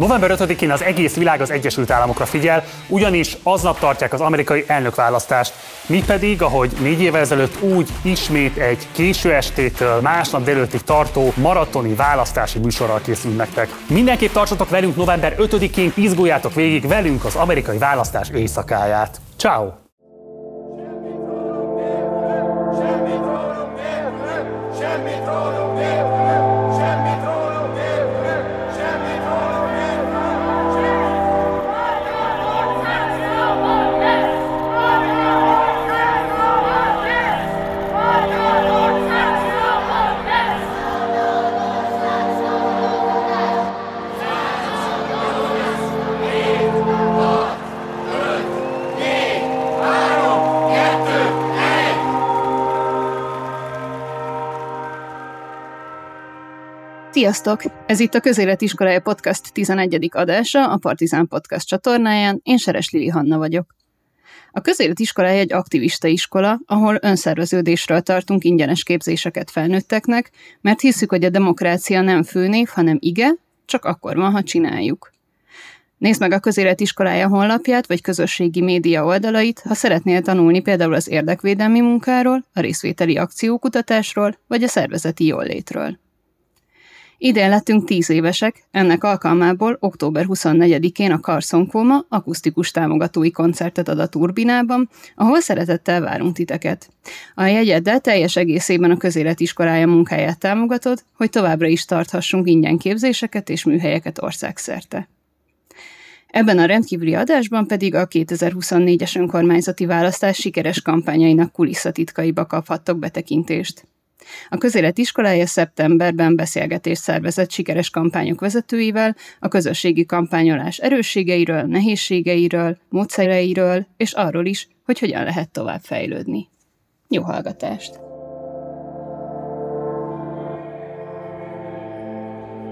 November 5-én az egész világ az Egyesült Államokra figyel, ugyanis aznap tartják az amerikai elnökválasztást. Mi pedig, ahogy négy évvel ezelőtt úgy ismét egy késő estétől másnap délőttig tartó maratoni választási műsorral készülünk nektek. Mindenképp tartsatok velünk november 5-én, izguljátok végig velünk az amerikai választás éjszakáját. Ciao! Sziasztok! Ez itt a Közéletiskolája Podcast 11. adása a Partizán Podcast csatornáján. Én Seres Lili Hanna vagyok. A Közéletiskolája egy aktivista iskola, ahol önszerveződésről tartunk ingyenes képzéseket felnőtteknek, mert hiszük, hogy a demokrácia nem főnév, hanem ige, csak akkor van, ha csináljuk. Nézd meg a közéletiskolája honlapját vagy közösségi média oldalait, ha szeretnél tanulni például az érdekvédelmi munkáról, a részvételi akciókutatásról vagy a szervezeti jólétről. Idén lettünk tíz évesek, ennek alkalmából október 24-én a Carson Koma akusztikus támogatói koncertet ad a Turbinában, ahol szeretettel várunk titeket. A jegyeddel teljes egészében a közéletiskolája munkáját támogatod, hogy továbbra is tarthassunk ingyen képzéseket és műhelyeket országszerte. Ebben a rendkívüli adásban pedig a 2024-es önkormányzati választás sikeres kampányainak kulisszatitkaiba kaphattok betekintést. A közélet iskolája szeptemberben beszélgetést szervezett sikeres kampányok vezetőivel a közösségi kampányolás erősségeiről, nehézségeiről, módszereiről, és arról is, hogy hogyan lehet tovább fejlődni. Jó hallgatást!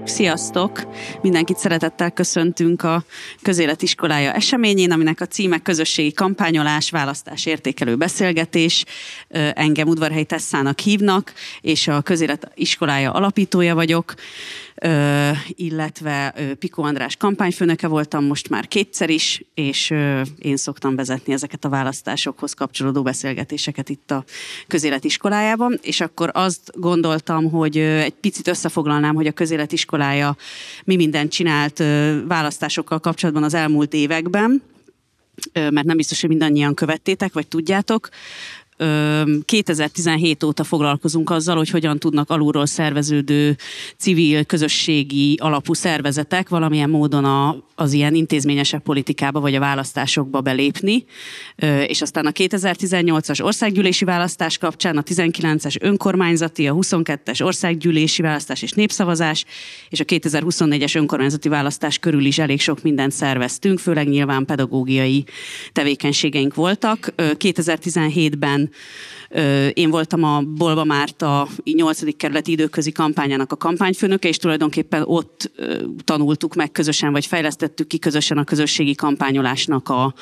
Sziasztok! Mindenkit szeretettel köszöntünk a közéletiskolája eseményén, aminek a címe közösségi kampányolás, választás értékelő beszélgetés. Engem udvarhelyi Tesszának hívnak, és a közéletiskolája alapítója vagyok illetve Piko András kampányfőnöke voltam most már kétszer is, és én szoktam vezetni ezeket a választásokhoz kapcsolódó beszélgetéseket itt a közéletiskolájában, és akkor azt gondoltam, hogy egy picit összefoglalnám, hogy a közéletiskolája mi mindent csinált választásokkal kapcsolatban az elmúlt években, mert nem biztos, hogy mindannyian követtétek, vagy tudjátok. 2017 óta foglalkozunk azzal, hogy hogyan tudnak alulról szerveződő civil, közösségi alapú szervezetek valamilyen módon a, az ilyen intézményesebb politikába vagy a választásokba belépni. És aztán a 2018-as országgyűlési választás kapcsán a 19-es önkormányzati, a 22-es országgyűlési választás és népszavazás, és a 2024-es önkormányzati választás körül is elég sok mindent szerveztünk, főleg nyilván pedagógiai tevékenységeink voltak. 2017-ben én voltam a Bolba Márta 8. kerületi időközi kampányának a kampányfőnöke, és tulajdonképpen ott tanultuk meg közösen, vagy fejlesztettük ki közösen a közösségi kampányolásnak a,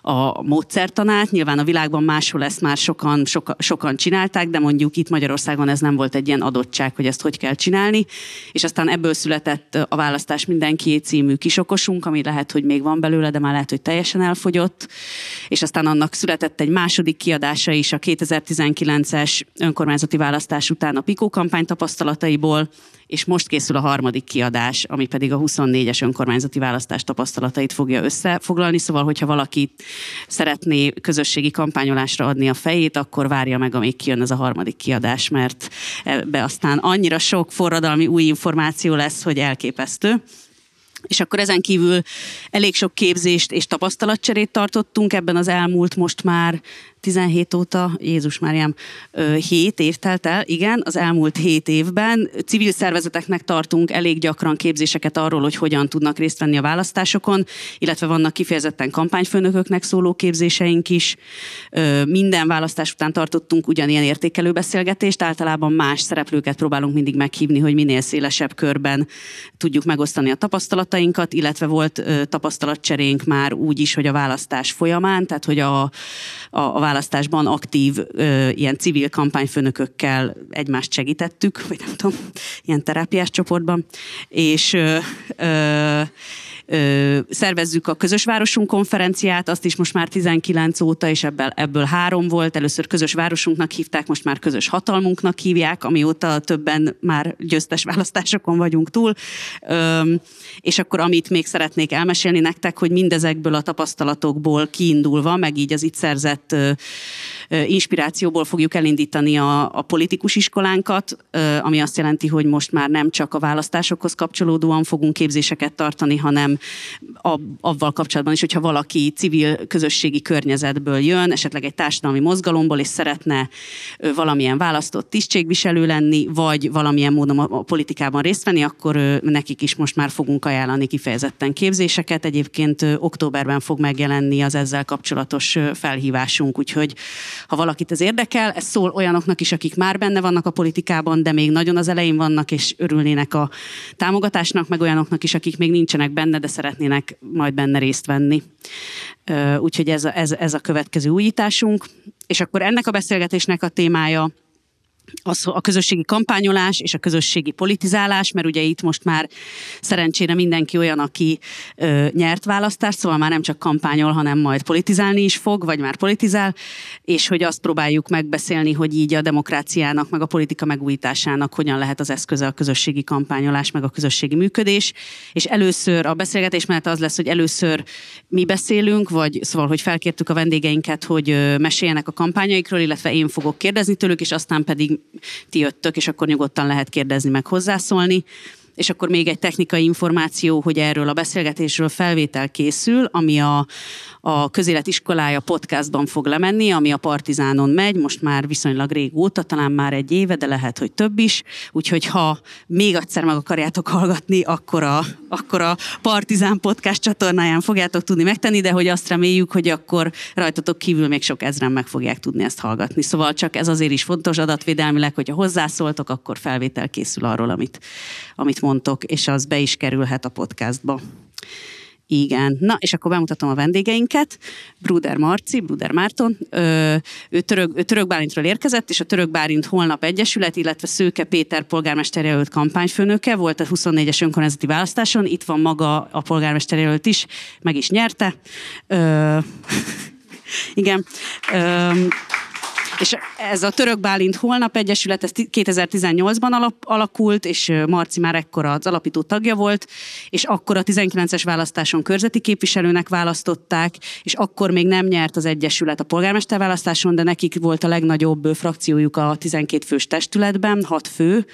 a módszertanát. Nyilván a világban máshol ezt már sokan, soka, sokan csinálták, de mondjuk itt Magyarországon ez nem volt egy ilyen adottság, hogy ezt hogy kell csinálni. És aztán ebből született a választás mindenki című kisokosunk, ami lehet, hogy még van belőle, de már lehet, hogy teljesen elfogyott. És aztán annak született egy második kiadása is, is a 2019-es önkormányzati választás után a Pikó kampány tapasztalataiból, és most készül a harmadik kiadás, ami pedig a 24-es önkormányzati választás tapasztalatait fogja összefoglalni, szóval hogyha valaki szeretné közösségi kampányolásra adni a fejét, akkor várja meg, amíg kijön ez a harmadik kiadás, mert ebbe aztán annyira sok forradalmi új információ lesz, hogy elképesztő. És akkor ezen kívül elég sok képzést és tapasztalatcserét tartottunk ebben az elmúlt most már 17 óta, Jézus Máriám, 7 év telt el, igen, az elmúlt 7 évben civil szervezeteknek tartunk elég gyakran képzéseket arról, hogy hogyan tudnak részt venni a választásokon, illetve vannak kifejezetten kampányfőnököknek szóló képzéseink is. Minden választás után tartottunk ugyanilyen értékelő beszélgetést, általában más szereplőket próbálunk mindig meghívni, hogy minél szélesebb körben tudjuk megosztani a tapasztalatainkat, illetve volt tapasztalatcserénk már úgy is, hogy a választás folyamán, tehát hogy a, a, a választásban aktív ö, ilyen civil kampányfőnökökkel egymást segítettük, vagy nem tudom, ilyen terápiás csoportban, és ö, ö, ö, szervezzük a közös városunk konferenciát, azt is most már 19 óta, és ebből, ebből három volt. Először közös városunknak hívták, most már közös hatalmunknak hívják, amióta többen már győztes választásokon vagyunk túl. Ö, és akkor amit még szeretnék elmesélni nektek, hogy mindezekből a tapasztalatokból kiindulva, meg így az itt szerzett ö, ö, inspirációból fogjuk elindítani a, a politikus iskolánkat, ö, ami azt jelenti, hogy most már nem csak a választásokhoz kapcsolódóan fogunk képzéseket tartani, hanem a, avval kapcsolatban is, hogyha valaki civil közösségi környezetből jön, esetleg egy társadalmi mozgalomból, és szeretne valamilyen választott tisztségviselő lenni, vagy valamilyen módon a politikában részt venni, akkor nekik is most már fogunk ajánlani kifejezetten képzéseket. Egyébként októberben fog megjelenni az ezzel kapcsolatos felhívásunk, úgyhogy ha valakit ez érdekel, ez szól olyanoknak is, akik már benne vannak a politikában, de még nagyon az elején vannak, és örülnének a támogatásnak, meg olyanoknak is, akik még nincsenek benne, de szeretnének majd benne részt venni. Úgyhogy ez a, ez, ez a következő újításunk. És akkor ennek a beszélgetésnek a témája az a közösségi kampányolás és a közösségi politizálás, mert ugye itt most már szerencsére mindenki olyan, aki ö, nyert választást, szóval már nem csak kampányol, hanem majd politizálni is fog, vagy már politizál, és hogy azt próbáljuk megbeszélni, hogy így a demokráciának, meg a politika megújításának hogyan lehet az eszköze a közösségi kampányolás, meg a közösségi működés. És először a beszélgetés mert az lesz, hogy először mi beszélünk, vagy szóval, hogy felkértük a vendégeinket, hogy meséljenek a kampányaikról, illetve én fogok kérdezni tőlük, és aztán pedig ti jöttök, és akkor nyugodtan lehet kérdezni, meg hozzászólni és akkor még egy technikai információ, hogy erről a beszélgetésről felvétel készül, ami a, a közéletiskolája podcastban fog lemenni, ami a Partizánon megy, most már viszonylag régóta, talán már egy éve, de lehet, hogy több is, úgyhogy ha még egyszer meg akarjátok hallgatni, akkor a, akkor a Partizán podcast csatornáján fogjátok tudni megtenni, de hogy azt reméljük, hogy akkor rajtatok kívül még sok ezren meg fogják tudni ezt hallgatni. Szóval csak ez azért is fontos adatvédelmileg, hogyha hozzászóltok, akkor felvétel készül arról, amit, amit pontok, és az be is kerülhet a podcastba. Igen. Na, és akkor bemutatom a vendégeinket. Bruder Marci, Bruder Márton. Ö, ő, török, ő Török Bálintról érkezett, és a Török Bálint Holnap Egyesület, illetve Szőke Péter polgármester jelölt kampányfőnöke volt a 24-es önkormányzati választáson. Itt van maga a polgármester jelölt is, meg is nyerte. Ö, igen. Ö, és ez a Török Bálint Holnap Egyesület, ez 2018-ban alap, alakult, és Marci már ekkor az alapító tagja volt, és akkor a 19-es választáson körzeti képviselőnek választották, és akkor még nem nyert az Egyesület a polgármester választáson, de nekik volt a legnagyobb frakciójuk a 12 fős testületben, 6 fő,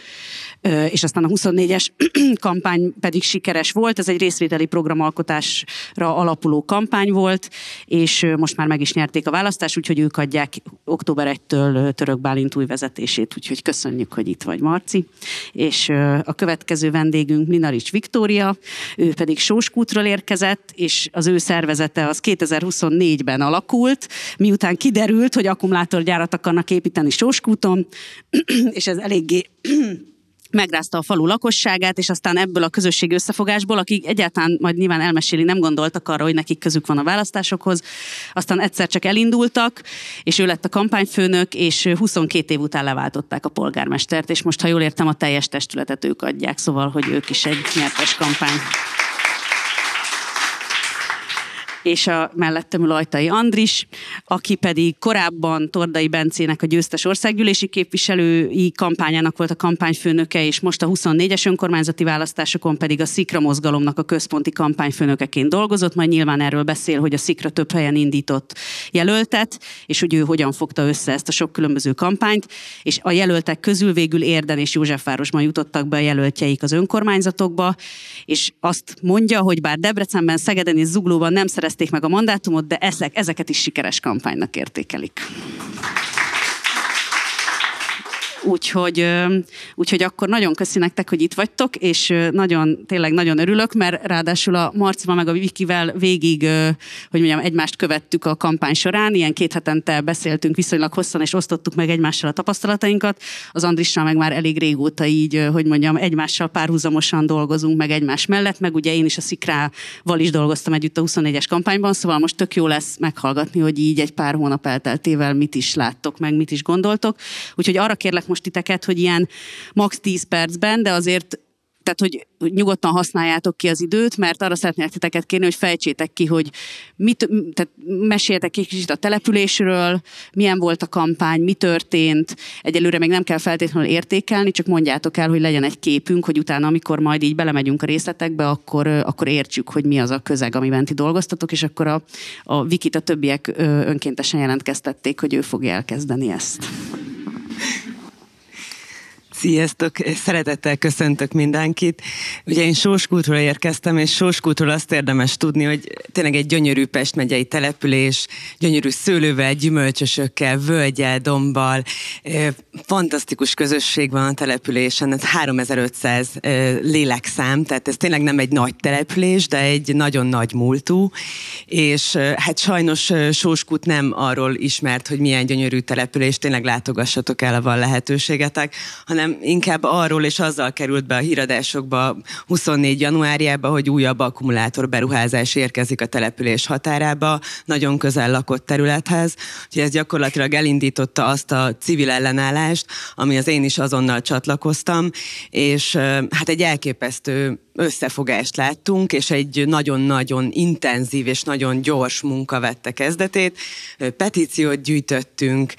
és aztán a 24-es kampány pedig sikeres volt. Ez egy részvételi programalkotásra alapuló kampány volt, és most már meg is nyerték a választást, úgyhogy ők adják október 1-től Török Bálint új vezetését, úgyhogy köszönjük, hogy itt vagy, Marci. És a következő vendégünk Minarics Viktória, ő pedig Sóskútról érkezett, és az ő szervezete az 2024-ben alakult, miután kiderült, hogy akkumulátorgyárat akarnak építeni Sóskúton, és ez eléggé megrázta a falu lakosságát, és aztán ebből a közösség összefogásból, akik egyáltalán majd nyilván elmeséli, nem gondoltak arra, hogy nekik közük van a választásokhoz, aztán egyszer csak elindultak, és ő lett a kampányfőnök, és 22 év után leváltották a polgármestert, és most, ha jól értem, a teljes testületet ők adják, szóval, hogy ők is egy nyertes kampány és a mellettem ül Ajtai Andris, aki pedig korábban Tordai Bencének a győztes országgyűlési képviselői kampányának volt a kampányfőnöke, és most a 24-es önkormányzati választásokon pedig a Szikra mozgalomnak a központi kampányfőnökeként dolgozott, majd nyilván erről beszél, hogy a Szikra több helyen indított jelöltet, és hogy ő hogyan fogta össze ezt a sok különböző kampányt, és a jelöltek közül végül Érden és Józsefvárosban jutottak be a jelöltjeik az önkormányzatokba, és azt mondja, hogy bár Debrecenben, Szegeden és Zuglóban nem szerez szerezték meg a mandátumot, de ezek, ezeket is sikeres kampánynak értékelik. Úgyhogy, úgyhogy akkor nagyon köszi nektek, hogy itt vagytok, és nagyon, tényleg nagyon örülök, mert ráadásul a Marcival meg a Vikivel végig, hogy mondjam, egymást követtük a kampány során, ilyen két hetente beszéltünk viszonylag hosszan, és osztottuk meg egymással a tapasztalatainkat. Az Andrissal meg már elég régóta így, hogy mondjam, egymással párhuzamosan dolgozunk, meg egymás mellett, meg ugye én is a Szikrával is dolgoztam együtt a 24-es kampányban, szóval most tök jó lesz meghallgatni, hogy így egy pár hónap elteltével mit is láttok, meg mit is gondoltok. Úgyhogy arra kérlek most titeket, hogy ilyen max 10 percben, de azért tehát, hogy nyugodtan használjátok ki az időt, mert arra szeretnék titeket kérni, hogy fejtsétek ki, hogy mit, tehát meséljetek egy kicsit a településről, milyen volt a kampány, mi történt. Egyelőre még nem kell feltétlenül értékelni, csak mondjátok el, hogy legyen egy képünk, hogy utána, amikor majd így belemegyünk a részletekbe, akkor, akkor értsük, hogy mi az a közeg, amiben ti dolgoztatok, és akkor a, a Vikit a többiek önkéntesen jelentkeztették, hogy ő fogja elkezdeni ezt. Sziasztok! Szeretettel köszöntök mindenkit. Ugye én Sóskútról érkeztem, és Sóskútról azt érdemes tudni, hogy tényleg egy gyönyörű Pest megyei település, gyönyörű szőlővel, gyümölcsösökkel, völgyel, dombbal. Fantasztikus közösség van a településen, ez 3500 lélekszám, tehát ez tényleg nem egy nagy település, de egy nagyon nagy múltú, és hát sajnos Sóskút nem arról ismert, hogy milyen gyönyörű település, tényleg látogassatok el, ha van lehetőségetek, hanem inkább arról és azzal került be a híradásokba 24 januárjába, hogy újabb beruházás érkezik a település határába, nagyon közel lakott területhez, úgyhogy ez gyakorlatilag elindította azt a civil ellenállást, ami az én is azonnal csatlakoztam, és hát egy elképesztő összefogást láttunk, és egy nagyon-nagyon intenzív és nagyon gyors munka vette kezdetét. Petíciót gyűjtöttünk,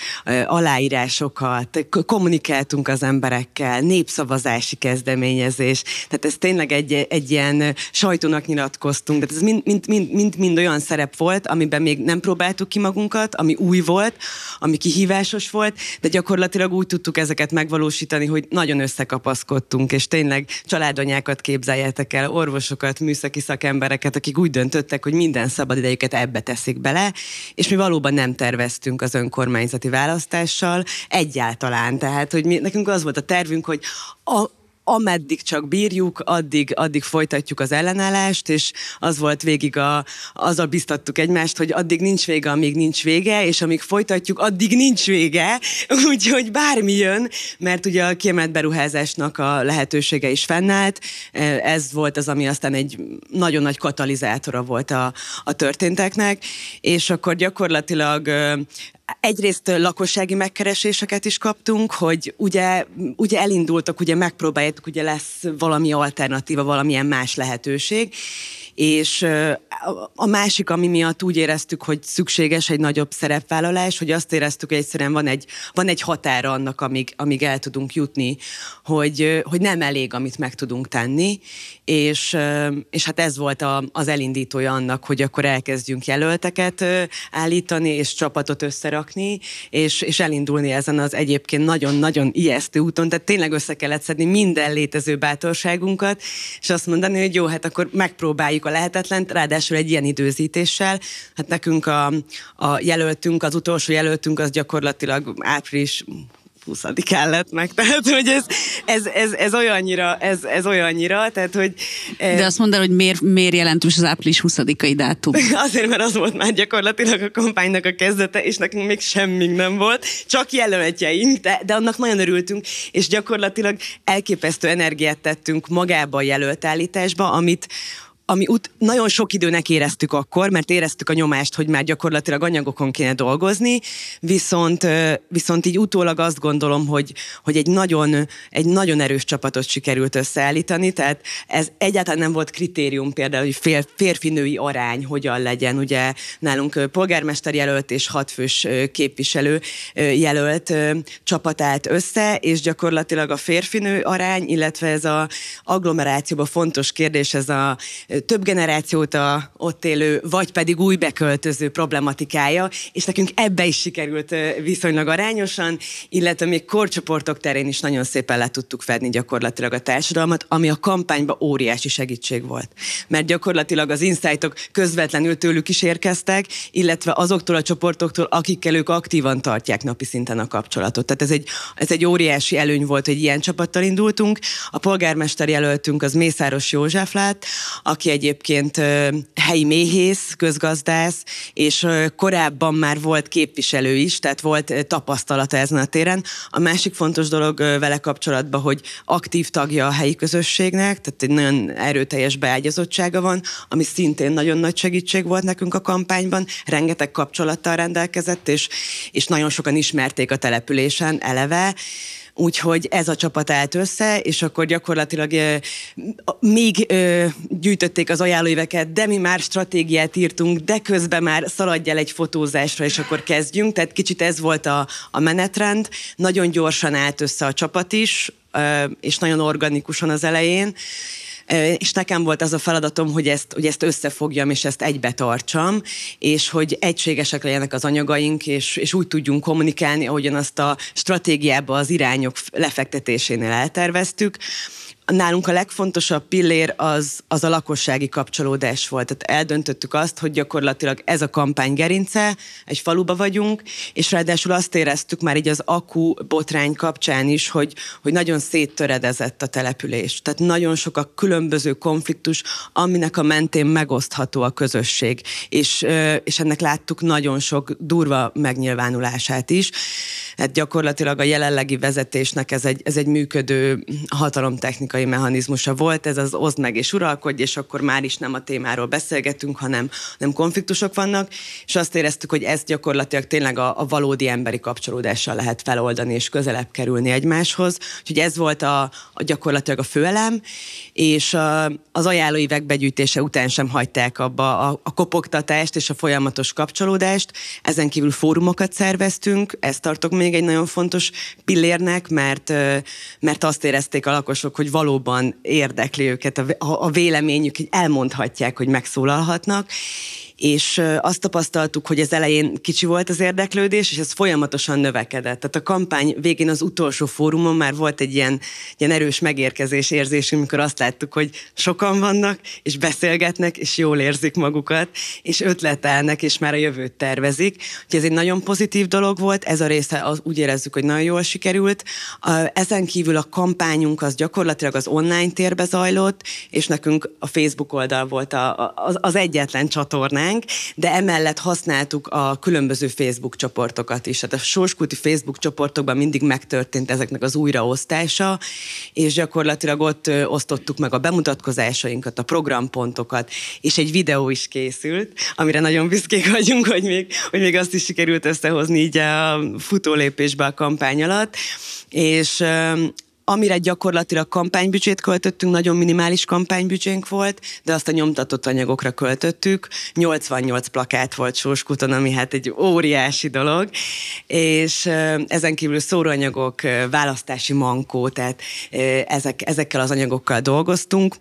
aláírásokat, kommunikáltunk az emberek emberekkel, népszavazási kezdeményezés. Tehát ez tényleg egy, egy ilyen sajtónak nyilatkoztunk, tehát ez mind-mind mind mind olyan szerep volt, amiben még nem próbáltuk ki magunkat, ami új volt, ami kihívásos volt, de gyakorlatilag úgy tudtuk ezeket megvalósítani, hogy nagyon összekapaszkodtunk, és tényleg családanyákat képzeljetek el, orvosokat, műszaki szakembereket, akik úgy döntöttek, hogy minden szabad idejüket ebbe teszik bele, és mi valóban nem terveztünk az önkormányzati választással egyáltalán. Tehát, hogy mi, nekünk az volt a tervünk, hogy a, ameddig csak bírjuk, addig, addig folytatjuk az ellenállást, és az volt végig a, azzal biztattuk egymást, hogy addig nincs vége, amíg nincs vége, és amíg folytatjuk, addig nincs vége, úgyhogy bármi jön, mert ugye a kiemelt beruházásnak a lehetősége is fennállt, ez volt az, ami aztán egy nagyon nagy katalizátora volt a, a történteknek, és akkor gyakorlatilag Egyrészt lakossági megkereséseket is kaptunk, hogy ugye, ugye elindultak, ugye megpróbáltuk, ugye lesz valami alternatíva, valamilyen más lehetőség, és a másik, ami miatt úgy éreztük, hogy szükséges egy nagyobb szerepvállalás, hogy azt éreztük, hogy egyszerűen van egy, van egy határa annak, amíg, amíg el tudunk jutni, hogy, hogy nem elég, amit meg tudunk tenni, és, és hát ez volt a, az elindítója annak, hogy akkor elkezdjünk jelölteket állítani, és csapatot összerakni, és, és elindulni ezen az egyébként nagyon-nagyon ijesztő úton, tehát tényleg össze kellett szedni minden létező bátorságunkat, és azt mondani, hogy jó, hát akkor megpróbáljuk a lehetetlent, ráadásul egy ilyen időzítéssel. Hát nekünk a, a jelöltünk, az utolsó jelöltünk az gyakorlatilag április 20-án lett meg, tehát hogy ez, ez, ez, ez olyannyira, ez, ez olyannyira, tehát hogy... Eh, De azt mondod, hogy miért, miért jelentős az április 20-ai dátum? Azért, mert az volt már gyakorlatilag a kampánynak a kezdete, és nekünk még semmi nem volt, csak jelöltjeink, de, de annak nagyon örültünk, és gyakorlatilag elképesztő energiát tettünk magába a jelöltállításba, amit, ami út nagyon sok időnek éreztük akkor, mert éreztük a nyomást, hogy már gyakorlatilag anyagokon kéne dolgozni, viszont, viszont így utólag azt gondolom, hogy, hogy egy, nagyon, egy nagyon erős csapatot sikerült összeállítani, tehát ez egyáltalán nem volt kritérium például, hogy fér, férfi-női arány hogyan legyen, ugye nálunk polgármester jelölt és hatfős képviselő jelölt csapat állt össze, és gyakorlatilag a férfinő arány, illetve ez a agglomerációban fontos kérdés, ez a több generációt a ott élő, vagy pedig új beköltöző problematikája, és nekünk ebbe is sikerült viszonylag arányosan, illetve még korcsoportok terén is nagyon szépen le tudtuk fedni gyakorlatilag a társadalmat, ami a kampányba óriási segítség volt. Mert gyakorlatilag az insightok közvetlenül tőlük is érkeztek, illetve azoktól a csoportoktól, akikkel ők aktívan tartják napi szinten a kapcsolatot. Tehát ez egy, ez egy óriási előny volt, hogy ilyen csapattal indultunk. A polgármester jelöltünk az Mészáros József lett, aki aki egyébként helyi méhész, közgazdász, és korábban már volt képviselő is, tehát volt tapasztalata ezen a téren. A másik fontos dolog vele kapcsolatban, hogy aktív tagja a helyi közösségnek, tehát egy nagyon erőteljes beágyazottsága van, ami szintén nagyon nagy segítség volt nekünk a kampányban, rengeteg kapcsolattal rendelkezett, és, és nagyon sokan ismerték a településen eleve, Úgyhogy ez a csapat állt össze, és akkor gyakorlatilag még gyűjtötték az ajánlóéveket, de mi már stratégiát írtunk, de közben már szaladj el egy fotózásra, és akkor kezdjünk. Tehát kicsit ez volt a, a menetrend. Nagyon gyorsan állt össze a csapat is, és nagyon organikusan az elején és nekem volt az a feladatom, hogy ezt, hogy ezt összefogjam, és ezt egybe tartsam, és hogy egységesek legyenek az anyagaink, és, és úgy tudjunk kommunikálni, ahogyan azt a stratégiába az irányok lefektetésénél elterveztük nálunk a legfontosabb pillér az, az a lakossági kapcsolódás volt. Tehát eldöntöttük azt, hogy gyakorlatilag ez a kampány gerince, egy faluba vagyunk, és ráadásul azt éreztük már így az akú botrány kapcsán is, hogy, hogy nagyon széttöredezett a település. Tehát nagyon sok a különböző konfliktus, aminek a mentén megosztható a közösség. És, és ennek láttuk nagyon sok durva megnyilvánulását is. Hát gyakorlatilag a jelenlegi vezetésnek ez egy, ez egy működő hatalomtechnika politikai mechanizmusa volt, ez az oszd meg és uralkodj, és akkor már is nem a témáról beszélgetünk, hanem, nem konfliktusok vannak, és azt éreztük, hogy ezt gyakorlatilag tényleg a, a valódi emberi kapcsolódással lehet feloldani, és közelebb kerülni egymáshoz. Úgyhogy ez volt a, a gyakorlatilag a főelem, és az ajánlói begyűjtése után sem hagyták abba a, a kopogtatást és a folyamatos kapcsolódást. Ezen kívül fórumokat szerveztünk, ezt tartok még egy nagyon fontos pillérnek, mert, mert azt érezték a lakosok, hogy valóban érdekli őket a, a véleményük, hogy elmondhatják, hogy megszólalhatnak, és azt tapasztaltuk, hogy az elején kicsi volt az érdeklődés, és ez folyamatosan növekedett. Tehát a kampány végén az utolsó fórumon már volt egy ilyen, ilyen erős megérkezés érzésünk, amikor azt láttuk, hogy sokan vannak, és beszélgetnek, és jól érzik magukat, és ötletelnek, és már a jövőt tervezik. Úgyhogy ez egy nagyon pozitív dolog volt, ez a része az, úgy érezzük, hogy nagyon jól sikerült. Ezen kívül a kampányunk az gyakorlatilag az online térbe zajlott, és nekünk a Facebook oldal volt a, az, az egyetlen csatorna, munkánk, de emellett használtuk a különböző Facebook csoportokat is. Tehát a Sóskulti Facebook csoportokban mindig megtörtént ezeknek az újraosztása, és gyakorlatilag ott osztottuk meg a bemutatkozásainkat, a programpontokat, és egy videó is készült, amire nagyon büszkék vagyunk, hogy még, hogy még azt is sikerült összehozni így a futólépésbe a kampány alatt, és amire gyakorlatilag kampánybücsét költöttünk, nagyon minimális kampánybücsénk volt, de azt a nyomtatott anyagokra költöttük. 88 plakát volt Sóskuton, ami hát egy óriási dolog, és ezen kívül szóróanyagok, választási mankó, tehát ezek, ezekkel az anyagokkal dolgoztunk.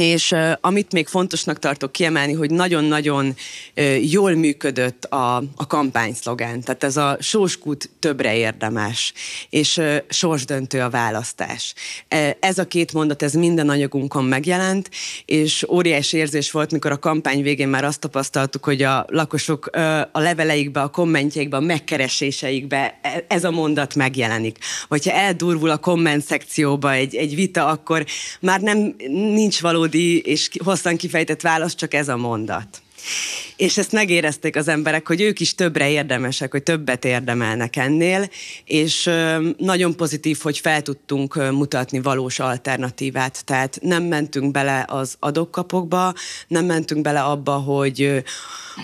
És uh, amit még fontosnak tartok kiemelni, hogy nagyon-nagyon uh, jól működött a, a kampányszlogán. Tehát ez a sóskút többre érdemes, és uh, sorsdöntő a választás. Uh, ez a két mondat, ez minden anyagunkon megjelent, és óriási érzés volt, mikor a kampány végén már azt tapasztaltuk, hogy a lakosok uh, a leveleikbe, a kommentjeikbe, a megkereséseikbe e, ez a mondat megjelenik. ha eldurvul a komment szekcióba egy, egy vita, akkor már nem nincs való valódi és hosszan kifejtett válasz csak ez a mondat és ezt megérezték az emberek, hogy ők is többre érdemesek, hogy többet érdemelnek ennél, és nagyon pozitív, hogy fel tudtunk mutatni valós alternatívát, tehát nem mentünk bele az adokkapokba, nem mentünk bele abba, hogy,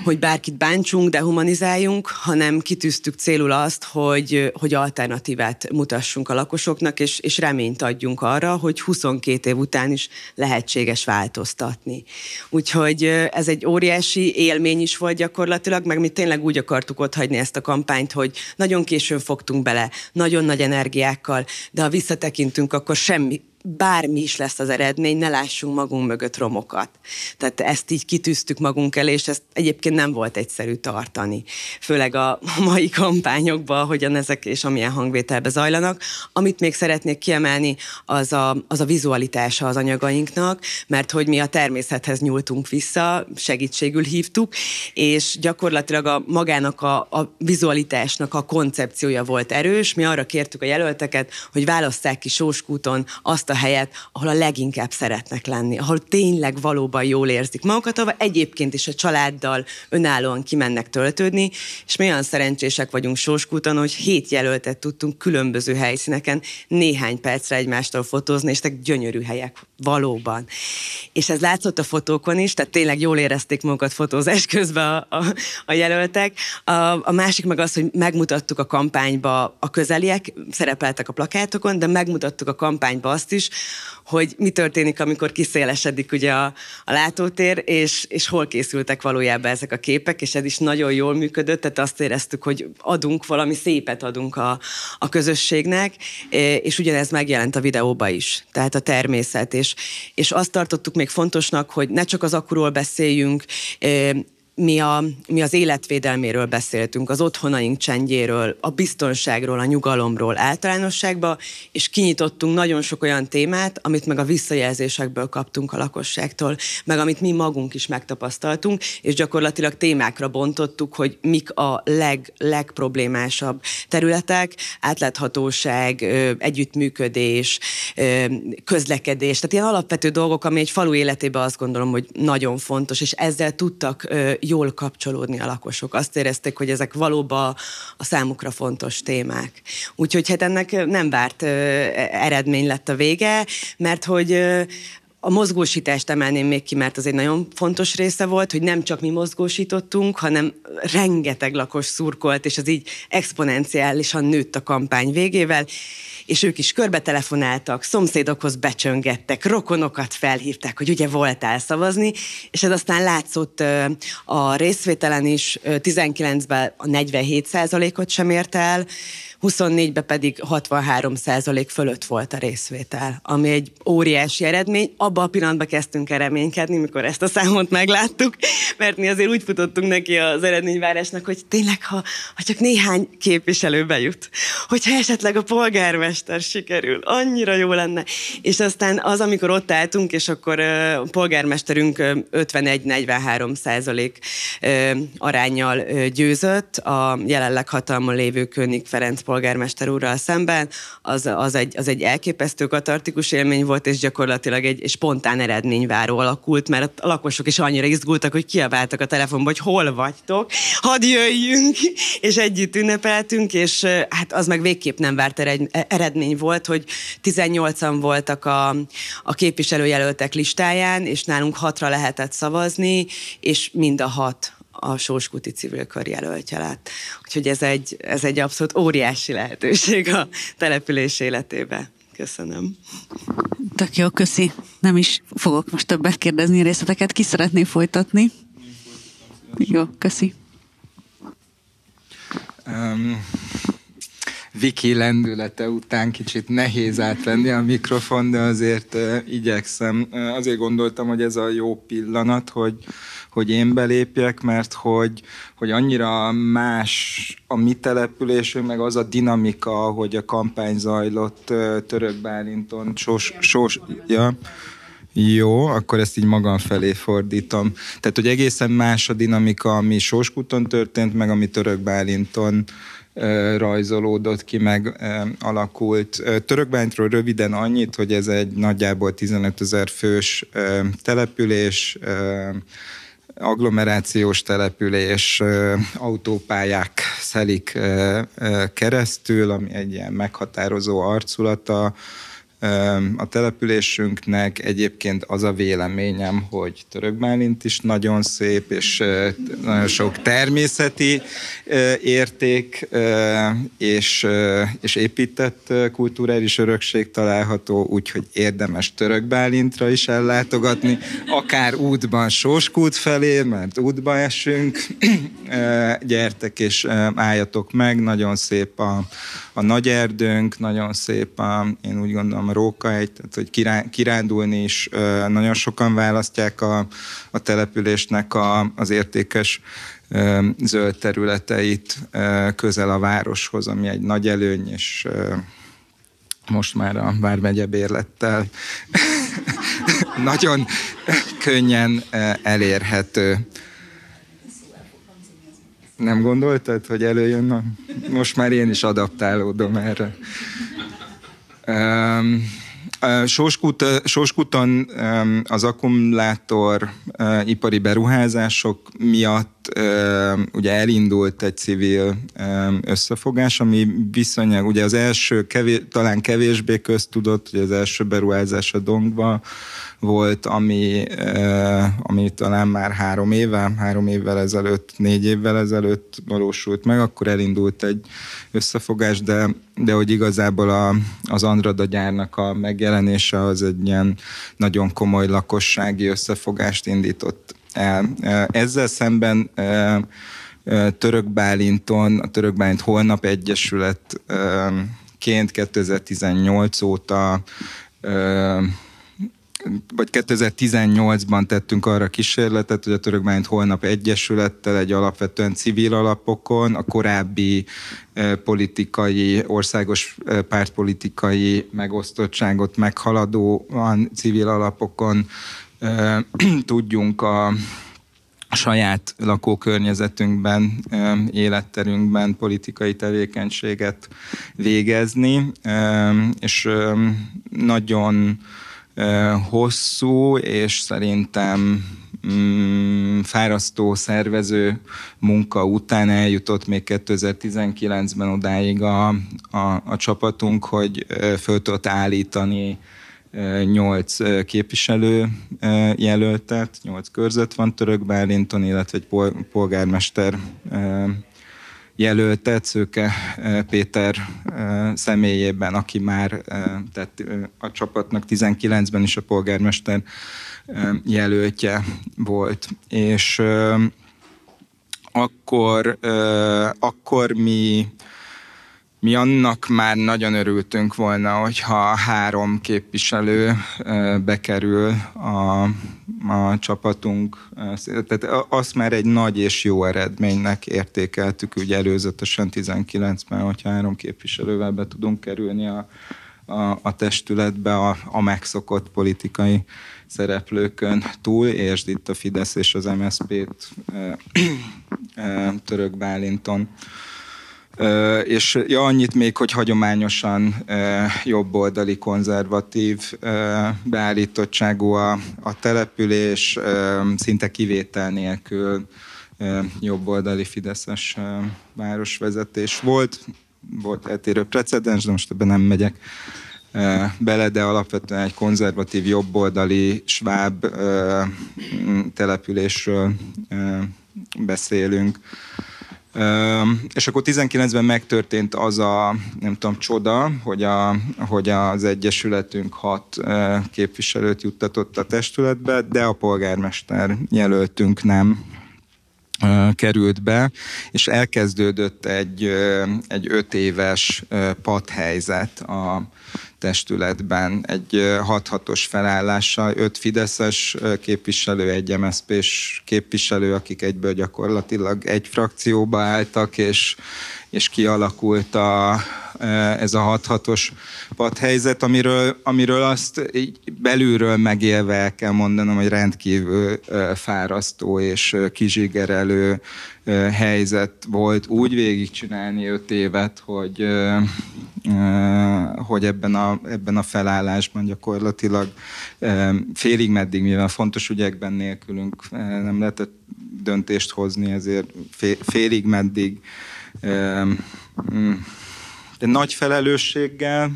hogy bárkit bántsunk, de humanizáljunk, hanem kitűztük célul azt, hogy, hogy alternatívát mutassunk a lakosoknak, és, és reményt adjunk arra, hogy 22 év után is lehetséges változtatni. Úgyhogy ez egy óriási óriási élmény is volt gyakorlatilag, meg mi tényleg úgy akartuk ott hagyni ezt a kampányt, hogy nagyon későn fogtunk bele, nagyon nagy energiákkal, de ha visszatekintünk, akkor semmi bármi is lesz az eredmény, ne lássunk magunk mögött romokat. Tehát ezt így kitűztük magunk elé, és ezt egyébként nem volt egyszerű tartani. Főleg a mai kampányokban, hogyan ezek és amilyen hangvételbe zajlanak. Amit még szeretnék kiemelni, az a, az a vizualitása az anyagainknak, mert hogy mi a természethez nyúltunk vissza, segítségül hívtuk, és gyakorlatilag a magának a, a vizualitásnak a koncepciója volt erős. Mi arra kértük a jelölteket, hogy válasszák ki Sóskúton azt a helyet, ahol a leginkább szeretnek lenni, ahol tényleg valóban jól érzik magukat, ahol egyébként is a családdal önállóan kimennek töltődni, és mi olyan szerencsések vagyunk Sóskúton, hogy hét jelöltet tudtunk különböző helyszíneken néhány percre egymástól fotózni, és ezek gyönyörű helyek valóban. És ez látszott a fotókon is, tehát tényleg jól érezték magukat fotózás közben a, a, a jelöltek. A, a másik meg az, hogy megmutattuk a kampányba a közeliek, szerepeltek a plakátokon, de megmutattuk a kampányba azt is, hogy mi történik, amikor kiszélesedik ugye a, a látótér, és, és hol készültek valójában ezek a képek, és ez is nagyon jól működött, tehát azt éreztük, hogy adunk valami szépet adunk a, a közösségnek, és ugyanez megjelent a videóba is, tehát a természet, és és azt tartottuk még fontosnak, hogy ne csak az akuról beszéljünk, eh, mi, a, mi az életvédelméről beszéltünk, az otthonaink csendjéről, a biztonságról, a nyugalomról általánosságba, és kinyitottunk nagyon sok olyan témát, amit meg a visszajelzésekből kaptunk a lakosságtól, meg amit mi magunk is megtapasztaltunk, és gyakorlatilag témákra bontottuk, hogy mik a leg, legproblémásabb területek, átláthatóság, együttműködés, közlekedés, tehát ilyen alapvető dolgok, ami egy falu életében azt gondolom, hogy nagyon fontos, és ezzel tudtak jól kapcsolódni a lakosok. Azt érezték, hogy ezek valóban a számukra fontos témák. Úgyhogy hát ennek nem várt eredmény lett a vége, mert hogy a mozgósítást emelném még ki, mert az egy nagyon fontos része volt, hogy nem csak mi mozgósítottunk, hanem rengeteg lakos szurkolt, és az így exponenciálisan nőtt a kampány végével, és ők is körbe telefonáltak, szomszédokhoz becsöngettek, rokonokat felhívták, hogy ugye voltál szavazni, és ez aztán látszott a részvételen is, 19-ben a 47 ot sem ért el, 24-ben pedig 63 százalék fölött volt a részvétel, ami egy óriási eredmény. Abba a pillanatban kezdtünk el reménykedni, mikor ezt a számot megláttuk, mert mi azért úgy futottunk neki az eredményvárásnak, hogy tényleg, ha, ha csak néhány képviselő bejut, hogyha esetleg a polgármester sikerül, annyira jó lenne. És aztán az, amikor ott álltunk, és akkor a polgármesterünk 51-43 százalék arányjal győzött, a jelenleg hatalmon lévő König Ferenc polgármester úrral szemben, az, az, egy, az egy elképesztő katartikus élmény volt, és gyakorlatilag egy, egy spontán eredményváró alakult, mert a lakosok is annyira izgultak, hogy kiabáltak a telefonba, hogy hol vagytok, hadd jöjjünk, és együtt ünnepeltünk, és hát az meg végképp nem várt eredmény volt, hogy 18-an voltak a, a képviselőjelöltek listáján, és nálunk hatra lehetett szavazni, és mind a hat a Sóskuti civil kör jelöltje lett. Úgyhogy ez egy, ez egy abszolút óriási lehetőség a település életébe. Köszönöm. Tök jó, köszi. Nem is fogok most többet kérdezni részleteket. Ki szeretné folytatni? Jó, köszi. Um, viki lendülete után kicsit nehéz átvenni a mikrofon, de azért igyekszem. Azért gondoltam, hogy ez a jó pillanat, hogy, hogy én belépjek, mert hogy, hogy annyira más a mi településünk, meg az a dinamika, hogy a kampány zajlott Török Bálinton, Sós, sos, ja. Jó, akkor ezt így magam felé fordítom. Tehát, hogy egészen más a dinamika, ami Sóskuton történt, meg ami Török Bálinton rajzolódott ki, meg alakult. Törökbányról röviden annyit, hogy ez egy nagyjából 15 ezer fős település, agglomerációs település, autópályák szelik keresztül, ami egy ilyen meghatározó arculata a településünknek egyébként az a véleményem, hogy Török Bálint is nagyon szép, és nagyon sok természeti érték, és, és épített kulturális örökség található, úgyhogy érdemes Török Bálintra is ellátogatni, akár útban Sóskút felé, mert útba esünk, gyertek és álljatok meg, nagyon szép a, a nagy erdőnk nagyon szép, a, én úgy gondolom a egy, tehát hogy kirándulni is nagyon sokan választják a, a településnek a, az értékes zöld területeit közel a városhoz, ami egy nagy előny, és most már a Vármegye bérlettel nagyon könnyen elérhető. Nem gondoltad, hogy előjön? Na, most már én is adaptálódom erre. Um, Sóskut, Sóskuton az akkumulátor ipari beruházások miatt ugye elindult egy civil összefogás, ami viszonylag, ugye az első kevés, talán kevésbé köztudott, hogy az első beruházás a Dongba volt, ami, ami talán már három éve, három évvel ezelőtt, négy évvel ezelőtt valósult meg, akkor elindult egy összefogás, de, de hogy igazából a, az Andrada gyárnak a megjelenése az egy ilyen nagyon komoly lakossági összefogást indított el. Ezzel szemben Török Bálinton, a Török Bálint Holnap Egyesületként 2018 óta vagy 2018-ban tettünk arra kísérletet, hogy a török bányt holnap egyesülettel, egy alapvetően civil alapokon, a korábbi eh, politikai, országos eh, pártpolitikai megosztottságot meghaladóan civil alapokon eh, tudjunk a a saját lakókörnyezetünkben, életterünkben politikai tevékenységet végezni, és nagyon hosszú, és szerintem mm, fárasztó szervező munka után eljutott még 2019-ben odáig a, a, a csapatunk, hogy föl tudott állítani nyolc képviselő jelöltet, nyolc körzet van Török Bálinton, illetve egy polgármester jelöltet, Szőke eh, Péter eh, személyében, aki már eh, tehát a csapatnak 19-ben is a polgármester jelöltje volt. És akkor, akkor mi mi annak már nagyon örültünk volna, hogyha három képviselő bekerül a, a csapatunk. Tehát azt már egy nagy és jó eredménynek értékeltük ugye előzetesen 19-ben, hogyha három képviselővel be tudunk kerülni a, a, a testületbe a, a megszokott politikai szereplőkön túl, és itt a Fidesz és az MSZP-t e, e, Török Bálinton és ja, annyit még, hogy hagyományosan jobboldali konzervatív beállítottságú a, a település, szinte kivétel nélkül jobboldali fideszes városvezetés volt. Volt eltérő precedens, de most ebben nem megyek bele, de alapvetően egy konzervatív jobboldali sváb településről beszélünk. És akkor 19-ben megtörtént az a, nem tudom, csoda, hogy, a, hogy az Egyesületünk hat képviselőt juttatott a testületbe, de a polgármester jelöltünk nem került be, és elkezdődött egy, egy öt éves padhelyzet a testületben. Egy 6-6-os felállással, öt Fideszes képviselő, egy mszp s képviselő, akik egyből gyakorlatilag egy frakcióba álltak, és, és kialakult a, Eh, ez a 6 os padhelyzet, amiről, amiről azt így belülről megélve el kell mondanom, hogy rendkívül eh, fárasztó és eh, kizsigerelő helyzet volt úgy végigcsinálni öt évet, hogy, hogy ebben, a, ebben a felállásban gyakorlatilag félig meddig, mivel fontos ügyekben nélkülünk nem lehetett döntést hozni, ezért félig meddig mm, de nagy felelősséggel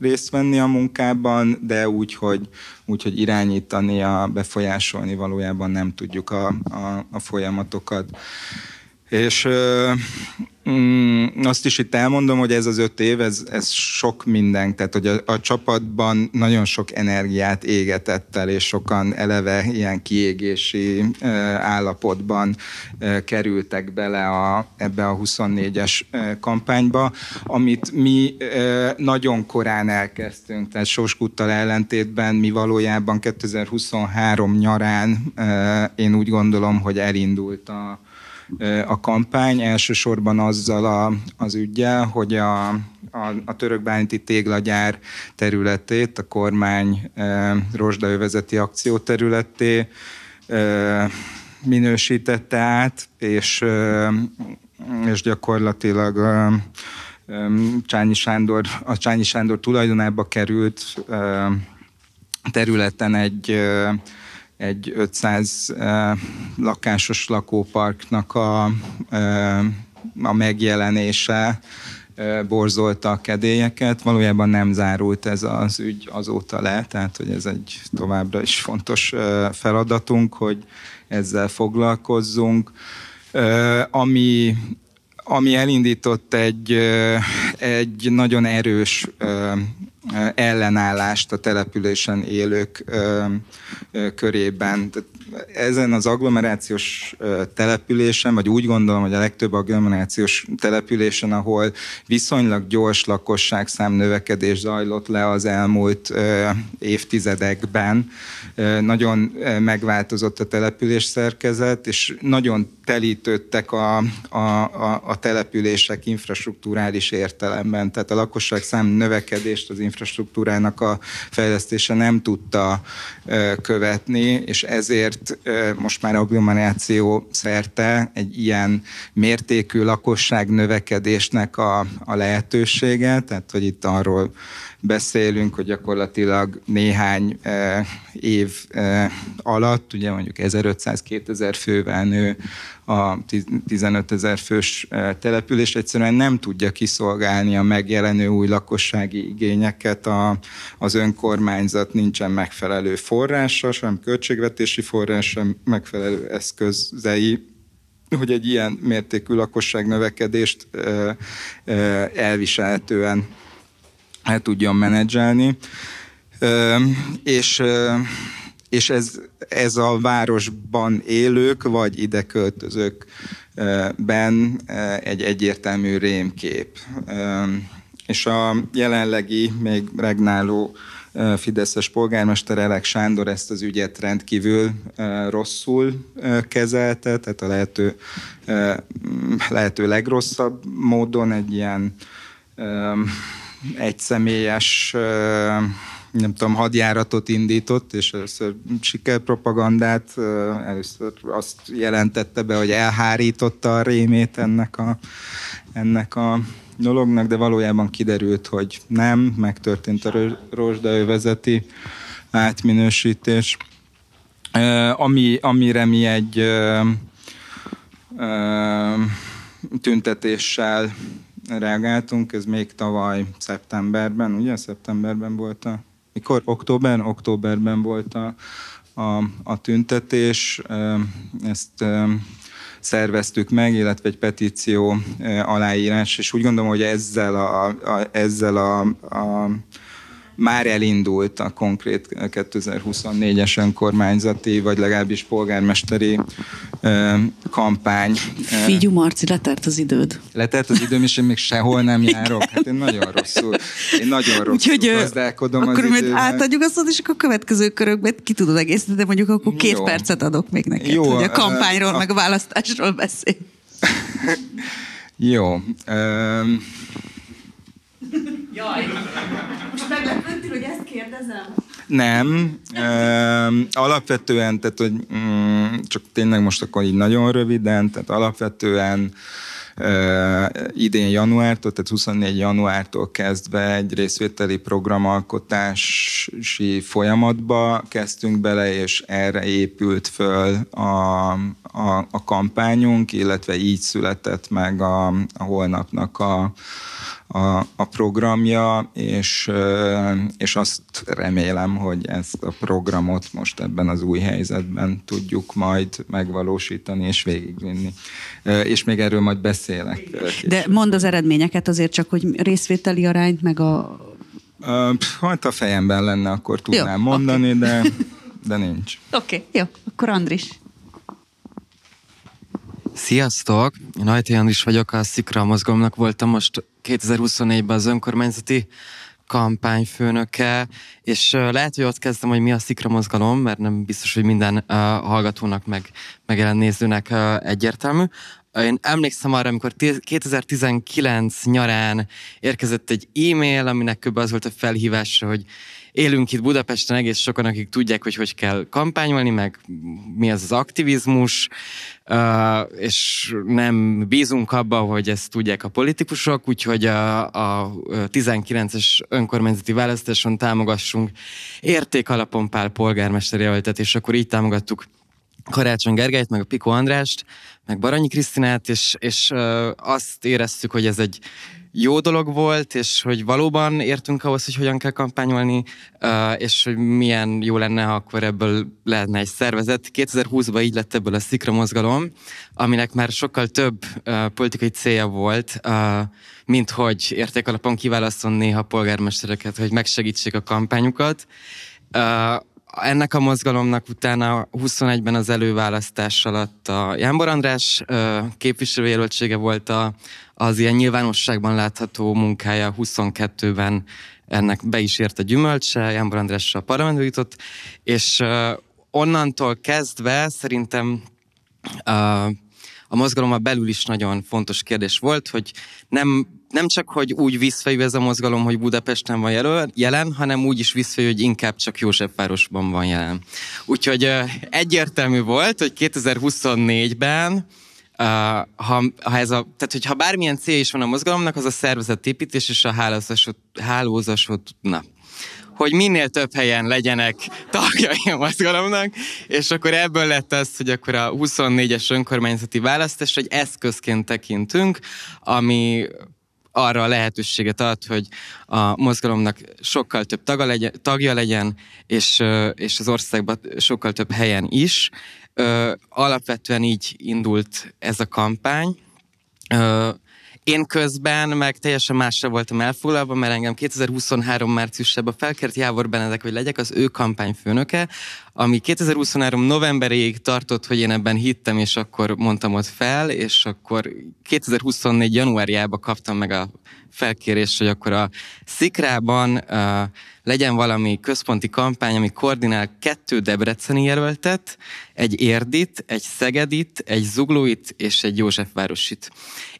részt venni a munkában, de úgy, hogy, úgy, hogy irányítani, a, befolyásolni valójában nem tudjuk a, a, a folyamatokat. És mm, azt is itt elmondom, hogy ez az öt év, ez, ez sok minden, tehát hogy a, a csapatban nagyon sok energiát égetett el, és sokan eleve ilyen kiégési e, állapotban e, kerültek bele a, ebbe a 24-es e, kampányba, amit mi e, nagyon korán elkezdtünk, tehát Soskuttal ellentétben mi valójában 2023 nyarán e, én úgy gondolom, hogy elindult a a kampány, elsősorban azzal a, az ügyel, hogy a, a, a törökbánti téglagyár területét a kormány e, rozsdaövezeti akcióterületté e, minősítette át, és, e, és gyakorlatilag e, Csányi Sándor, a Csányi Sándor tulajdonába került e, területen egy e, egy 500 lakásos lakóparknak a, a megjelenése borzolta a kedélyeket. Valójában nem zárult ez az ügy azóta le, tehát hogy ez egy továbbra is fontos feladatunk, hogy ezzel foglalkozzunk. Ami ami elindított egy, egy nagyon erős ellenállást a településen élők körében. Ezen az agglomerációs településen, vagy úgy gondolom, hogy a legtöbb agglomerációs településen, ahol viszonylag gyors lakosságszám növekedés zajlott le az elmúlt évtizedekben, nagyon megváltozott a település szerkezet, és nagyon telítődtek a, a, a, a települések infrastruktúrális értelemben. Tehát a lakosságszám növekedést az infrastruktúrának a fejlesztése nem tudta követni, és ezért most már agglomeráció szerte egy ilyen mértékű lakosság növekedésnek a, a lehetősége, tehát hogy itt arról beszélünk, hogy gyakorlatilag néhány eh, év eh, alatt, ugye mondjuk 1500-2000 fővel nő a 15 ezer fős eh, település, egyszerűen nem tudja kiszolgálni a megjelenő új lakossági igényeket, a, az önkormányzat nincsen megfelelő forrása, sem költségvetési forrás, sem megfelelő eszközei hogy egy ilyen mértékű lakosságnövekedést elviselhetően el tudjam menedzselni. És, és ez, ez a városban élők, vagy ide költözőkben ben egy egyértelmű rémkép. És a jelenlegi, még regnáló Fideszes polgármester Elek Sándor ezt az ügyet rendkívül rosszul kezelte, tehát a lehető, lehető legrosszabb módon egy ilyen egy személyes, nem tudom, hadjáratot indított, és először sikerpropagandát, először azt jelentette be, hogy elhárította a rémét ennek a, ennek a dolognak, de valójában kiderült, hogy nem, megtörtént a rozsdaövezeti átminősítés, ami, amire mi egy tüntetéssel reagáltunk, ez még tavaly szeptemberben, ugye? Szeptemberben volt a... Mikor? Október? Októberben volt a, a, a tüntetés. Ezt szerveztük meg, illetve egy petíció aláírás, és úgy gondolom, hogy ezzel a, a, ezzel a, a már elindult a konkrét 2024-es eh, önkormányzati, vagy legalábbis polgármesteri eh, kampány. Eh, Figyú Marci, letert az időd. Letert az időm, és én még sehol nem járok. Hát én nagyon rosszul, én nagyon rosszul Úgyhogy, gazdálkodom akkor az idővel. átadjuk azt, és akkor a következő körökben ki tudod egészíteni, de mondjuk akkor két Jó. percet adok még neked, Jó, hogy a kampányról, a... meg a választásról beszélj. Jó. Um... Jaj, most meglepődtél, hogy ezt kérdezem? Nem, ö, alapvetően, tehát hogy mm, csak tényleg most akkor így nagyon röviden, tehát alapvetően ö, e, idén januártól, tehát 24 januártól kezdve egy részvételi programalkotási folyamatba kezdtünk bele, és erre épült föl a, a, a kampányunk, illetve így született meg a, a holnapnak a a, a programja, és, és azt remélem, hogy ezt a programot most ebben az új helyzetben tudjuk majd megvalósítani és végigvinni. És még erről majd beszélek. De mond az eredményeket azért csak, hogy részvételi arányt, meg a... Hát a fejemben lenne, akkor tudnám jó, mondani, okay. de, de nincs. Oké, okay, jó. Akkor Andris. Sziasztok! Én Ajtai Jandis vagyok, a Szikra mozgomnak voltam most 2024-ben az önkormányzati kampányfőnöke, és lehet, hogy ott kezdtem, hogy mi a szikra mozgalom, mert nem biztos, hogy minden uh, hallgatónak, meg, meg nézőnek uh, egyértelmű. Én emlékszem arra, amikor 2019 nyarán érkezett egy e-mail, aminek kb. az volt a felhívása, hogy élünk itt Budapesten egész sokan, akik tudják, hogy hogy kell kampányolni, meg mi az az aktivizmus, és nem bízunk abba, hogy ezt tudják a politikusok, úgyhogy a, a 19-es önkormányzati választáson támogassunk értékalapon pár polgármester jelöltet, és akkor így támogattuk Karácsony Gergelyt, meg a Piko Andrást, meg Baranyi Krisztinát, és, és azt éreztük, hogy ez egy jó dolog volt, és hogy valóban értünk ahhoz, hogy hogyan kell kampányolni, és hogy milyen jó lenne, ha akkor ebből lehetne egy szervezet. 2020-ban így lett ebből a Szikra mozgalom, aminek már sokkal több politikai célja volt, mint hogy értékalapon kiválasztom néha polgármestereket, hogy megsegítsék a kampányukat ennek a mozgalomnak utána 21-ben az előválasztás alatt a Jánbor András képviselőjelöltsége volt a, az ilyen nyilvánosságban látható munkája 22-ben ennek be is ért a gyümölcse, Jánbor András a parlamentbe jutott, és onnantól kezdve szerintem a mozgalom a belül is nagyon fontos kérdés volt, hogy nem nem csak, hogy úgy visszfejű ez a mozgalom, hogy Budapesten van jelöl, jelen, hanem úgy is visszfejű, hogy inkább csak Józsefvárosban van jelen. Úgyhogy egyértelmű volt, hogy 2024-ben Uh, ha, ha ez a, tehát, hogyha bármilyen cél is van a mozgalomnak, az a szervezetépítés és a hálózasod, hálózasod, na, hogy minél több helyen legyenek tagjai a mozgalomnak, és akkor ebből lett az, hogy akkor a 24-es önkormányzati választás egy eszközként tekintünk, ami arra a lehetőséget ad, hogy a mozgalomnak sokkal több taga legyen, tagja legyen, és, és az országban sokkal több helyen is. Alapvetően így indult ez a kampány. Én közben meg teljesen másra voltam elfoglalva, mert engem 2023 márciusában felkért Jávor Benedek, hogy legyek az ő kampányfőnöke, ami 2023 novemberéig tartott, hogy én ebben hittem, és akkor mondtam ott fel, és akkor 2024 januárjában kaptam meg a felkérés, hogy akkor a szikrában uh, legyen valami központi kampány, ami koordinál kettő debreceni jelöltet, egy érdit, egy szegedit, egy zuglóit és egy Józsefvárosit.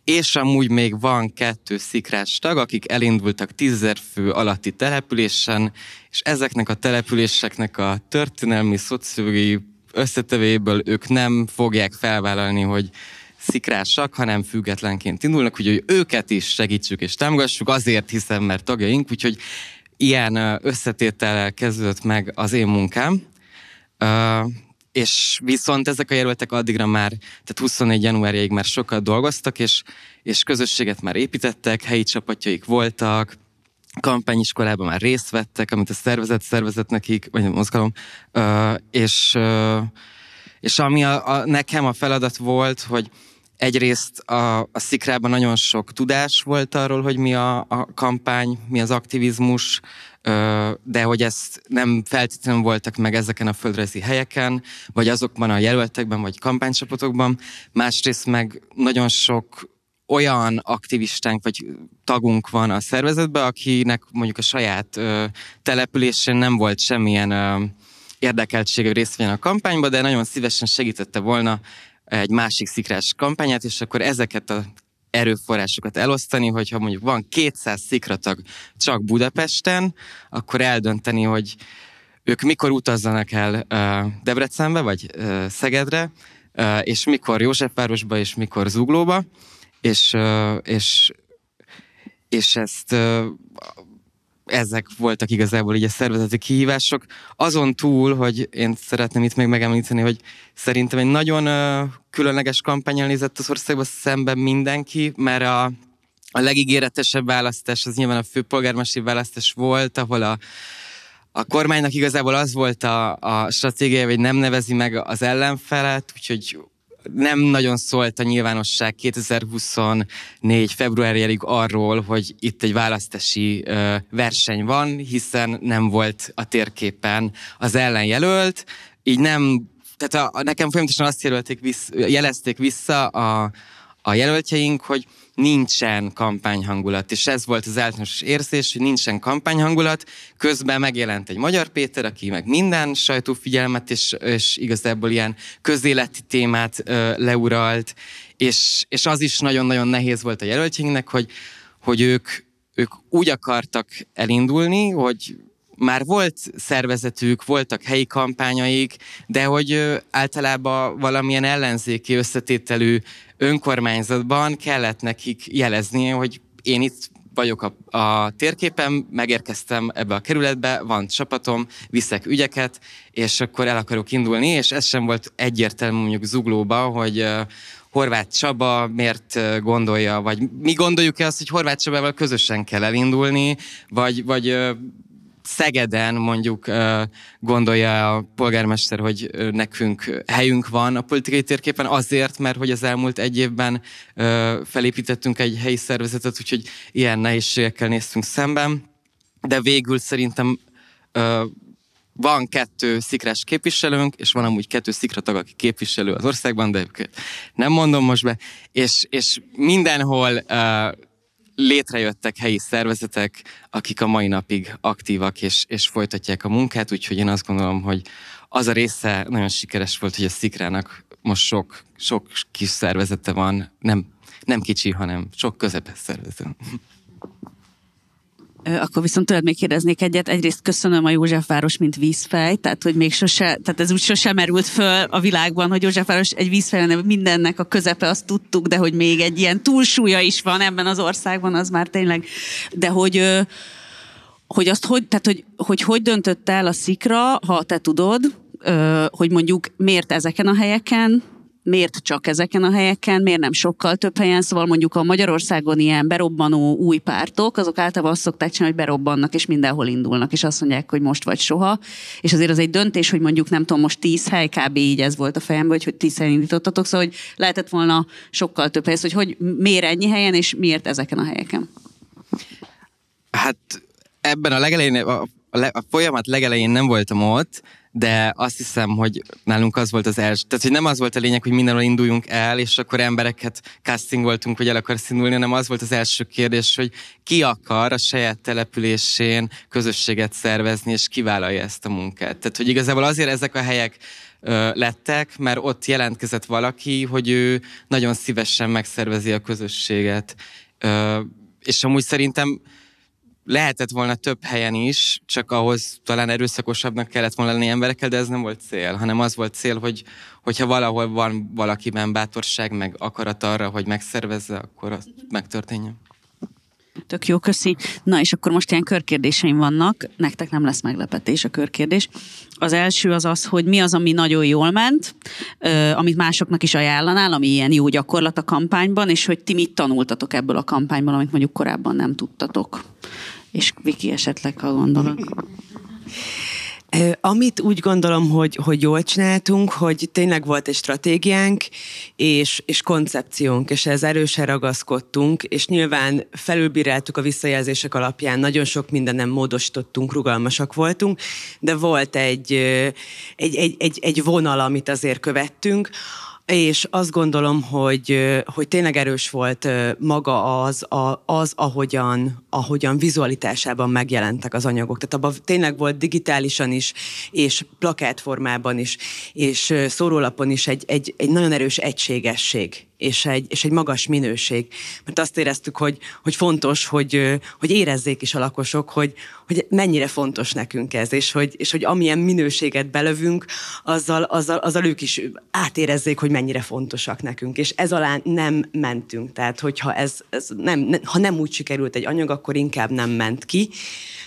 És amúgy még van kettő szikrás tag, akik elindultak tízzer fő alatti településen, és ezeknek a településeknek a történelmi, szociológiai összetevéből ők nem fogják felvállalni, hogy szikrásak, hanem függetlenként indulnak, úgyhogy őket is segítsük és támogassuk, azért hiszem, mert tagjaink, úgyhogy ilyen összetétellel kezdődött meg az én munkám. Uh, és viszont ezek a jelöltek addigra már, tehát 24 januárjaig már sokat dolgoztak, és, és közösséget már építettek, helyi csapatjaik voltak, kampányiskolában már részt vettek, amit a szervezet szervezett nekik, vagy a mozgalom, uh, és, uh, és ami a, a, nekem a feladat volt, hogy Egyrészt a, a Szikrában nagyon sok tudás volt arról, hogy mi a, a kampány, mi az aktivizmus, de hogy ezt nem feltétlenül voltak meg ezeken a földrajzi helyeken, vagy azokban a jelöltekben, vagy kampánycsapatokban. Másrészt meg nagyon sok olyan aktivistánk vagy tagunk van a szervezetben, akinek mondjuk a saját ö, településén nem volt semmilyen ö, érdekeltségű részt a kampányba, de nagyon szívesen segítette volna egy másik szikrás kampányát, és akkor ezeket a erőforrásokat elosztani, hogyha mondjuk van 200 szikratag csak Budapesten, akkor eldönteni, hogy ők mikor utazzanak el Debrecenbe, vagy Szegedre, és mikor Józsefvárosba, és mikor Zuglóba, és, és, és ezt ezek voltak igazából így a szervezeti kihívások. Azon túl, hogy én szeretném itt még megemlíteni, hogy szerintem egy nagyon különleges kampányal nézett az országban szemben mindenki, mert a a legígéretesebb választás az nyilván a főpolgármesteri választás volt, ahol a, a kormánynak igazából az volt a, a stratégiája, hogy nem nevezi meg az ellenfelet, úgyhogy nem nagyon szólt a nyilvánosság 2024. februárjáig arról, hogy itt egy választási verseny van, hiszen nem volt a térképen az ellenjelölt, így nem, tehát a, nekem folyamatosan azt jelölték, visz, jelezték vissza a, a jelöltjeink, hogy nincsen kampányhangulat. És ez volt az általános érzés, hogy nincsen kampányhangulat. Közben megjelent egy Magyar Péter, aki meg minden sajtófigyelmet és, és igazából ilyen közéleti témát ö, leuralt. És, és az is nagyon-nagyon nehéz volt a jelöltjeinknek, hogy, hogy ők, ők úgy akartak elindulni, hogy már volt szervezetük, voltak helyi kampányaik, de hogy általában valamilyen ellenzéki összetételű önkormányzatban kellett nekik jelezni, hogy én itt vagyok a, a térképen, megérkeztem ebbe a kerületbe, van csapatom, viszek ügyeket, és akkor el akarok indulni, és ez sem volt egyértelmű mondjuk zuglóba, hogy uh, Horváth Csaba miért gondolja, vagy mi gondoljuk-e azt, hogy Horváth Csabával közösen kell elindulni, vagy, vagy uh, Szegeden mondjuk gondolja a polgármester, hogy nekünk helyünk van a politikai térképen, azért, mert hogy az elmúlt egy évben felépítettünk egy helyi szervezetet, úgyhogy ilyen nehézségekkel néztünk szemben, de végül szerintem van kettő szikrás képviselőnk, és van amúgy kettő szikratag, aki képviselő az országban, de nem mondom most be, és, és mindenhol uh, létrejöttek helyi szervezetek, akik a mai napig aktívak és, és folytatják a munkát, úgyhogy én azt gondolom, hogy az a része nagyon sikeres volt, hogy a Szikrának most sok, sok kis szervezete van, nem, nem kicsi, hanem sok közepes szervezete. Akkor viszont tőled még kérdeznék egyet. Egyrészt köszönöm a Józsefváros, mint vízfej, tehát hogy még sose, tehát ez úgy sose merült föl a világban, hogy Józsefváros egy vízfej, hanem mindennek a közepe, azt tudtuk, de hogy még egy ilyen túlsúlya is van ebben az országban, az már tényleg. De hogy hogy azt hogy, tehát hogy, hogy, hogy döntött el a szikra, ha te tudod, hogy mondjuk miért ezeken a helyeken miért csak ezeken a helyeken, miért nem sokkal több helyen, szóval mondjuk a Magyarországon ilyen berobbanó új pártok, azok általában azt szokták csinálni, hogy berobbannak, és mindenhol indulnak, és azt mondják, hogy most vagy soha, és azért az egy döntés, hogy mondjuk nem tudom, most tíz hely, kb. így ez volt a fejemben, hogy, hogy 10 helyen indítottatok, szóval hogy lehetett volna sokkal több hely, hogy, szóval, hogy miért ennyi helyen, és miért ezeken a helyeken? Hát ebben a legelején, a, a, a folyamat legelején nem voltam ott, de azt hiszem, hogy nálunk az volt az első. Tehát, hogy nem az volt a lényeg, hogy mindenhol induljunk el, és akkor embereket castingoltunk, hogy el akarsz indulni, hanem az volt az első kérdés, hogy ki akar a saját településén közösséget szervezni, és kivállalja ezt a munkát. Tehát, hogy igazából azért ezek a helyek ö, lettek, mert ott jelentkezett valaki, hogy ő nagyon szívesen megszervezi a közösséget. Ö, és amúgy szerintem lehetett volna több helyen is, csak ahhoz talán erőszakosabbnak kellett volna lenni emberekkel, de ez nem volt cél, hanem az volt cél, hogy hogyha valahol van valakiben bátorság, meg akarat arra, hogy megszervezze, akkor az megtörténjen. Tök jó, köszi. Na, és akkor most ilyen körkérdéseim vannak. Nektek nem lesz meglepetés a körkérdés. Az első az az, hogy mi az, ami nagyon jól ment, amit másoknak is ajánlanál, ami ilyen jó gyakorlat a kampányban, és hogy ti mit tanultatok ebből a kampányból, amit mondjuk korábban nem tudtatok. És Viki esetleg, ha gondolok. Amit úgy gondolom, hogy, hogy jól csináltunk, hogy tényleg volt egy stratégiánk és, és koncepciónk, és ez erősen ragaszkodtunk, és nyilván felülbíráltuk a visszajelzések alapján, nagyon sok mindenem módosítottunk, rugalmasak voltunk, de volt egy, egy, egy, egy, egy vonal, amit azért követtünk, és azt gondolom, hogy, hogy tényleg erős volt maga az, a, az ahogyan, ahogyan vizualitásában megjelentek az anyagok. Tehát abban tényleg volt digitálisan is, és plakátformában is, és szórólapon is egy, egy, egy nagyon erős egységesség és egy, és egy magas minőség. Mert azt éreztük, hogy, hogy fontos, hogy, hogy érezzék is a lakosok, hogy, hogy mennyire fontos nekünk ez, és hogy, és hogy amilyen minőséget belövünk, azzal, azzal, azzal ők is átérezzék, hogy mennyire fontosak nekünk. És ez alá nem mentünk. Tehát, hogyha ez, ez nem, ha nem úgy sikerült egy anyag, akkor inkább nem ment ki.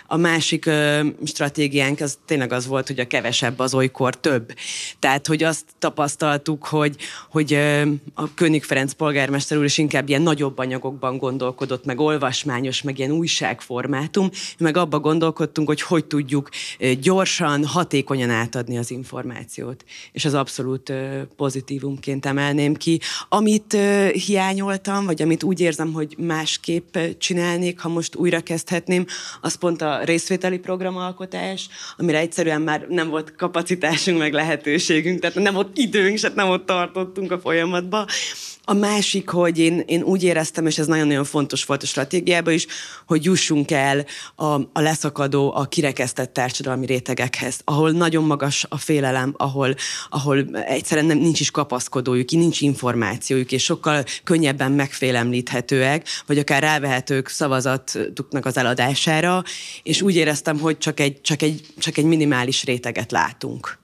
A másik ö, stratégiánk az tényleg az volt, hogy a kevesebb az olykor több. Tehát, hogy azt tapasztaltuk, hogy, hogy ö, a König Ferenc polgármester úr is inkább ilyen nagyobb anyagokban gondolkodott, meg olvasmányos, meg ilyen újságformátum, meg abba gondolkodtunk, hogy hogy tudjuk gyorsan, hatékonyan átadni az információt. És az abszolút ö, pozitívumként emelném ki. Amit ö, hiányoltam, vagy amit úgy érzem, hogy másképp csinálnék, ha most újra kezdhetném, az pont a részvételi programalkotás, amire egyszerűen már nem volt kapacitásunk, meg lehetőségünk, tehát nem ott időnk, és nem ott tartottunk a folyamatban. A másik, hogy én, én úgy éreztem, és ez nagyon-nagyon fontos volt a stratégiában is, hogy jussunk el a, a leszakadó, a kirekesztett társadalmi rétegekhez, ahol nagyon magas a félelem, ahol, ahol egyszerűen nem, nincs is kapaszkodójuk, nincs információjuk, és sokkal könnyebben megfélemlíthetőek, vagy akár rávehetők szavazatuknak az eladására, és úgy éreztem, hogy csak egy, csak egy, csak egy minimális réteget látunk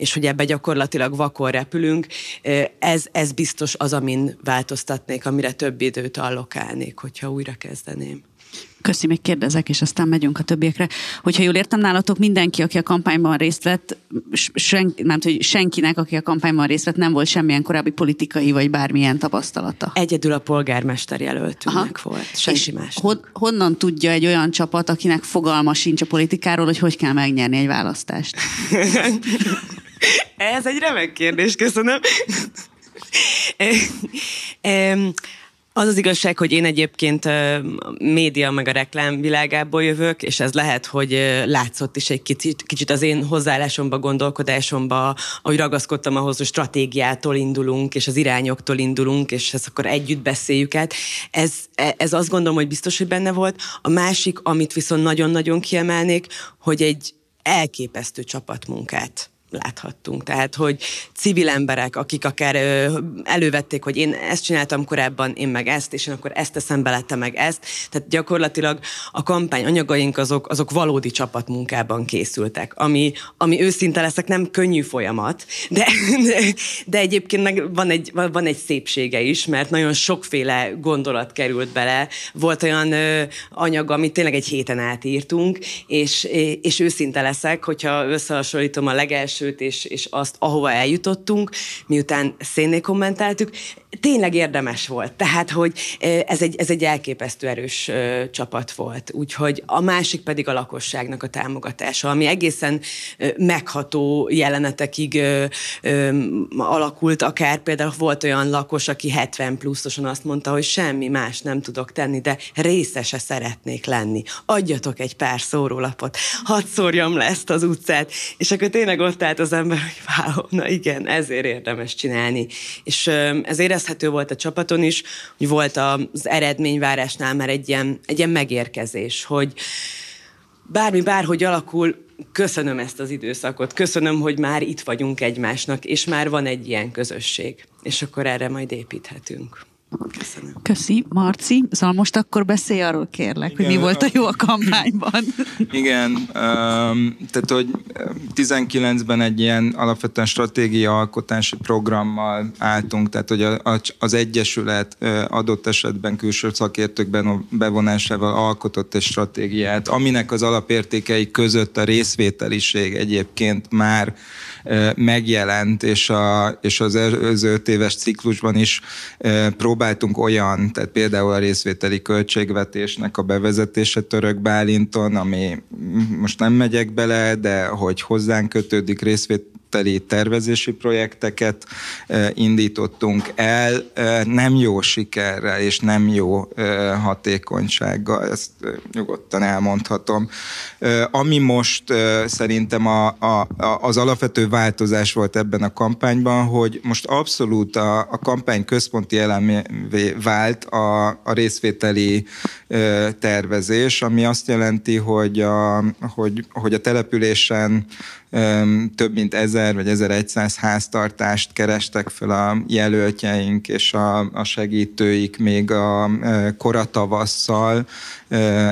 és hogy ebbe gyakorlatilag vakon repülünk, ez, ez biztos az, amin változtatnék, amire több időt allokálnék, hogyha újra kezdeném. Köszi, még kérdezek, és aztán megyünk a többiekre. Hogyha jól értem, nálatok mindenki, aki a kampányban részt vett, sen, nem, hogy senkinek, aki a kampányban részt vett, nem volt semmilyen korábbi politikai vagy bármilyen tapasztalata. Egyedül a polgármester jelöltünknek Aha. volt, senki más. Hon, honnan tudja egy olyan csapat, akinek fogalma sincs a politikáról, hogy hogy kell megnyerni egy választást? Ez egy remek kérdés, köszönöm. Az az igazság, hogy én egyébként a média meg a reklám világából jövök, és ez lehet, hogy látszott is egy kicsit, kicsit az én hozzáállásomba, gondolkodásomba, ahogy ragaszkodtam ahhoz, hogy stratégiától indulunk, és az irányoktól indulunk, és ezt akkor együtt beszéljük át. Ez, e, ez azt gondolom, hogy biztos, hogy benne volt. A másik, amit viszont nagyon-nagyon kiemelnék, hogy egy elképesztő csapatmunkát láthattunk. Tehát, hogy civil emberek, akik akár elővették, hogy én ezt csináltam korábban, én meg ezt, és én akkor ezt teszem belette, meg ezt. Tehát gyakorlatilag a kampány anyagaink azok, azok valódi csapatmunkában készültek, ami, ami őszinte leszek, nem könnyű folyamat, de, de, de egyébként meg van egy, van egy szépsége is, mert nagyon sokféle gondolat került bele. Volt olyan ö, anyag, amit tényleg egy héten átírtunk, és, és őszinte leszek, hogyha összehasonlítom a leges lépcsőt, és, és azt, ahova eljutottunk, miután szénné kommentáltuk. tényleg érdemes volt. Tehát, hogy ez egy, ez egy elképesztő erős csapat volt. Úgyhogy a másik pedig a lakosságnak a támogatása, ami egészen megható jelenetekig alakult, akár például volt olyan lakos, aki 70 pluszosan azt mondta, hogy semmi más nem tudok tenni, de részese szeretnék lenni. Adjatok egy pár szórólapot, hadd szórjam le ezt az utcát. És akkor tényleg ott rájött az ember, hogy wow, na igen, ezért érdemes csinálni. És ez érezhető volt a csapaton is, hogy volt az eredményvárásnál már egy ilyen, egy ilyen megérkezés, hogy bármi, bárhogy alakul, köszönöm ezt az időszakot, köszönöm, hogy már itt vagyunk egymásnak, és már van egy ilyen közösség, és akkor erre majd építhetünk. Köszönöm. Köszi, Marci. Szóval most akkor beszélj arról, kérlek, Igen, hogy mi volt a jó a kampányban. Igen, um, tehát hogy 19-ben um, egy ilyen alapvetően stratégia alkotási programmal álltunk, tehát hogy a, a, az Egyesület adott esetben külső szakértőkben bevonásával alkotott egy stratégiát, aminek az alapértékei között a részvételiség egyébként már megjelent, és, a, és az előző öt éves ciklusban is próbáltunk olyan, tehát például a részvételi költségvetésnek a bevezetése Török Bálinton, ami most nem megyek bele, de hogy hozzánk kötődik részvét, teli tervezési projekteket eh, indítottunk el, eh, nem jó sikerrel és nem jó eh, hatékonysággal, ezt nyugodtan elmondhatom. Ami most szerintem a, a, az alapvető változás volt ebben a kampányban, hogy most abszolút a, a kampány központi elemévé vált a, a részvételi tervezés, ami azt jelenti, hogy a, hogy, hogy a településen több mint 1000 vagy 1100 háztartást kerestek fel a jelöltjeink és a, a segítőik még a koratavasszal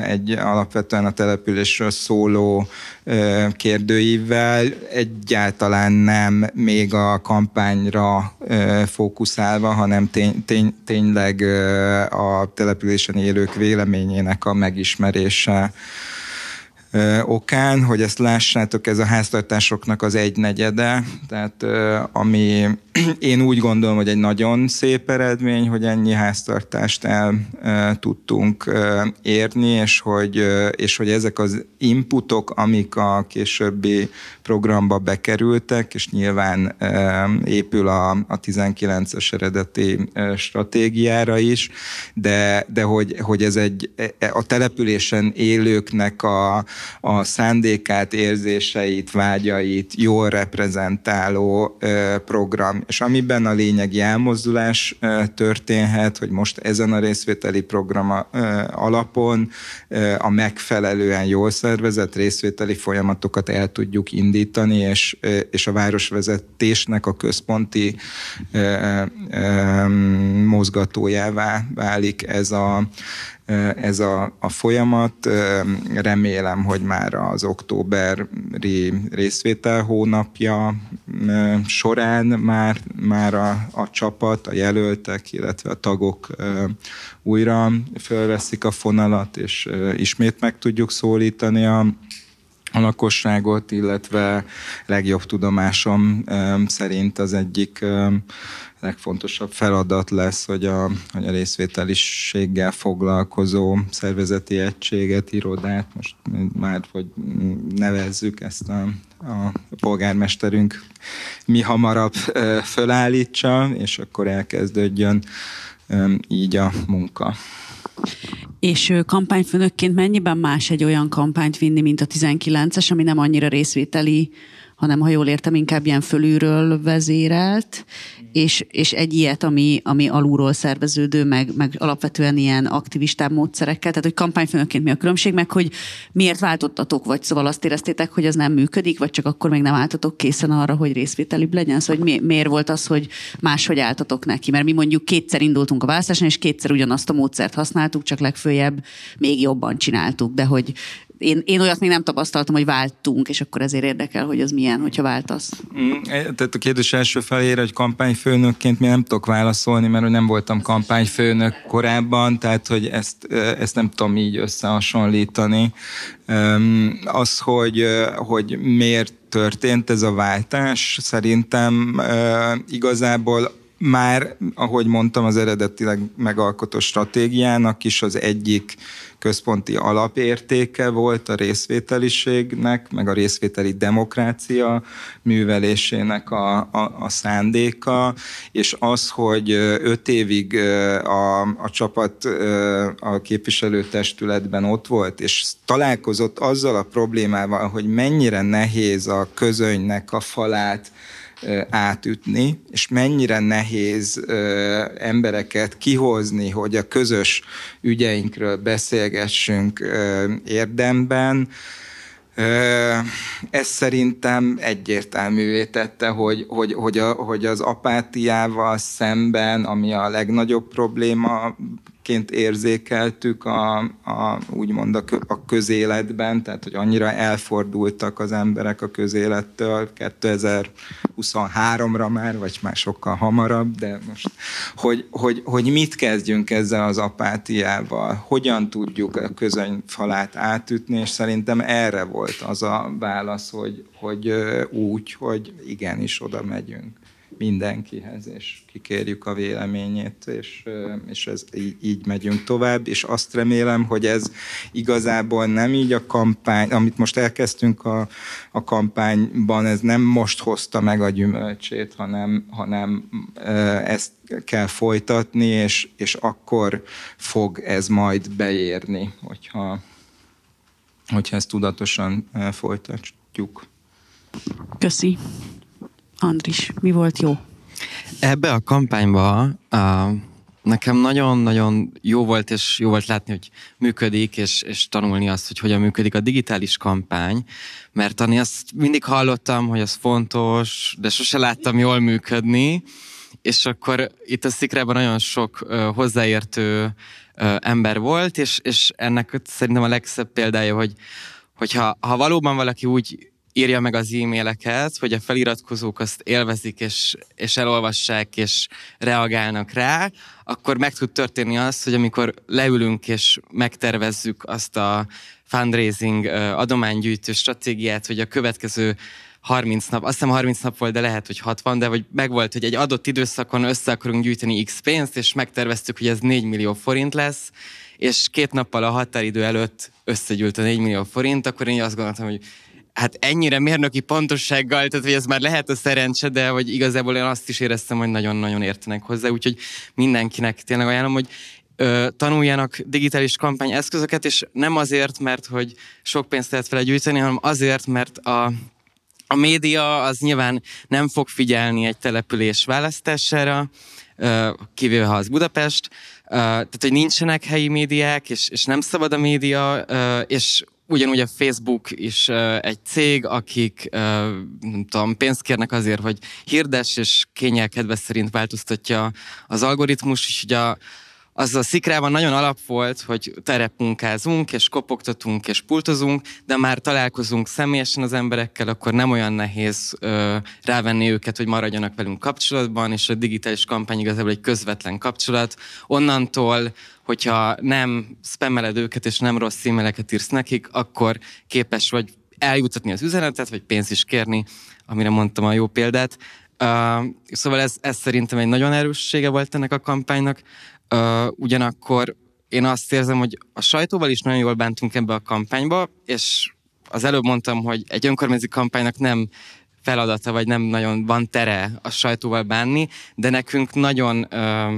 egy alapvetően a településről szóló kérdőivel, egyáltalán nem még a kampányra fókuszálva, hanem tény, tény, tényleg a településen élők véleményének a megismerése okán, hogy ezt lássátok, ez a háztartásoknak az egynegyede, tehát ami én úgy gondolom, hogy egy nagyon szép eredmény, hogy ennyi háztartást el tudtunk érni, és hogy, és hogy ezek az inputok, amik a későbbi programba bekerültek, és nyilván épül a, a 19-es eredeti stratégiára is, de, de hogy, hogy ez egy e, e, a településen élőknek a, a szándékát, érzéseit, vágyait jól reprezentáló program, és amiben a lényegi elmozdulás történhet, hogy most ezen a részvételi program alapon a megfelelően jól szervezett részvételi folyamatokat el tudjuk indítani, és, és a városvezetésnek a központi mozgatójává válik ez a ez a, a folyamat. Remélem, hogy már az októberi részvétel hónapja során már, már a, a csapat, a jelöltek, illetve a tagok újra felveszik a fonalat, és ismét meg tudjuk szólítani a a lakosságot, illetve legjobb tudomásom szerint az egyik legfontosabb feladat lesz, hogy a, hogy a részvételiséggel foglalkozó szervezeti egységet, irodát, most már hogy nevezzük ezt a, a polgármesterünk mi hamarabb fölállítsa, és akkor elkezdődjön így a munka. És kampányfőnökként mennyiben más egy olyan kampányt vinni, mint a 19-es, ami nem annyira részvételi, hanem ha jól értem, inkább ilyen fölülről vezérelt, és, és egy ilyet, ami, ami alulról szerveződő, meg, meg alapvetően ilyen aktivistább módszerekkel, tehát hogy kampányfőnökként mi a különbség, meg hogy miért váltottatok, vagy szóval azt éreztétek, hogy ez nem működik, vagy csak akkor még nem álltatok készen arra, hogy részvételibb legyen, szóval hogy mi, miért volt az, hogy máshogy álltatok neki, mert mi mondjuk kétszer indultunk a választáson, és kétszer ugyanazt a módszert használtuk, csak legfőjebb még jobban csináltuk, de hogy én, én olyat még nem tapasztaltam, hogy váltunk, és akkor ezért érdekel, hogy az milyen, hogyha váltasz. Mm, eh, tehát a kérdés első felére, hogy kampányfőnökként mi nem tudok válaszolni, mert nem voltam kampányfőnök korábban, tehát hogy ezt, eh, ezt nem tudom így összehasonlítani. Az, hogy, eh, hogy miért történt ez a váltás, szerintem igazából már, ahogy mondtam, az eredetileg megalkotott stratégiának is az egyik központi alapértéke volt a részvételiségnek, meg a részvételi demokrácia művelésének a, a, a szándéka, és az, hogy öt évig a, a csapat a képviselőtestületben ott volt, és találkozott azzal a problémával, hogy mennyire nehéz a közönynek a falát, átütni, és mennyire nehéz embereket kihozni, hogy a közös ügyeinkről beszélgessünk érdemben. Ez szerintem egyértelművé tette, hogy, hogy, hogy, a, hogy az apátiával szemben, ami a legnagyobb probléma ként érzékeltük a, a úgymond a, a közéletben, tehát hogy annyira elfordultak az emberek a közélettől 2023-ra már, vagy már sokkal hamarabb, de most, hogy, hogy, hogy mit kezdjünk ezzel az apátiával, hogyan tudjuk a közöny falát átütni, és szerintem erre volt az a válasz, hogy, hogy úgy, hogy igenis oda megyünk mindenkihez, és kikérjük a véleményét, és, és ez így, így megyünk tovább, és azt remélem, hogy ez igazából nem így a kampány, amit most elkezdtünk a, a kampányban, ez nem most hozta meg a gyümölcsét, hanem, hanem ezt kell folytatni, és, és akkor fog ez majd beérni, hogyha, hogyha ezt tudatosan folytatjuk. köszönöm Andris, mi volt jó? Ebbe a kampányba uh, nekem nagyon-nagyon jó volt, és jó volt látni, hogy működik, és, és tanulni azt, hogy hogyan működik a digitális kampány, mert annyi azt mindig hallottam, hogy az fontos, de sose láttam jól működni, és akkor itt a szikrában nagyon sok uh, hozzáértő uh, ember volt, és, és ennek szerintem a legszebb példája, hogy hogyha ha valóban valaki úgy írja meg az e-maileket, hogy a feliratkozók azt élvezik, és, és elolvassák, és reagálnak rá, akkor meg tud történni az, hogy amikor leülünk és megtervezzük azt a fundraising adománygyűjtő stratégiát, hogy a következő 30 nap, azt hiszem 30 nap volt, de lehet, hogy 60, de vagy megvolt, hogy egy adott időszakon össze akarunk gyűjteni X pénzt, és megterveztük, hogy ez 4 millió forint lesz, és két nappal a határidő előtt összegyűlt a 4 millió forint, akkor én azt gondoltam, hogy hát ennyire mérnöki pontossággal, tehát hogy ez már lehet a szerencse, de hogy igazából én azt is éreztem, hogy nagyon-nagyon értenek hozzá, úgyhogy mindenkinek tényleg ajánlom, hogy ö, tanuljanak digitális eszközöket, és nem azért, mert hogy sok pénzt lehet vele gyűjteni, hanem azért, mert a a média az nyilván nem fog figyelni egy település választására, kivéve ha az Budapest, tehát hogy nincsenek helyi médiák, és, és nem szabad a média, és ugyanúgy a Facebook is egy cég, akik nem tudom, pénzt kérnek azért, hogy hirdes és kényelkedve szerint változtatja az algoritmus, és ugye a az a szikrában nagyon alap volt, hogy terepmunkázunk, és kopogtatunk, és pultozunk, de már találkozunk személyesen az emberekkel, akkor nem olyan nehéz ö, rávenni őket, hogy maradjanak velünk kapcsolatban, és a digitális kampány igazából egy közvetlen kapcsolat. Onnantól, hogyha nem spammeled őket, és nem rossz e-maileket írsz nekik, akkor képes vagy eljutatni az üzenetet, vagy pénzt is kérni, amire mondtam a jó példát. Uh, szóval ez, ez szerintem egy nagyon erőssége volt ennek a kampánynak ugyanakkor én azt érzem, hogy a sajtóval is nagyon jól bántunk ebbe a kampányba, és az előbb mondtam, hogy egy önkormányzati kampánynak nem feladata, vagy nem nagyon van tere a sajtóval bánni, de nekünk nagyon ö,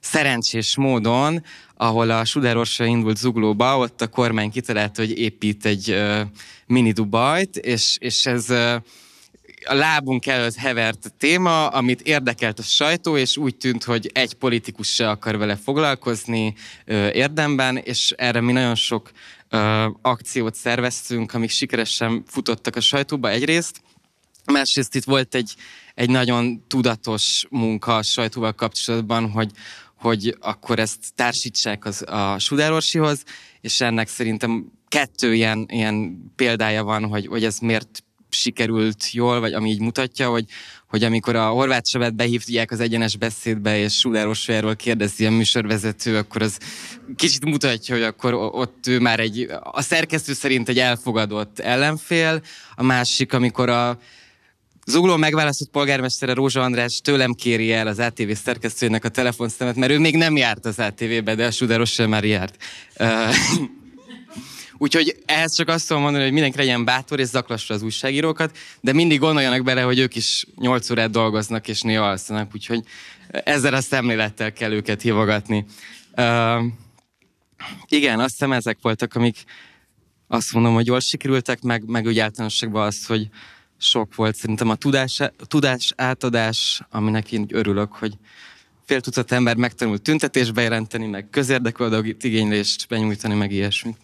szerencsés módon, ahol a Suderorsa indult zuglóba, ott a kormány kitalálta, hogy épít egy ö, mini Dubajt, és, és ez ö, a lábunk előtt hevert téma, amit érdekelt a sajtó, és úgy tűnt, hogy egy politikus se akar vele foglalkozni érdemben, és erre mi nagyon sok akciót szerveztünk, amik sikeresen futottak a sajtóba egyrészt. Másrészt itt volt egy, egy nagyon tudatos munka a sajtóval kapcsolatban, hogy, hogy akkor ezt társítsák az, a Sudárosihoz, és ennek szerintem kettő ilyen, ilyen példája van, hogy, hogy ez miért sikerült jól, vagy ami így mutatja, hogy, hogy amikor a horvát Sebet behívják az egyenes beszédbe, és Suláros erről kérdezi a műsorvezető, akkor az kicsit mutatja, hogy akkor ott ő már egy, a szerkesztő szerint egy elfogadott ellenfél, a másik, amikor a Zugló megválasztott polgármestere Rózsa András tőlem kéri el az ATV szerkesztőjének a telefonszámát, mert ő még nem járt az ATV-be, de a Sudaros sem már járt. Úgyhogy ehhez csak azt tudom mondani, hogy mindenki legyen bátor és zaklassa az újságírókat, de mindig gondoljanak bele, hogy ők is 8 órát dolgoznak és néha alszanak, úgyhogy ezzel a szemlélettel kell őket hívogatni. Uh, igen, azt hiszem ezek voltak, amik azt mondom, hogy jól sikerültek, meg, meg úgy általánosságban az, hogy sok volt szerintem a tudás, tudás átadás, aminek én örülök, hogy fél tucat ember megtanult tüntetésbe jelenteni, meg közérdekoldagigénylést benyújtani, meg ilyesmit.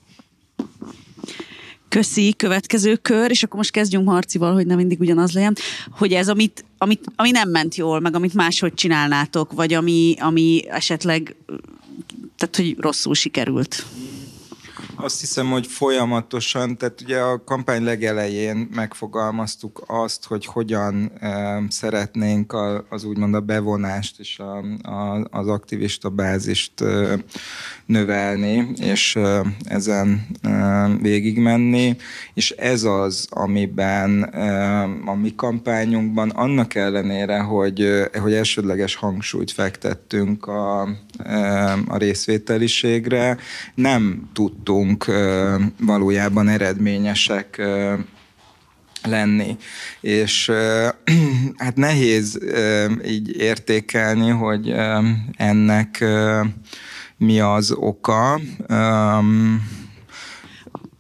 Köszi, következő kör, és akkor most kezdjünk Marcival, hogy nem mindig ugyanaz legyen, hogy ez, amit, amit, ami nem ment jól, meg amit máshogy csinálnátok, vagy ami, ami esetleg, tehát hogy rosszul sikerült azt hiszem, hogy folyamatosan, tehát ugye a kampány legelején megfogalmaztuk azt, hogy hogyan eh, szeretnénk az úgymond a bevonást és a, a, az aktivista bázist eh, növelni, és eh, ezen ezen végigmenni, és ez az, amiben eh, a mi kampányunkban annak ellenére, hogy, eh, hogy elsődleges hangsúlyt fektettünk a, eh, a részvételiségre, nem tudtunk valójában eredményesek lenni. És hát nehéz így értékelni, hogy ennek mi az oka. Ehm,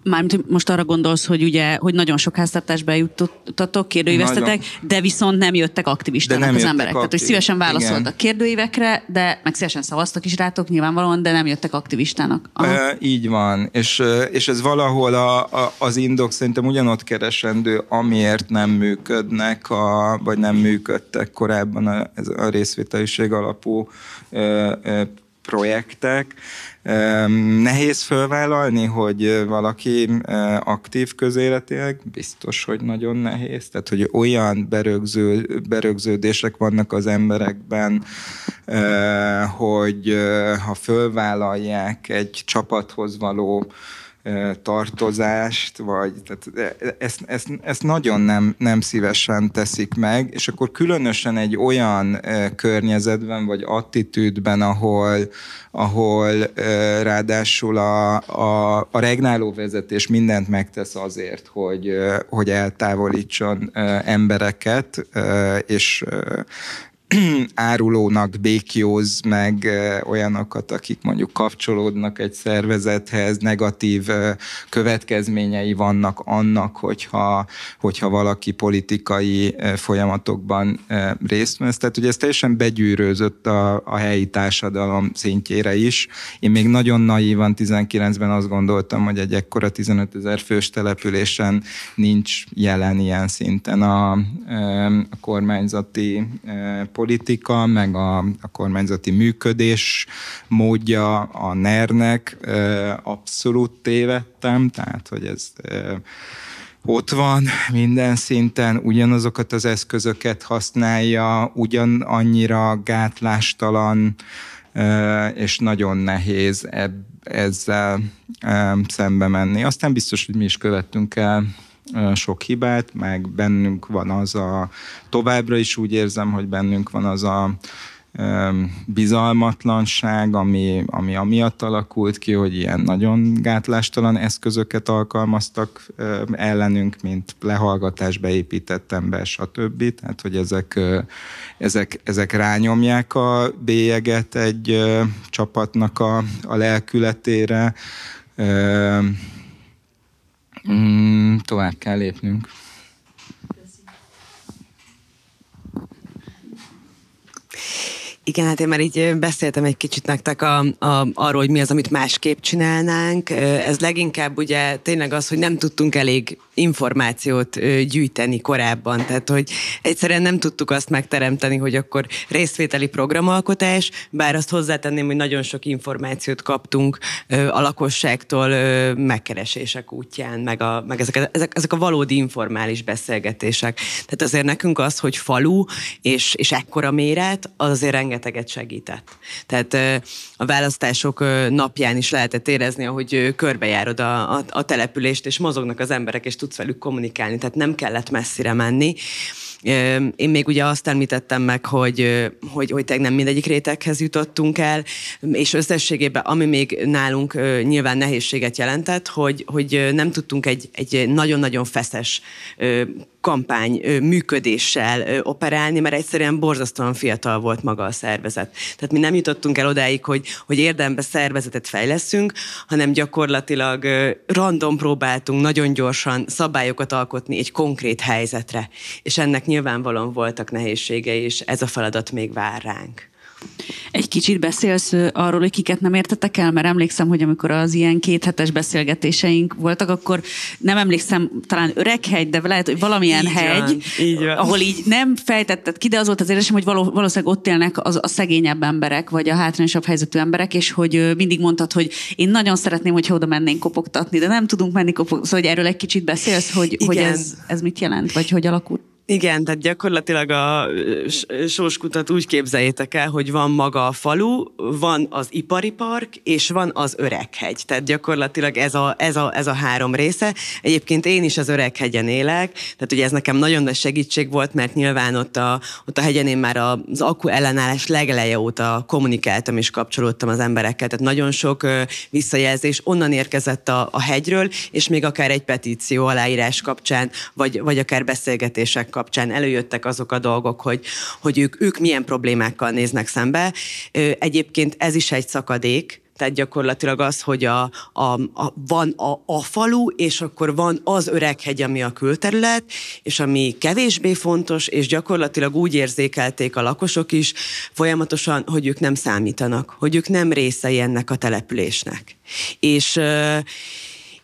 Mármint most arra gondolsz, hogy ugye, hogy nagyon sok háztartásba jutottatok, kérdőívesztetek, de viszont nem jöttek aktivistának az emberek. Aktív. Tehát, hogy szívesen válaszoltak Igen. kérdőívekre, de meg szívesen szavaztak is rátok nyilvánvalóan, de nem jöttek aktivistának. E, így van, és, és ez valahol a, a, az indok szerintem ugyanott keresendő, amiért nem működnek, a, vagy nem működtek korábban a, a részvételiség alapú e, e, projektek Nehéz fölvállalni, hogy valaki aktív közéletileg, biztos, hogy nagyon nehéz. Tehát, hogy olyan berögző, berögződések vannak az emberekben, hogy ha fölvállalják egy csapathoz való tartozást, vagy tehát ezt, ezt, ezt nagyon nem, nem szívesen teszik meg, és akkor különösen egy olyan környezetben, vagy attitűdben, ahol, ahol ráadásul a, a, a regnáló vezetés mindent megtesz azért, hogy, hogy eltávolítson embereket, és árulónak békjóz meg olyanokat, akik mondjuk kapcsolódnak egy szervezethez, negatív következményei vannak annak, hogyha, hogyha valaki politikai folyamatokban részt vesz. Tehát ugye ez teljesen begyűrőzött a, a helyi társadalom szintjére is. Én még nagyon naívan 19-ben azt gondoltam, hogy egy ekkora 15 ezer fős településen nincs jelen ilyen szinten a, a kormányzati politika, meg a, a kormányzati működés módja a NER-nek abszolút tévedtem, tehát hogy ez ott van minden szinten, ugyanazokat az eszközöket használja, ugyanannyira gátlástalan, és nagyon nehéz ezzel szembe menni. Aztán biztos, hogy mi is követtünk el sok hibát, meg bennünk van az a, továbbra is úgy érzem, hogy bennünk van az a bizalmatlanság, ami, ami amiatt alakult ki, hogy ilyen nagyon gátlástalan eszközöket alkalmaztak ellenünk, mint lehallgatás, beépített ember, stb. Tehát, hogy ezek, ezek, ezek rányomják a bélyeget egy csapatnak a, a lelkületére, Mm, tovább kell lépnünk. Igen, hát én már így beszéltem egy kicsit nektek a, a, arról, hogy mi az, amit másképp csinálnánk. Ez leginkább ugye tényleg az, hogy nem tudtunk elég információt gyűjteni korábban. Tehát, hogy egyszerűen nem tudtuk azt megteremteni, hogy akkor részvételi programalkotás, bár azt hozzátenném, hogy nagyon sok információt kaptunk a lakosságtól megkeresések útján, meg, a, meg ezek, ezek, ezek a valódi informális beszélgetések. Tehát azért nekünk az, hogy falu és, és ekkora méret, az azért rengeteg rengeteget segített. Tehát a választások napján is lehetett érezni, ahogy körbejárod a, a, a települést, és mozognak az emberek, és tudsz velük kommunikálni, tehát nem kellett messzire menni. Én még ugye azt említettem meg, hogy, hogy, hogy tényleg nem mindegyik réteghez jutottunk el, és összességében, ami még nálunk nyilván nehézséget jelentett, hogy, hogy nem tudtunk egy, egy nagyon-nagyon feszes kampány működéssel operálni, mert egyszerűen borzasztóan fiatal volt maga a szervezet. Tehát mi nem jutottunk el odáig, hogy, hogy érdembe szervezetet fejleszünk, hanem gyakorlatilag random próbáltunk nagyon gyorsan szabályokat alkotni egy konkrét helyzetre. És ennek nyilvánvalóan voltak nehézségei, és ez a feladat még vár ránk. Egy kicsit beszélsz arról, hogy kiket nem értetek el, mert emlékszem, hogy amikor az ilyen kéthetes beszélgetéseink voltak, akkor nem emlékszem, talán hegy, de lehet, hogy valamilyen így hegy, van, így van. ahol így nem fejtetted ki, de az volt az érzésem, hogy való, valószínűleg ott élnek az, a szegényebb emberek, vagy a hátrányosabb helyzetű emberek, és hogy mindig mondtad, hogy én nagyon szeretném, hogyha oda mennénk kopogtatni, de nem tudunk menni kopogtatni. Szóval hogy erről egy kicsit beszélsz, hogy, hogy ez, ez mit jelent, vagy hogy alakult? Igen, tehát gyakorlatilag a sóskutat úgy képzeljétek el, hogy van maga a falu, van az ipari park, és van az Öreghegy. Tehát gyakorlatilag ez a, ez a, ez a három része. Egyébként én is az Öreghegyen élek, tehát ugye ez nekem nagyon nagy segítség volt, mert nyilván ott a, ott a hegyen én már az akku ellenállás legeleje óta kommunikáltam és kapcsolódtam az emberekkel, tehát nagyon sok visszajelzés onnan érkezett a, a hegyről, és még akár egy petíció aláírás kapcsán, vagy, vagy akár beszélgetések kapcsán előjöttek azok a dolgok, hogy, hogy ők, ők milyen problémákkal néznek szembe. Egyébként ez is egy szakadék, tehát gyakorlatilag az, hogy a, a, a, van a, a falu, és akkor van az hegy, ami a külterület, és ami kevésbé fontos, és gyakorlatilag úgy érzékelték a lakosok is folyamatosan, hogy ők nem számítanak, hogy ők nem részei ennek a településnek. És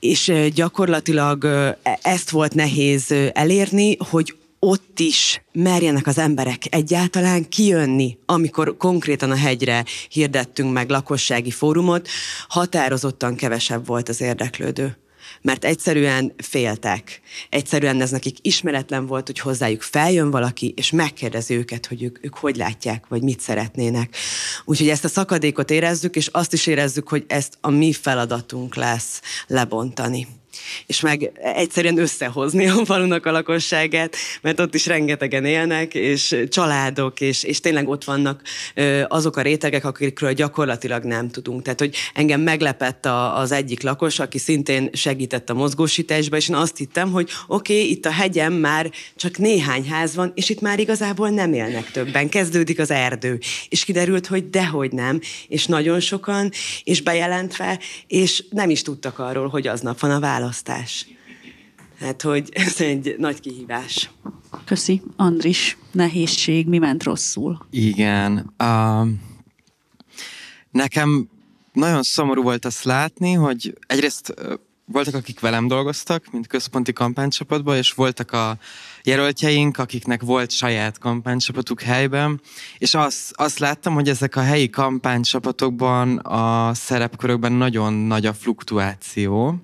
és gyakorlatilag e, ezt volt nehéz elérni, hogy ott is merjenek az emberek egyáltalán kijönni, amikor konkrétan a hegyre hirdettünk meg lakossági fórumot, határozottan kevesebb volt az érdeklődő mert egyszerűen féltek. Egyszerűen ez nekik ismeretlen volt, hogy hozzájuk feljön valaki, és megkérdezi őket, hogy ők, ők hogy látják, vagy mit szeretnének. Úgyhogy ezt a szakadékot érezzük, és azt is érezzük, hogy ezt a mi feladatunk lesz lebontani és meg egyszerűen összehozni a falunak a lakosságát, mert ott is rengetegen élnek, és családok, és, és tényleg ott vannak azok a rétegek, akikről gyakorlatilag nem tudunk. Tehát, hogy engem meglepett a, az egyik lakos, aki szintén segített a mozgósításba, és én azt hittem, hogy oké, okay, itt a hegyen már csak néhány ház van, és itt már igazából nem élnek többen. Kezdődik az erdő. És kiderült, hogy dehogy nem, és nagyon sokan, és bejelentve, és nem is tudtak arról, hogy aznap van a válasz választás. Hát, hogy ez egy nagy kihívás. Köszi. Andris, nehézség, mi ment rosszul? Igen. Um, nekem nagyon szomorú volt azt látni, hogy egyrészt voltak, akik velem dolgoztak, mint központi kampánycsapatban, és voltak a, jelöltjeink, akiknek volt saját kampánycsapatuk helyben, és azt, azt láttam, hogy ezek a helyi kampánycsapatokban a szerepkörökben nagyon nagy a fluktuáció,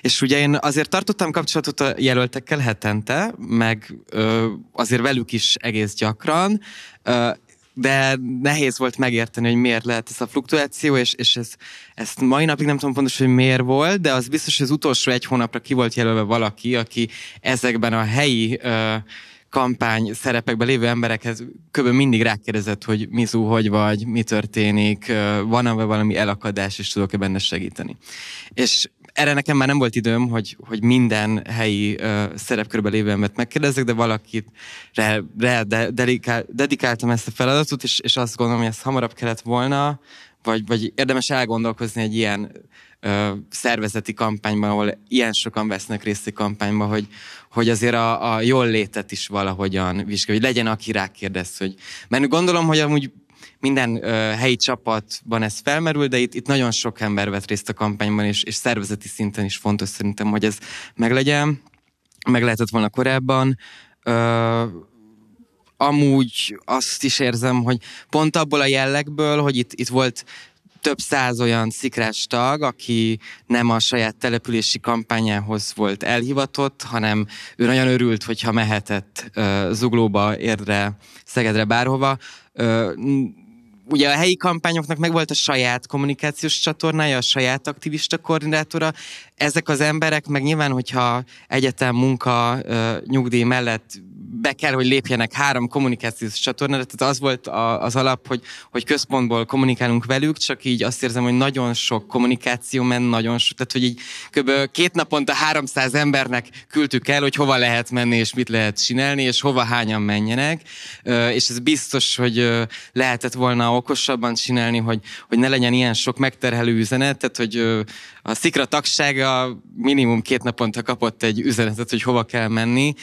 és ugye én azért tartottam kapcsolatot a jelöltekkel hetente, meg ö, azért velük is egész gyakran, ö, de nehéz volt megérteni, hogy miért lehet ez a fluktuáció, és, és ez, ezt mai napig nem tudom pontosan, hogy miért volt, de az biztos, hogy az utolsó egy hónapra ki volt jelölve valaki, aki ezekben a helyi ö, kampány szerepekben lévő emberekhez kb. mindig rákérdezett, hogy Mizu, hogy vagy, mi történik, van-e valami elakadás, és tudok-e benne segíteni. És erre nekem már nem volt időm, hogy, hogy minden helyi uh, szerepkörbe lévő embert megkérdezzek, de valakit re, re, de, dedikál, dedikáltam ezt a feladatot, és, és azt gondolom, hogy ezt hamarabb kellett volna, vagy, vagy érdemes elgondolkozni egy ilyen uh, szervezeti kampányban, ahol ilyen sokan vesznek részt egy kampányban, hogy, hogy azért a, a jól létet is valahogyan vizsgálja, hogy legyen, aki rákérdez, hogy mert gondolom, hogy amúgy minden ö, helyi csapatban ez felmerül, de itt, itt nagyon sok ember vett részt a kampányban, és, és szervezeti szinten is fontos szerintem, hogy ez meglegyen. Meg lehetett volna korábban. Ö, amúgy azt is érzem, hogy pont abból a jellegből, hogy itt, itt volt több száz olyan szikrás tag, aki nem a saját települési kampányához volt elhivatott, hanem ő nagyon örült, hogyha mehetett uh, Zuglóba, Érdre, Szegedre, bárhova. Uh, ugye a helyi kampányoknak meg volt a saját kommunikációs csatornája, a saját aktivista koordinátora. Ezek az emberek meg nyilván, hogyha egyetem, munka, nyugdíj mellett be kell, hogy lépjenek három kommunikációs csatorna, tehát az volt a, az alap, hogy, hogy központból kommunikálunk velük, csak így azt érzem, hogy nagyon sok kommunikáció ment, nagyon sok, tehát hogy így kb. két naponta 300 embernek küldtük el, hogy hova lehet menni, és mit lehet csinálni, és hova hányan menjenek, és ez biztos, hogy lehetett volna okosabban csinálni, hogy, hogy ne legyen ilyen sok megterhelő üzenet, tehát hogy a Szikra tagsága minimum két naponta kapott egy üzenetet, hogy hova kell menni,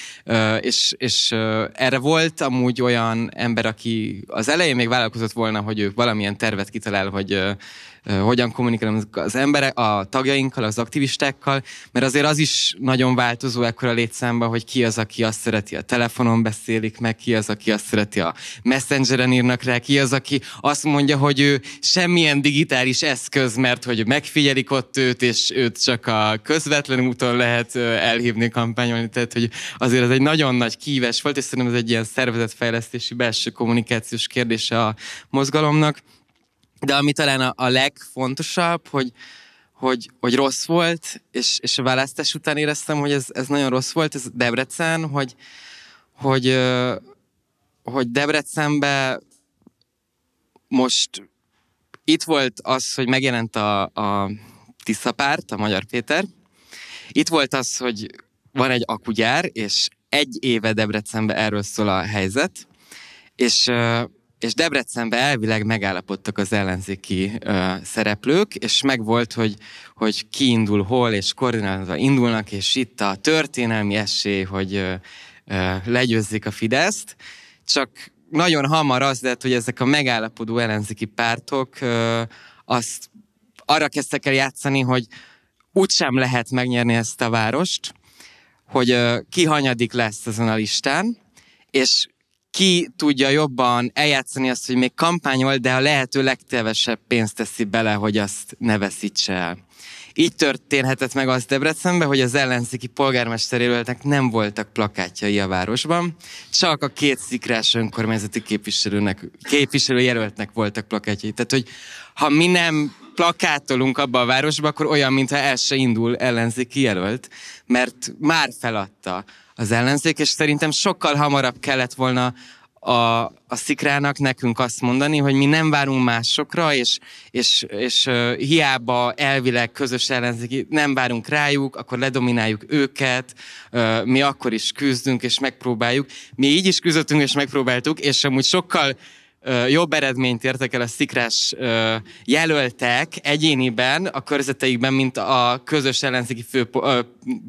és, és erre volt amúgy olyan ember, aki az elején még vállalkozott volna, hogy ő valamilyen tervet kitalál, hogy hogyan kommunikálom az emberek, a tagjainkkal, az aktivistákkal, mert azért az is nagyon változó ekkor a létszámban, hogy ki az, aki azt szereti, a telefonon beszélik meg, ki az, aki azt szereti, a messengeren írnak rá, ki az, aki azt mondja, hogy ő semmilyen digitális eszköz, mert hogy megfigyelik ott őt, és őt csak a közvetlen úton lehet elhívni, kampányolni, tehát hogy azért ez egy nagyon nagy kíves volt, és szerintem ez egy ilyen szervezetfejlesztési belső kommunikációs kérdése a mozgalomnak. De ami talán a, a legfontosabb, hogy, hogy, hogy rossz volt, és, és a választás után éreztem, hogy ez, ez nagyon rossz volt, ez Debrecen, hogy, hogy, hogy Debrecenbe most itt volt az, hogy megjelent a, a Tisza párt, a Magyar Péter. Itt volt az, hogy van egy akugyár, és egy éve Debrecenben erről szól a helyzet, és és Debrecenben elvileg megállapodtak az ellenzéki ö, szereplők, és megvolt, hogy, hogy ki indul hol, és koordinálva indulnak, és itt a történelmi esély, hogy ö, ö, legyőzzék a Fideszt, csak nagyon hamar az lett, hogy ezek a megállapodó ellenzéki pártok ö, azt arra kezdtek el játszani, hogy úgysem lehet megnyerni ezt a várost, hogy ö, ki hanyadik lesz ezen a listán, és ki tudja jobban eljátszani azt, hogy még kampányol, de a lehető legtevesebb pénzt teszi bele, hogy azt ne veszítse el. Így történhetett meg az Debrecenben, hogy az ellenzéki polgármesterjelöltnek nem voltak plakátjai a városban, csak a két szikrás önkormányzati képviselőnek, képviselőjelöltnek voltak plakátjai. Tehát, hogy ha mi nem plakátolunk abba a városba, akkor olyan, mintha el se indul ellenzéki jelölt, mert már feladta az ellenzék, és szerintem sokkal hamarabb kellett volna a, a szikrának nekünk azt mondani, hogy mi nem várunk másokra, és, és, és uh, hiába elvileg közös ellenzéki, nem várunk rájuk, akkor ledomináljuk őket, uh, mi akkor is küzdünk, és megpróbáljuk. Mi így is küzdöttünk, és megpróbáltuk, és amúgy sokkal jobb eredményt értek el a szikrás jelöltek egyéniben a körzeteikben, mint a közös ellenzéki fő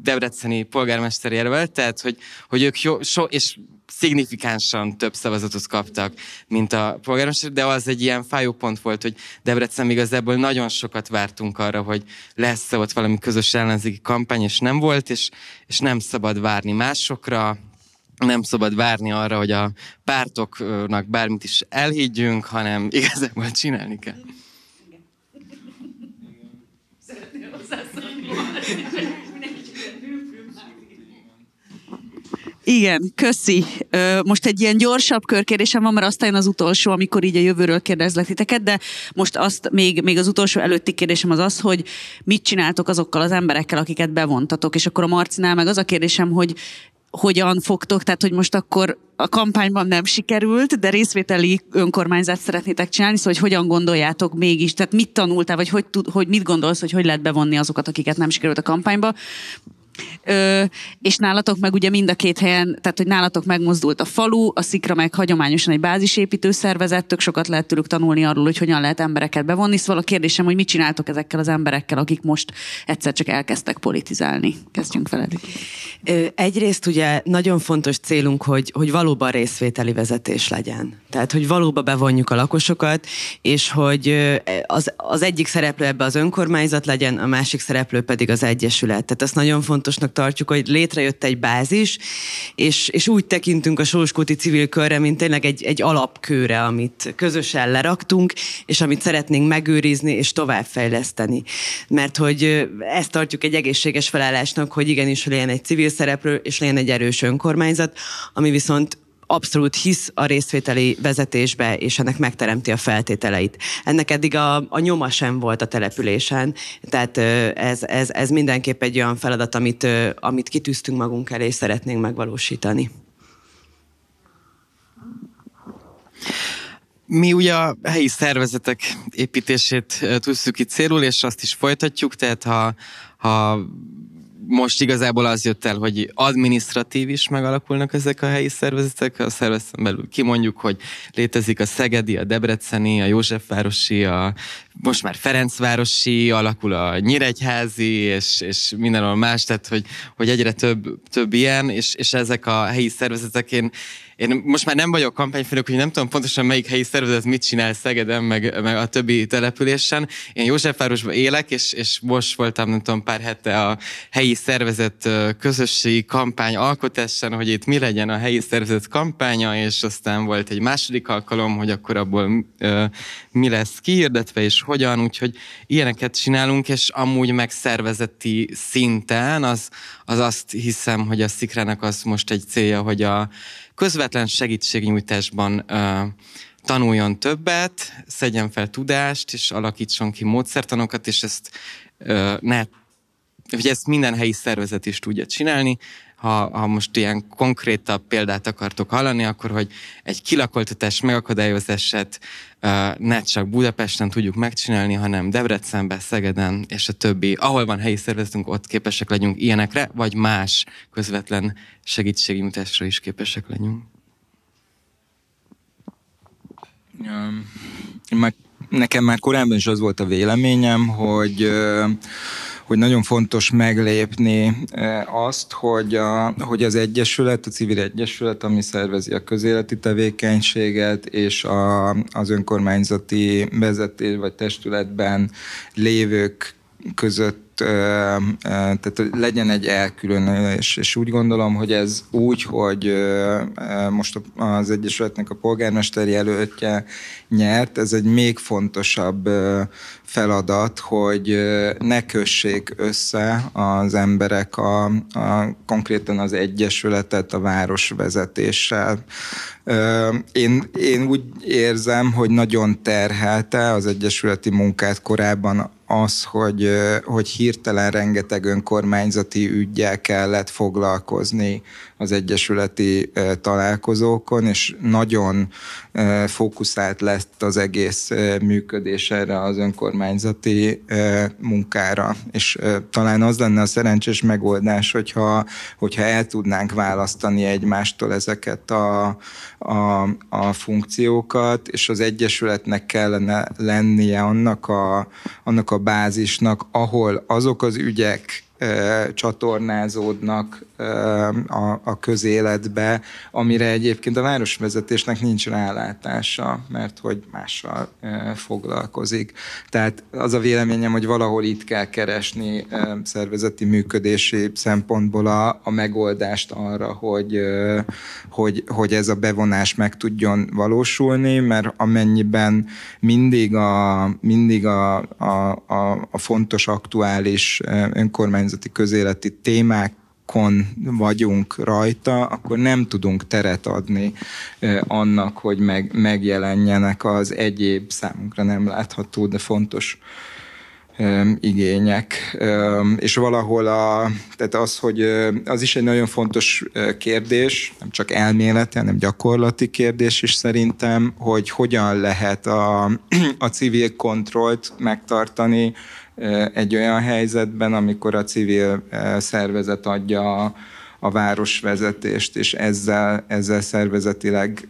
debreceni polgármester jelölt, tehát hogy, hogy ők jó, so, és szignifikánsan több szavazatot kaptak, mint a polgármester, de az egy ilyen fájó pont volt, hogy Debrecen igazából nagyon sokat vártunk arra, hogy lesz ott valami közös ellenzéki kampány, és nem volt, és, és nem szabad várni másokra, nem szabad várni arra, hogy a pártoknak bármit is elhiggyünk, hanem igazából csinálni kell. Igen. Szeretnél hozzászólni? Igen, köszi. Most egy ilyen gyorsabb körkérdésem van, mert aztán jön az utolsó, amikor így a jövőről kérdezlek titeket, de most azt még, még az utolsó előtti kérdésem az az, hogy mit csináltok azokkal az emberekkel, akiket bevontatok, és akkor a Marcinál meg az a kérdésem, hogy hogyan fogtok, tehát hogy most akkor a kampányban nem sikerült, de részvételi önkormányzat szeretnétek csinálni, szóval hogy hogyan gondoljátok mégis, tehát mit tanultál, vagy hogy, tud, hogy mit gondolsz, hogy hogy lehet bevonni azokat, akiket nem sikerült a kampányba, Ö, és nálatok meg ugye mind a két helyen, tehát hogy nálatok megmozdult a falu, a szikra meg hagyományosan egy bázisépítő szervezet, tök sokat lehet tőlük tanulni arról, hogy hogyan lehet embereket bevonni. Szóval a kérdésem, hogy mit csináltok ezekkel az emberekkel, akik most egyszer csak elkezdtek politizálni. Kezdjünk veled. Ö, egyrészt ugye nagyon fontos célunk, hogy, hogy valóban részvételi vezetés legyen. Tehát, hogy valóban bevonjuk a lakosokat, és hogy az, az egyik szereplő ebbe az önkormányzat legyen, a másik szereplő pedig az egyesület. Tehát ez nagyon fontos fontosnak tartjuk, hogy létrejött egy bázis, és, és úgy tekintünk a Sóskóti civil körre, mint tényleg egy, egy alapkőre, amit közösen leraktunk, és amit szeretnénk megőrizni és továbbfejleszteni. Mert hogy ezt tartjuk egy egészséges felállásnak, hogy igenis legyen egy civil szereplő, és legyen egy erős önkormányzat, ami viszont abszolút hisz a részvételi vezetésbe, és ennek megteremti a feltételeit. Ennek eddig a, a nyoma sem volt a településen, tehát ez, ez, ez mindenképp egy olyan feladat, amit, amit kitűztünk magunk elé, és szeretnénk megvalósítani. Mi ugye a helyi szervezetek építését tűztük itt célul, és azt is folytatjuk, tehát ha, ha most igazából az jött el, hogy administratív is megalakulnak ezek a helyi szervezetek, a szervezeten belül kimondjuk, hogy létezik a Szegedi, a Debreceni, a Józsefvárosi, a most már Ferencvárosi, alakul a Nyíregyházi, és, és mindenhol más, tehát hogy, hogy egyre több, több ilyen, és, és ezek a helyi szervezetek, én, én most már nem vagyok kampányfőnök, hogy nem tudom pontosan melyik helyi szervezet mit csinál Szegeden, meg, meg a többi településen. Én Józsefvárosban élek, és, és most voltam, nem tudom, pár hete a helyi szervezet közösségi kampány alkotásán, hogy itt mi legyen a helyi szervezet kampánya, és aztán volt egy második alkalom, hogy akkor abból ö, mi lesz kiirdetve, és hogyan, úgyhogy ilyeneket csinálunk, és amúgy meg szervezeti szinten az, az azt hiszem, hogy a Szikrának az most egy célja, hogy a közvetlen segítségnyújtásban ö, tanuljon többet, szedjen fel tudást, és alakítson ki módszertanokat, és ezt ö, ne hogy ezt minden helyi szervezet is tudja csinálni, ha, ha most ilyen konkrétabb példát akartok hallani, akkor hogy egy kilakoltatás megakadályozását ne csak Budapesten tudjuk megcsinálni, hanem Debrecenben, Szegeden és a többi. Ahol van helyi szervezetünk, ott képesek legyünk ilyenekre, vagy más közvetlen segítségnyújtásra is képesek legyünk. Um, én már nekem már korábban is az volt a véleményem, hogy hogy nagyon fontos meglépni azt, hogy, a, hogy az Egyesület, a civil Egyesület, ami szervezi a közéleti tevékenységet, és a, az önkormányzati vezetés vagy testületben lévők között tehát hogy legyen egy elkülönülés, és úgy gondolom, hogy ez úgy, hogy most az Egyesületnek a polgármester jelöltje nyert, ez egy még fontosabb feladat, hogy ne kössék össze az emberek a, a konkrétan az Egyesületet a város vezetéssel. Én, én úgy érzem, hogy nagyon terhelte az egyesületi munkát korábban az, hogy, hogy hirtelen rengeteg önkormányzati ügyjel kellett foglalkozni az egyesületi találkozókon, és nagyon fókuszált lett az egész működés erre az önkormányzati munkára. És talán az lenne a szerencsés megoldás, hogyha, hogyha el tudnánk választani egymástól ezeket a, a, a funkciókat, és az egyesületnek kellene lennie annak a, annak a bázisnak, ahol azok az ügyek csatornázódnak a, a közéletbe, amire egyébként a városvezetésnek nincs rálátása, mert hogy mással foglalkozik. Tehát az a véleményem, hogy valahol itt kell keresni szervezeti működési szempontból a, a megoldást arra, hogy, hogy, hogy ez a bevonás meg tudjon valósulni, mert amennyiben mindig a, mindig a, a, a, a fontos aktuális önkormányzati közéleti témák vakon vagyunk rajta, akkor nem tudunk teret adni annak, hogy meg, megjelenjenek az egyéb számunkra nem látható, de fontos igények. És valahol a, tehát az, hogy az is egy nagyon fontos kérdés, nem csak elméleti, hanem gyakorlati kérdés is szerintem, hogy hogyan lehet a, a civil kontrollt megtartani egy olyan helyzetben, amikor a civil szervezet adja a, a városvezetést, és ezzel, ezzel szervezetileg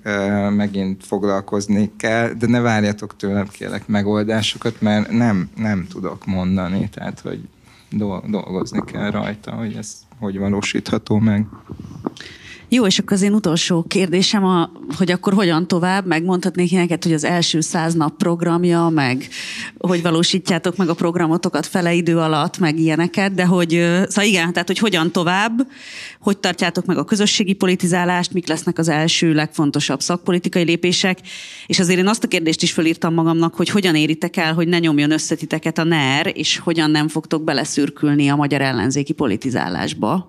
megint foglalkozni kell, de ne várjatok tőlem, kérlek, megoldásokat, mert nem, nem tudok mondani, tehát, hogy dolgozni kell rajta, hogy ez hogy valósítható meg. Jó, és akkor az én utolsó kérdésem, a, hogy akkor hogyan tovább, megmondhatnék neked, hogy az első száz nap programja, meg hogy valósítjátok meg a programotokat fele idő alatt, meg ilyeneket, de hogy, szóval igen, tehát hogy hogyan tovább, hogy tartjátok meg a közösségi politizálást, mik lesznek az első legfontosabb szakpolitikai lépések, és azért én azt a kérdést is fölírtam magamnak, hogy hogyan éritek el, hogy ne nyomjon összetiteket a NER, és hogyan nem fogtok beleszürkülni a magyar ellenzéki politizálásba,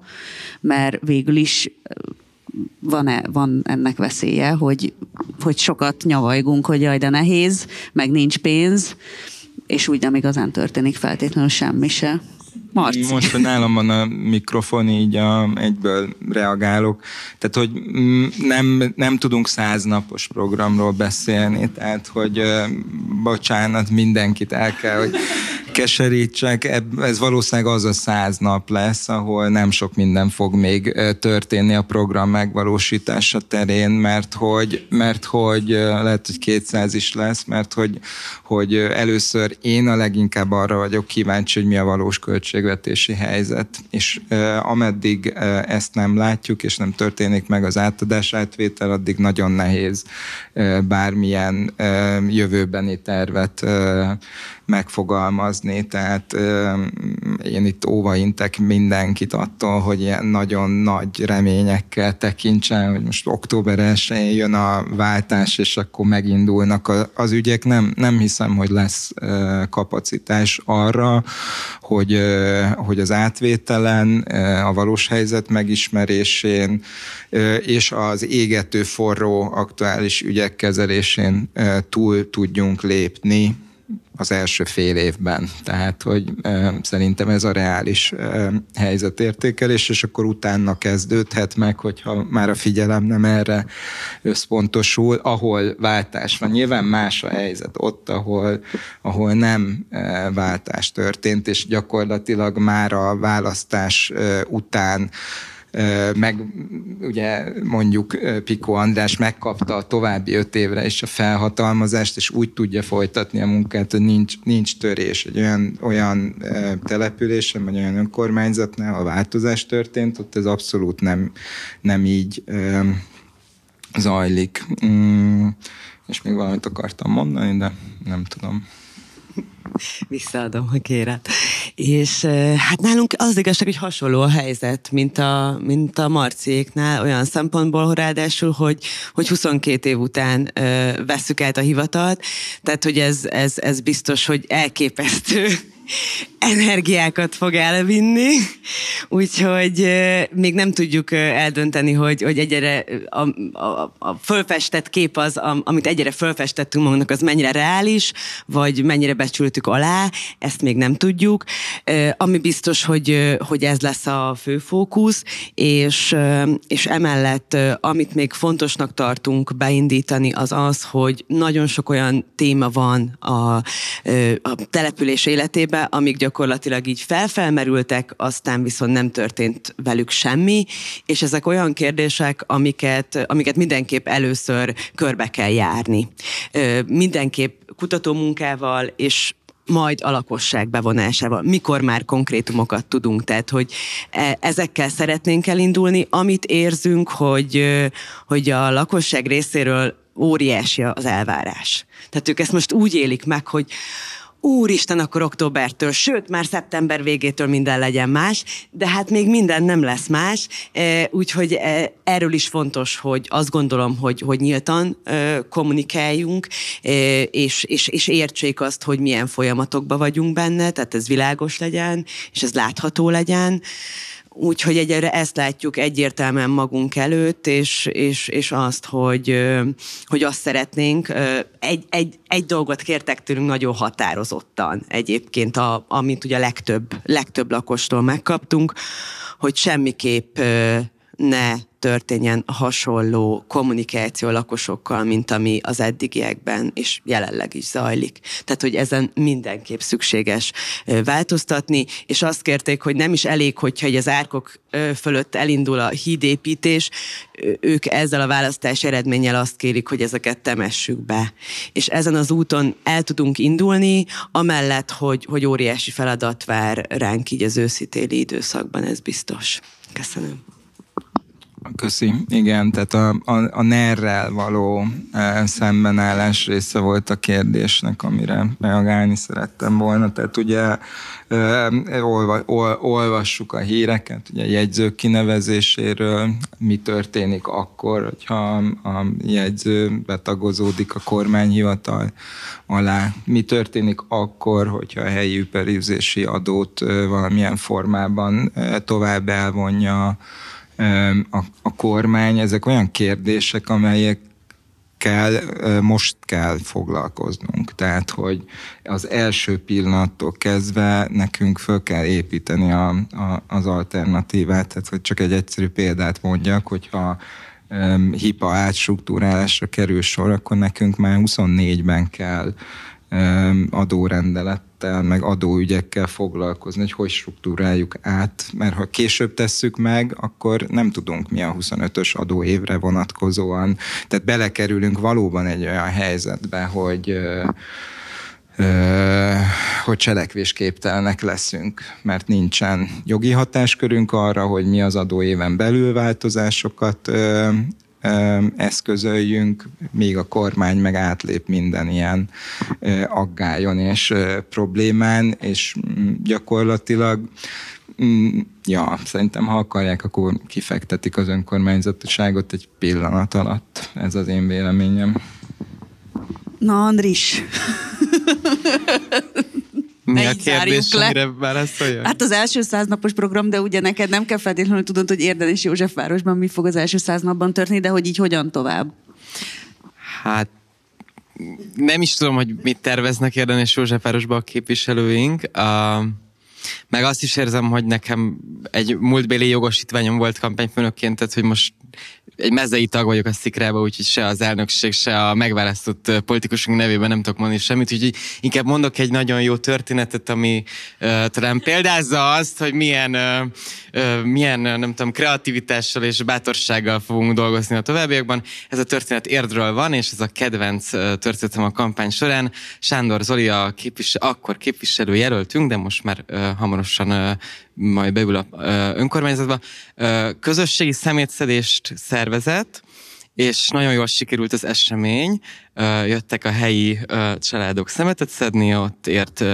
mert végül is van-e, van ennek veszélye, hogy, hogy sokat nyavajgunk, hogy jaj, de nehéz, meg nincs pénz, és úgy nem igazán történik feltétlenül semmi se. Marci. Most, hogy nálam van a mikrofon, így a, egyből reagálok. Tehát, hogy nem, nem tudunk száznapos programról beszélni, tehát, hogy bocsánat, mindenkit el kell, hogy keserítsek, ez valószínűleg az a száz nap lesz, ahol nem sok minden fog még történni a program megvalósítása terén, mert hogy, mert hogy lehet, hogy 200 is lesz, mert hogy, hogy először én a leginkább arra vagyok kíváncsi, hogy mi a valós költségvetési helyzet, és ameddig ezt nem látjuk, és nem történik meg az átadás átvétel, addig nagyon nehéz bármilyen jövőbeni tervet megfogalmazni, tehát én itt óvaintek mindenkit attól, hogy ilyen nagyon nagy reményekkel tekintsen, hogy most október 1 jön a váltás, és akkor megindulnak az ügyek. Nem, nem hiszem, hogy lesz kapacitás arra, hogy, hogy az átvételen, a valós helyzet megismerésén és az égető forró aktuális ügyek kezelésén túl tudjunk lépni az első fél évben. Tehát, hogy szerintem ez a reális helyzetértékelés, és akkor utána kezdődhet meg, hogyha már a figyelem nem erre összpontosul, ahol váltás van. Nyilván más a helyzet ott, ahol, ahol nem váltás történt, és gyakorlatilag már a választás után meg ugye mondjuk Piko András megkapta a további öt évre is a felhatalmazást, és úgy tudja folytatni a munkát, hogy nincs, nincs törés. Egy olyan, olyan településen, vagy olyan önkormányzatnál, a változás történt, ott ez abszolút nem, nem így zajlik. Mm, és még valamit akartam mondani, de nem tudom. Visszaadom, a kéret. És eh, hát nálunk az igazság, hogy hasonló a helyzet, mint a, mint a marciéknál, olyan szempontból ráadásul, hogy, hogy 22 év után eh, veszük át a hivatalt, tehát hogy ez, ez, ez biztos, hogy elképesztő energiákat fog elvinni, úgyhogy még nem tudjuk eldönteni, hogy, hogy egyre a, a, a fölfestett kép az, amit egyre fölfestettünk magunknak, az mennyire reális, vagy mennyire becsültük alá, ezt még nem tudjuk. Ami biztos, hogy, hogy ez lesz a fő fókusz, és, és emellett, amit még fontosnak tartunk beindítani, az az, hogy nagyon sok olyan téma van a, a település életében, körbe, amik gyakorlatilag így felfelmerültek, aztán viszont nem történt velük semmi, és ezek olyan kérdések, amiket, amiket mindenképp először körbe kell járni. Mindenképp kutatómunkával és majd a lakosság bevonásával, mikor már konkrétumokat tudunk, tehát hogy e, ezekkel szeretnénk elindulni, amit érzünk, hogy, hogy a lakosság részéről óriási az elvárás. Tehát ők ezt most úgy élik meg, hogy úristen, akkor októbertől, sőt, már szeptember végétől minden legyen más, de hát még minden nem lesz más, e, úgyhogy e, erről is fontos, hogy azt gondolom, hogy, hogy nyíltan e, kommunikáljunk, és, és, és értsék azt, hogy milyen folyamatokban vagyunk benne, tehát ez világos legyen, és ez látható legyen. Úgyhogy egyre ezt látjuk egyértelműen magunk előtt, és, és, és azt, hogy, hogy azt szeretnénk. Egy, egy, egy dolgot kértek tőlünk nagyon határozottan egyébként, a, amit ugye a legtöbb, legtöbb lakostól megkaptunk, hogy semmiképp ne történjen hasonló kommunikáció lakosokkal, mint ami az eddigiekben és jelenleg is zajlik. Tehát, hogy ezen mindenképp szükséges változtatni, és azt kérték, hogy nem is elég, hogyha egy az árkok fölött elindul a hídépítés, ők ezzel a választás eredménnyel azt kérik, hogy ezeket temessük be. És ezen az úton el tudunk indulni, amellett, hogy, hogy óriási feladat vár ránk így az őszítéli időszakban, ez biztos. Köszönöm. Köszi. Igen, tehát a, a, a NER-rel való e, szembenállás része volt a kérdésnek, amire reagálni szerettem volna. Tehát ugye e, olva, ol, olvassuk a híreket, ugye a jegyzők kinevezéséről, mi történik akkor, hogyha a jegyző betagozódik a kormányhivatal alá, mi történik akkor, hogyha a helyi üperűzési adót e, valamilyen formában tovább elvonja a, a kormány, ezek olyan kérdések, amelyek kell, most kell foglalkoznunk. Tehát, hogy az első pillanattól kezdve nekünk föl kell építeni a, a, az alternatívát. Tehát, hogy csak egy egyszerű példát mondjak, hogyha um, hipa átstruktúrálásra kerül sor, akkor nekünk már 24-ben kell adórendelettel, meg adóügyekkel foglalkozni, hogy hogy struktúráljuk át, mert ha később tesszük meg, akkor nem tudunk mi a 25-ös adóévre vonatkozóan. Tehát belekerülünk valóban egy olyan helyzetbe, hogy hogy cselekvésképtelnek leszünk, mert nincsen jogi hatáskörünk arra, hogy mi az adóéven belül változásokat eszközöljünk, még a kormány meg átlép minden ilyen aggályon és problémán, és mm, gyakorlatilag mm, ja, szerintem ha akarják, akkor kifektetik az önkormányzatosságot egy pillanat alatt. Ez az én véleményem. Na, Andris. Mi kérdés, a mire válaszoljon? Hát az első száznapos program, de ugye neked nem kell feltétlenül tudod, hogy Érden és Józsefvárosban mi fog az első száz napban történni, de hogy így hogyan tovább? Hát nem is tudom, hogy mit terveznek Érden és Józsefvárosban a képviselőink. Uh, meg azt is érzem, hogy nekem egy múltbéli jogosítványom volt kampányfőnökként, tehát hogy most egy mezei tag vagyok a szikrába, úgyhogy se az elnökség, se a megválasztott politikusunk nevében nem tudok mondani semmit, úgyhogy inkább mondok egy nagyon jó történetet, ami ö, talán példázza azt, hogy milyen, ö, milyen nem tudom, kreativitással és bátorsággal fogunk dolgozni a továbbiakban. Ez a történet érdről van, és ez a kedvenc történetem a kampány során. Sándor Zoli a képvisel, akkor képviselő jelöltünk, de most már ö, hamarosan ö, majd beül a önkormányzatba, közösségi szemétszedést szervezett, és nagyon jól sikerült az esemény. Jöttek a helyi családok szemetet szedni, ott ért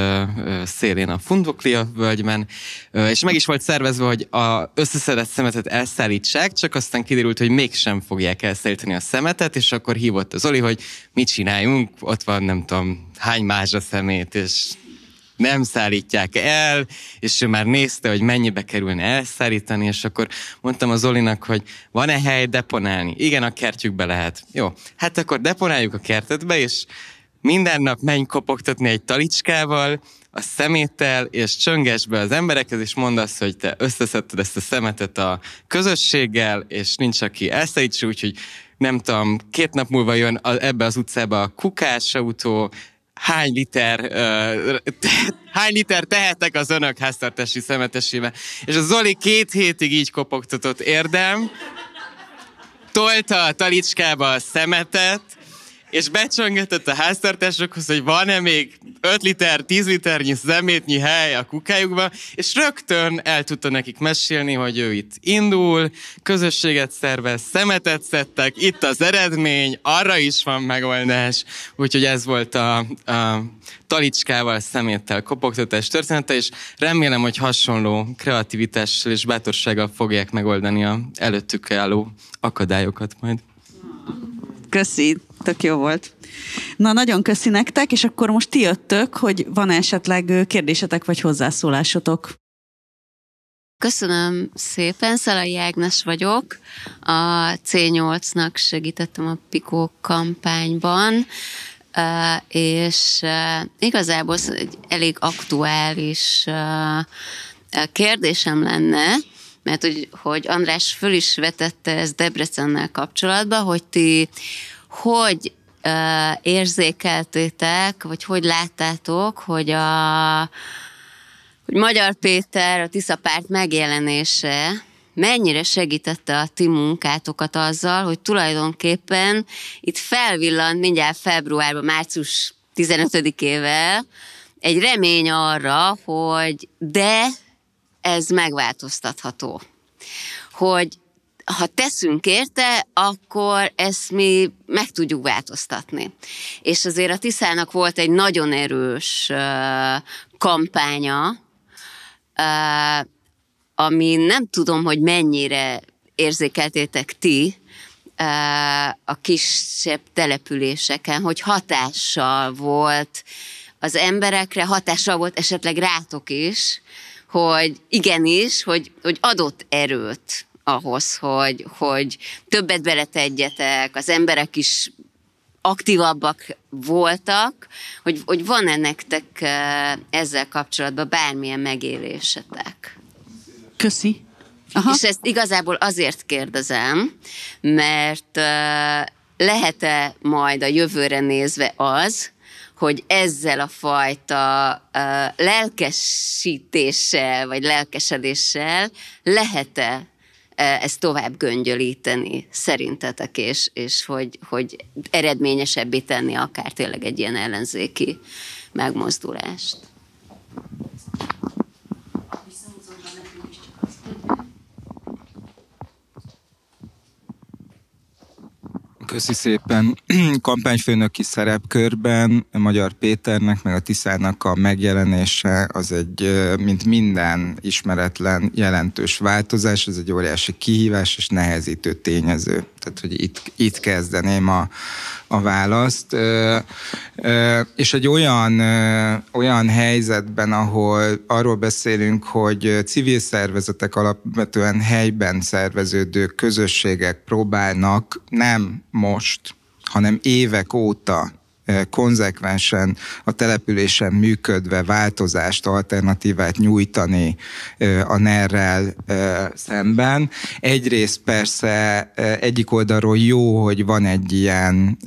szélén a Fundoklia völgyben, és meg is volt szervezve, hogy a összeszedett szemetet elszállítsák, csak aztán kiderült, hogy mégsem fogják elszállítani a szemetet, és akkor hívott az Oli, hogy mit csináljunk, ott van nem tudom hány mázsa szemét, és nem szállítják el, és ő már nézte, hogy mennyibe kerülne elszállítani, és akkor mondtam az Olinak, hogy van-e hely deponálni? Igen, a kertjükbe lehet. Jó, hát akkor deponáljuk a kertetbe, és minden nap menj kopogtatni egy talicskával, a szeméttel, és csönges be az emberekhez, és mondd azt, hogy te összeszedted ezt a szemetet a közösséggel, és nincs, aki elszállítsa, úgyhogy nem tudom, két nap múlva jön ebbe az utcába a autó hány liter, uh, te, hány liter tehetek az önök háztartási szemetesébe. És a Zoli két hétig így kopogtatott érdem, tolta a talicskába a szemetet, és becsöngetett a háztartásokhoz, hogy van-e még 5 liter, 10 liternyi szemétnyi hely a kukájukban, és rögtön el tudta nekik mesélni, hogy ő itt indul, közösséget szervez, szemetet szedtek, itt az eredmény, arra is van megoldás. Úgyhogy ez volt a, a talicskával, szeméttel kopogtatás története, és remélem, hogy hasonló kreativitással és bátorsággal fogják megoldani a előttük álló akadályokat majd. Köszi, tök jó volt. Na, nagyon köszi nektek, és akkor most ti jöttök, hogy van esetleg kérdésetek vagy hozzászólásotok? Köszönöm szépen, Szalai Ágnes vagyok. A C8-nak segítettem a Pikó kampányban, és igazából egy elég aktuális kérdésem lenne, mert hogy, hogy András föl is vetette ezt Debrecennel kapcsolatban, hogy ti hogy uh, érzékeltétek, vagy hogy láttátok, hogy a hogy Magyar Péter, a Tisza párt megjelenése mennyire segítette a ti munkátokat azzal, hogy tulajdonképpen itt felvillant mindjárt februárban, március 15-ével egy remény arra, hogy de ez megváltoztatható. Hogy ha teszünk érte, akkor ezt mi meg tudjuk változtatni. És azért a Tiszának volt egy nagyon erős kampánya, ami nem tudom, hogy mennyire érzékeltétek ti a kisebb településeken, hogy hatással volt az emberekre, hatással volt esetleg rátok is, hogy igenis, hogy, hogy adott erőt ahhoz, hogy, hogy többet beletegyetek, az emberek is aktívabbak voltak, hogy, hogy van-e nektek eh, ezzel kapcsolatban bármilyen megélésetek? Köszi. Aha. És ezt igazából azért kérdezem, mert eh, lehet-e majd a jövőre nézve az, hogy ezzel a fajta uh, lelkesítéssel, vagy lelkesedéssel lehet-e ezt tovább göngyölíteni szerintetek, és, és hogy, hogy eredményesebbé tenni akár tényleg egy ilyen ellenzéki megmozdulást? Köszi szépen. Kampányfőnöki szerepkörben Magyar Péternek, meg a Tiszának a megjelenése az egy, mint minden ismeretlen jelentős változás, ez egy óriási kihívás és nehezítő tényező tehát hogy itt, itt kezdeném a, a választ. Ö, ö, és egy olyan, ö, olyan helyzetben, ahol arról beszélünk, hogy civil szervezetek alapvetően helyben szerveződő közösségek próbálnak nem most, hanem évek óta Eh, konzekvensen a településen működve változást, alternatívát nyújtani eh, a ner eh, szemben. Egyrészt persze egyik oldalról jó, hogy van egy ilyen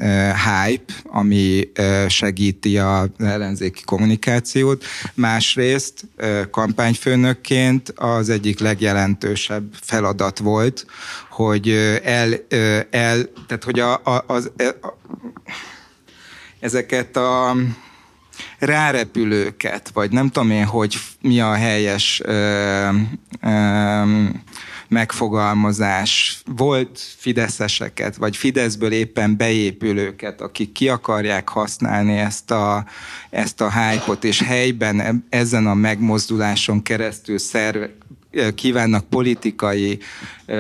hype, ami segíti a ellenzéki kommunikációt, másrészt kampányfőnökként az egyik legjelentősebb feladat volt, hogy el, el tehát hogy a, a, az, a ezeket a rárepülőket, vagy nem tudom én, hogy mi a helyes ö, ö, megfogalmazás. Volt fideszeseket, vagy Fideszből éppen beépülőket, akik ki akarják használni ezt a, ezt a hype és helyben e, ezen a megmozduláson keresztül szerv, kívánnak politikai ö,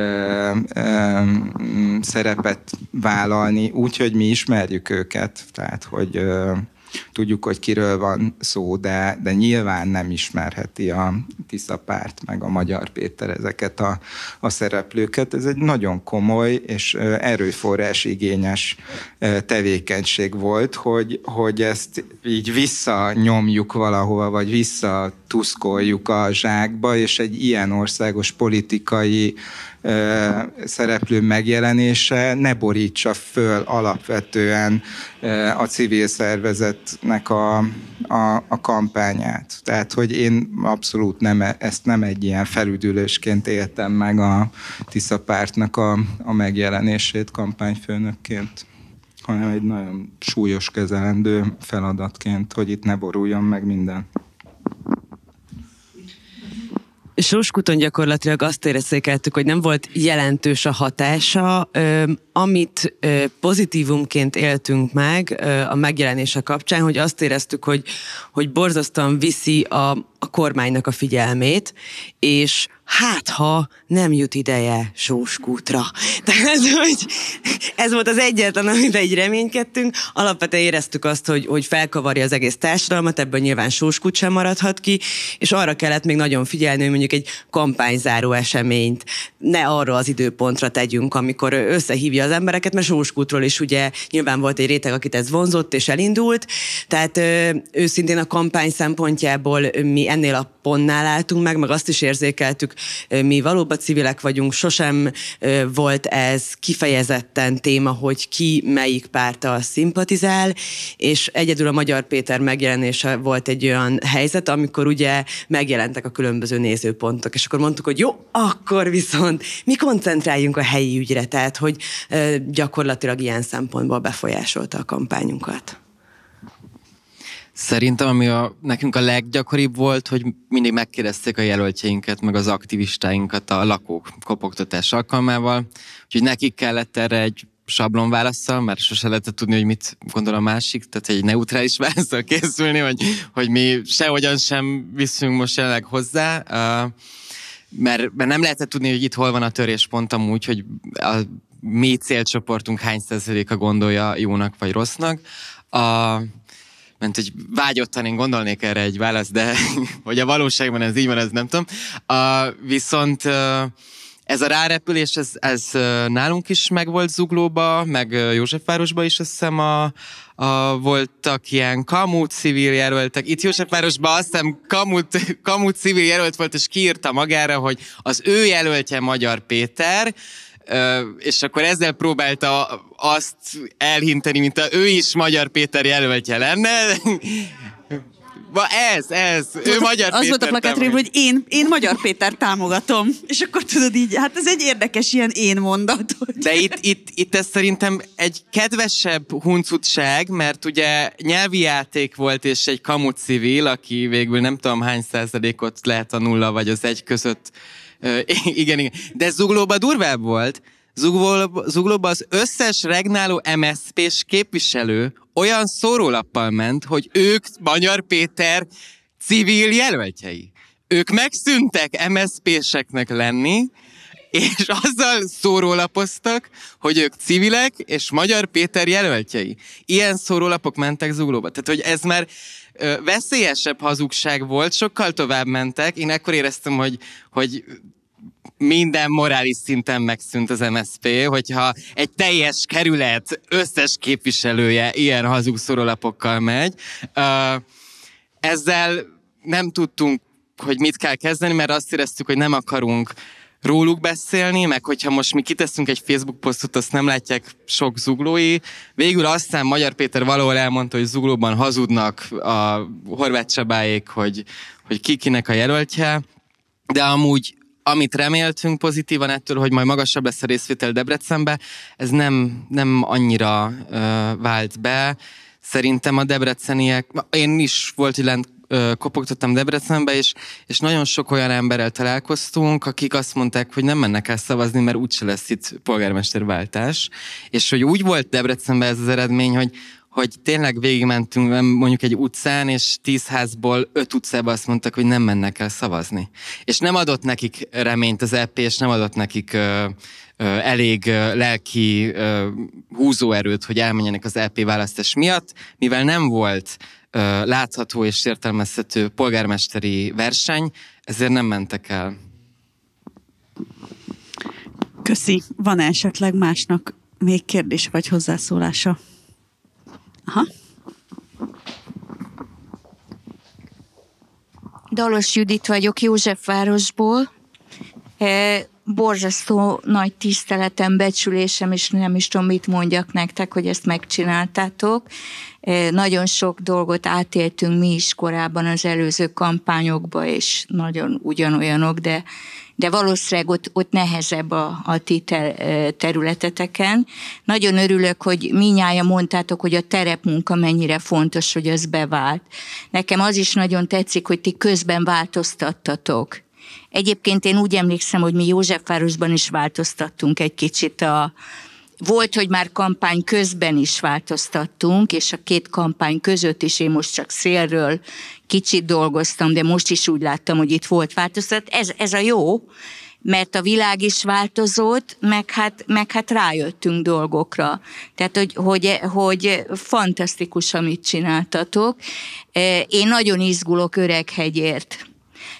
ö, mm, szerepet vállalni, úgy, hogy mi ismerjük őket, tehát hogy ö, tudjuk, hogy kiről van szó, de, de nyilván nem ismerheti a Tisza párt, meg a Magyar Péter ezeket a, a szereplőket. Ez egy nagyon komoly és erőforrás igényes tevékenység volt, hogy, hogy ezt így visszanyomjuk valahova, vagy visszatuszkoljuk a zsákba, és egy ilyen országos politikai ö, szereplő megjelenése ne borítsa föl alapvetően ö, a civil szervezetnek a, a, a kampányát. Tehát, hogy én abszolút nem, e, ezt nem egy ilyen felüdülésként éltem meg a Tisza pártnak a, a megjelenését kampányfőnökként hanem egy nagyon súlyos kezelendő feladatként, hogy itt ne boruljon meg minden. Sóskuton gyakorlatilag azt érezzékeltük, hogy nem volt jelentős a hatása. Amit pozitívumként éltünk meg a megjelenése kapcsán, hogy azt éreztük, hogy, hogy borzasztóan viszi a, a kormánynak a figyelmét, és hát ha nem jut ideje sóskútra. Tehát, hogy ez volt az egyetlen, amit egy reménykedtünk. Alapvetően éreztük azt, hogy, hogy felkavarja az egész társadalmat, ebből nyilván sóskút sem maradhat ki, és arra kellett még nagyon figyelni, hogy mondjuk egy kampányzáró eseményt ne arra az időpontra tegyünk, amikor összehívja az embereket, mert sóskútról is ugye nyilván volt egy réteg, akit ez vonzott és elindult, tehát őszintén a kampány szempontjából mi ennél a pontnál álltunk meg, meg azt is érzékeltük, mi valóban civilek vagyunk, sosem volt ez kifejezetten téma, hogy ki melyik pártal szimpatizál, és egyedül a Magyar Péter megjelenése volt egy olyan helyzet, amikor ugye megjelentek a különböző nézőpontok, és akkor mondtuk, hogy jó, akkor viszont mi koncentráljunk a helyi ügyre, tehát hogy gyakorlatilag ilyen szempontból befolyásolta a kampányunkat. Szerintem, ami a, nekünk a leggyakoribb volt, hogy mindig megkérdezték a jelöltjeinket, meg az aktivistáinkat a lakók kopogtatás alkalmával, úgyhogy nekik kellett erre egy sablon válaszol, mert sose lehetett tudni, hogy mit gondol a másik, tehát egy neutrális válaszol készülni, hogy, hogy mi sehogyan sem viszünk most jelenleg hozzá. mert, mert nem lehetett tudni, hogy itt hol van a töréspont amúgy, hogy a mi célcsoportunk hány százaléka gondolja jónak vagy rossznak. A, mert hogy vágyottan én gondolnék erre egy választ, de hogy a valóságban ez így van, ez nem tudom. Uh, viszont uh, ez a rárepülés, ez, ez nálunk is meg volt Zuglóba, meg Józsefvárosba is azt hiszem a, a, voltak ilyen kamut civil jelöltek. Itt Józsefvárosban azt hiszem kamut, kamut civil jelölt volt, és kiírta magára, hogy az ő jelöltje Magyar Péter, és akkor ezzel próbálta azt elhinteni, mint a, ő is Magyar Péter jelöltje lenne. Va, ez, ez, ő Tudod, Magyar Azt mondta plakátról, hogy én, én Magyar Péter támogatom. És akkor tudod így, hát ez egy érdekes ilyen én mondat. Hogy... De itt, itt, itt ez szerintem egy kedvesebb huncutság, mert ugye nyelvi játék volt, és egy kamut civil, aki végül nem tudom hány százalékot lehet a nulla vagy az egy között igen, igen. De zuglóba durvább volt. Zuglóba, zuglóba az összes regnáló msp s képviselő olyan szórólappal ment, hogy ők Magyar Péter civil jelöltjei. Ők megszűntek msp seknek lenni, és azzal szórólapoztak, hogy ők civilek és Magyar Péter jelöltjei. Ilyen szórólapok mentek zuglóba. Tehát, hogy ez már ö, veszélyesebb hazugság volt, sokkal tovább mentek. Én akkor éreztem, hogy, hogy minden morális szinten megszűnt az MSZP, hogyha egy teljes kerület összes képviselője ilyen hazug szorolapokkal megy. Ö, ezzel nem tudtunk, hogy mit kell kezdeni, mert azt éreztük, hogy nem akarunk róluk beszélni, meg hogyha most mi kiteszünk egy Facebook posztot, azt nem látják sok zuglói. Végül aztán Magyar Péter valahol elmondta, hogy zuglóban hazudnak a horvát Csabáék, hogy, hogy kikinek a jelöltje, de amúgy amit reméltünk pozitívan ettől, hogy majd magasabb lesz a részvétel Debrecenbe, ez nem, nem annyira ö, vált be. Szerintem a debreceniek, én is volt, hogy lent kopogtattam Debrecenbe, és, és nagyon sok olyan emberrel találkoztunk, akik azt mondták, hogy nem mennek el szavazni, mert úgyse lesz itt polgármesterváltás. És hogy úgy volt Debrecenben ez az eredmény, hogy, hogy tényleg végigmentünk mondjuk egy utcán, és tíz házból öt utcába azt mondtak, hogy nem mennek el szavazni. És nem adott nekik reményt az EP, és nem adott nekik ö, ö, elég ö, lelki ö, húzóerőt, hogy elmenjenek az EP választás miatt, mivel nem volt látható és értelmezhető polgármesteri verseny, ezért nem mentek el. Köszi. van -e esetleg másnak még kérdés vagy hozzászólása? Aha. Dalos Judit vagyok Józsefvárosból borzasztó nagy tiszteletem, becsülésem, és nem is tudom, mit mondjak nektek, hogy ezt megcsináltátok. E, nagyon sok dolgot átéltünk mi is korábban az előző kampányokba, és nagyon ugyanolyanok, de, de valószínűleg ott, ott nehezebb a, a ti e, területeteken. Nagyon örülök, hogy minnyája mondtátok, hogy a terepmunka mennyire fontos, hogy ez bevált. Nekem az is nagyon tetszik, hogy ti közben változtattatok Egyébként én úgy emlékszem, hogy mi Józsefvárosban is változtattunk egy kicsit a, volt, hogy már kampány közben is változtattunk, és a két kampány között is én most csak szélről kicsit dolgoztam, de most is úgy láttam, hogy itt volt változtat. Ez, ez a jó, mert a világ is változott, meg hát, meg hát rájöttünk dolgokra. Tehát, hogy, hogy, hogy fantasztikus, amit csináltatok. Én nagyon izgulok Öreghegyért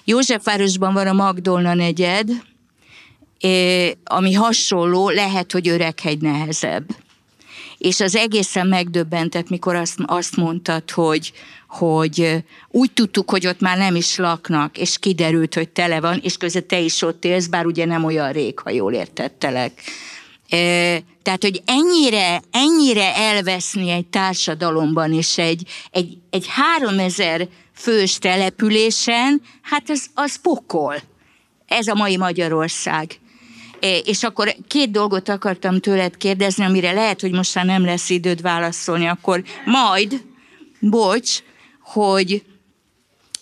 Józsefvárosban van a Magdolna negyed, e, ami hasonló, lehet, hogy Öreghegy nehezebb. És az egészen megdöbbentett, mikor azt, azt mondtad, hogy, hogy e, úgy tudtuk, hogy ott már nem is laknak, és kiderült, hogy tele van, és között te is ott élsz, bár ugye nem olyan rég, ha jól értettelek. E, tehát, hogy ennyire, ennyire elveszni egy társadalomban, és egy, egy, egy 3000 fős településen, hát ez az pokol. Ez a mai Magyarország. E, és akkor két dolgot akartam tőled kérdezni, amire lehet, hogy most már nem lesz időd válaszolni, akkor majd, bocs, hogy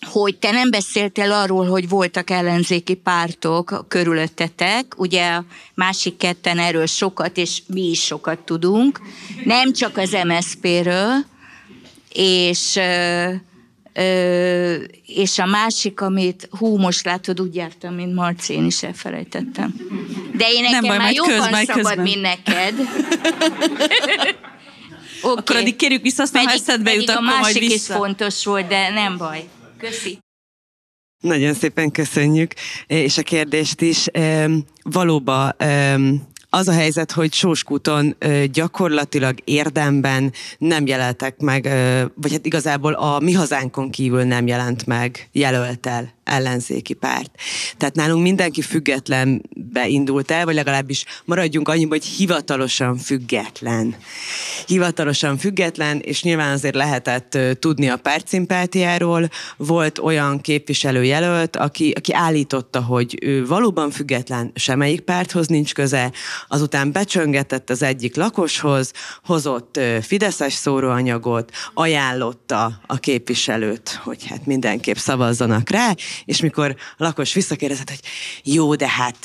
hogy te nem beszéltél arról, hogy voltak ellenzéki pártok körülöttetek, ugye a másik ketten erről sokat, és mi is sokat tudunk, nem csak az MSZP-ről, és Ö, és a másik, amit hú, most látod, úgy jártam, mint Marci, én is elfelejtettem. De én nekem baj, már jobban köz, szabad, közben. mint neked. okay. Akkor addig kérjük vissza, aztán pedig, ha eszedbe jut, a akkor másik majd is fontos volt, de nem baj. Köszi. Nagyon szépen köszönjük, és a kérdést is. Valóban az a helyzet, hogy Sóskúton gyakorlatilag érdemben nem jelentek meg, vagy hát igazából a mi hazánkon kívül nem jelent meg jelöltel ellenzéki párt. Tehát nálunk mindenki függetlenbe beindult el, vagy legalábbis maradjunk annyiban, hogy hivatalosan független. Hivatalosan független, és nyilván azért lehetett tudni a pártszimpátiáról. Volt olyan képviselőjelölt, aki, aki állította, hogy ő valóban független, semmelyik párthoz nincs köze, azután becsöngetett az egyik lakoshoz, hozott fideszes szóróanyagot, ajánlotta a képviselőt, hogy hát mindenképp szavazzanak rá, és mikor a lakos visszakérdezett, hogy jó, de hát,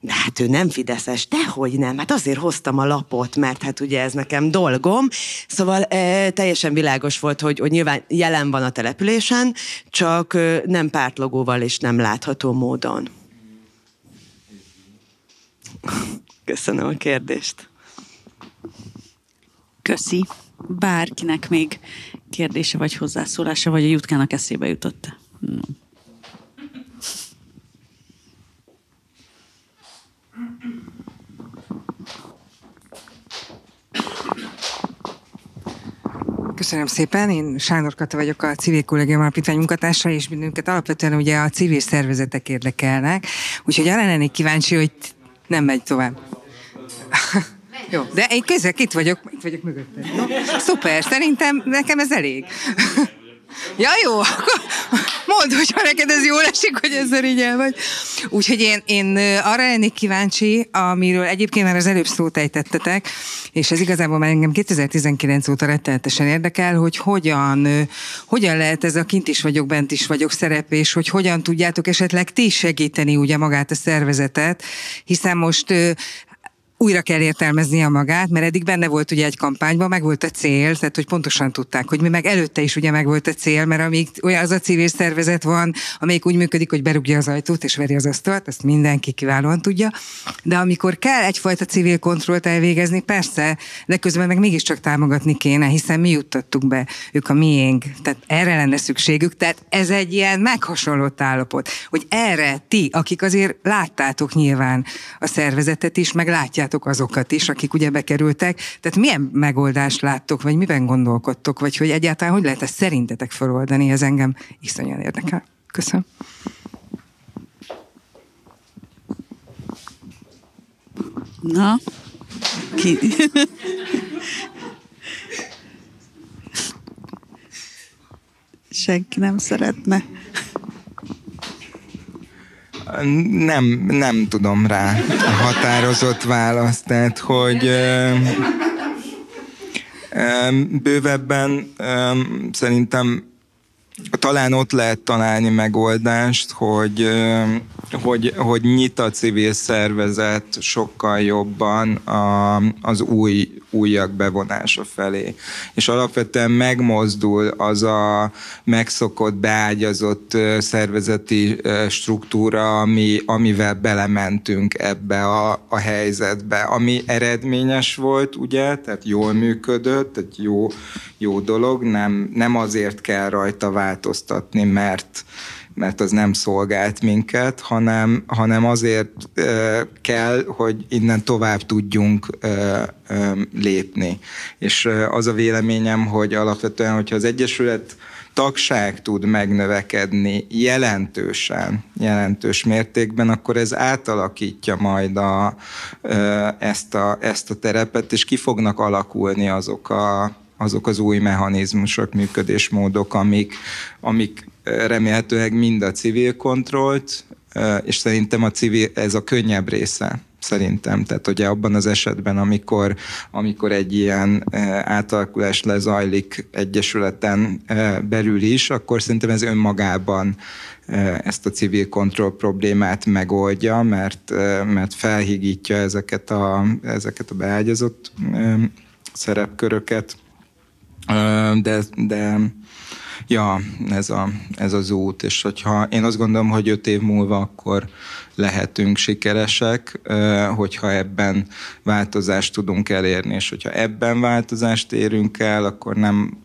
de hát ő nem fideszes, dehogy nem, hát azért hoztam a lapot, mert hát ugye ez nekem dolgom, szóval teljesen világos volt, hogy, hogy nyilván jelen van a településen, csak nem pártlogóval és nem látható módon. Köszönöm a kérdést. Köszi. Bárkinek még kérdése vagy hozzászólása, vagy a jutkának eszébe jutott. -e? Köszönöm szépen, én Sándor Kata vagyok a Civil Kollégium Alapítvány munkatársa, és mindünket alapvetően ugye a civil szervezetek érdekelnek, úgyhogy arra lennék kíváncsi, hogy nem megy tovább. Jó, de én közök, itt vagyok, itt vagyok mögötted. No? Szuper, szerintem nekem ez elég. Ja, jó, akkor mondd, hogyha neked ez jól esik, hogy ezzel így el vagy. Úgyhogy én, én arra lennék kíváncsi, amiről egyébként már az előbb szót ejtettetek, és ez igazából már engem 2019 óta rettenetesen érdekel, hogy hogyan, hogyan lehet ez a kint is vagyok, bent is vagyok szerep, és hogy hogyan tudjátok esetleg ti segíteni ugye magát a szervezetet, hiszen most újra kell értelmeznie magát, mert eddig benne volt ugye egy kampányban, meg volt a cél, tehát hogy pontosan tudták, hogy mi meg előtte is ugye meg volt a cél, mert amíg olyan az a civil szervezet van, amelyik úgy működik, hogy berúgja az ajtót és veri az asztalt, ezt mindenki kiválóan tudja, de amikor kell egyfajta civil kontrollt elvégezni, persze, de közben meg mégiscsak támogatni kéne, hiszen mi juttattuk be, ők a miénk, tehát erre lenne szükségük, tehát ez egy ilyen meghasonlott állapot, hogy erre ti, akik azért láttátok nyilván a szervezetet is, meg látjátok látjátok azokat is, akik ugye bekerültek. Tehát milyen megoldást láttok, vagy miben gondolkodtok, vagy hogy egyáltalán hogy lehet ezt szerintetek feloldani, ez engem iszonyan érdekel. Köszönöm. Na, ki... Senki nem szeretne. Nem, nem tudom rá a határozott választ, tehát hogy ö, ö, bővebben ö, szerintem talán ott lehet találni megoldást, hogy, hogy, hogy nyit a civil szervezet sokkal jobban a, az új újak bevonása felé. És alapvetően megmozdul az a megszokott, beágyazott szervezeti struktúra, ami, amivel belementünk ebbe a, a helyzetbe, ami eredményes volt, ugye, tehát jól működött, tehát jó, jó dolog, nem, nem azért kell rajta változtatni, mert mert az nem szolgált minket, hanem, hanem azért kell, hogy innen tovább tudjunk lépni. És az a véleményem, hogy alapvetően, hogyha az Egyesület tagság tud megnövekedni jelentősen, jelentős mértékben, akkor ez átalakítja majd a, ezt, a, ezt a terepet, és ki fognak alakulni azok a azok az új mechanizmusok, működésmódok, amik, amik remélhetőleg mind a civil kontrollt, és szerintem a civil, ez a könnyebb része szerintem. Tehát ugye abban az esetben, amikor, amikor egy ilyen átalakulás lezajlik egyesületen belül is, akkor szerintem ez önmagában ezt a civil kontroll problémát megoldja, mert, mert felhigítja ezeket a, ezeket a beágyazott szerepköröket. De, de ja, ez, a, ez az út, és hogyha én azt gondolom, hogy öt év múlva akkor lehetünk sikeresek, hogyha ebben változást tudunk elérni, és hogyha ebben változást érünk el, akkor nem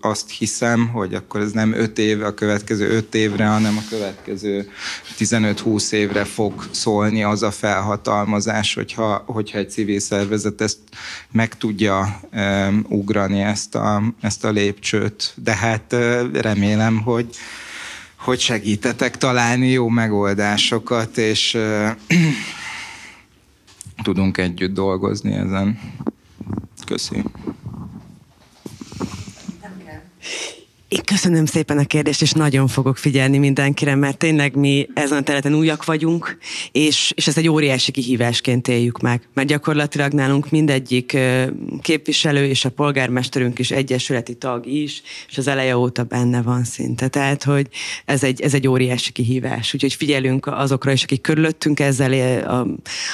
azt hiszem, hogy akkor ez nem öt év a következő öt évre, hanem a következő 15-20 évre fog szólni az a felhatalmazás, hogyha, hogyha egy civil szervezet ezt meg tudja ugrani ezt a, ezt a lépcsőt. De hát remélem, hogy hogy segítetek találni jó megoldásokat, és tudunk együtt dolgozni ezen. Köszönöm. Én köszönöm szépen a kérdést, és nagyon fogok figyelni mindenkire, mert tényleg mi ezen a területen újak vagyunk, és, és ezt egy óriási kihívásként éljük meg. Mert gyakorlatilag nálunk mindegyik képviselő és a polgármesterünk is egyesületi tag is, és az eleje óta benne van szinte. Tehát, hogy ez egy, ez egy óriási kihívás. Úgyhogy figyelünk azokra is, akik körülöttünk ezzel a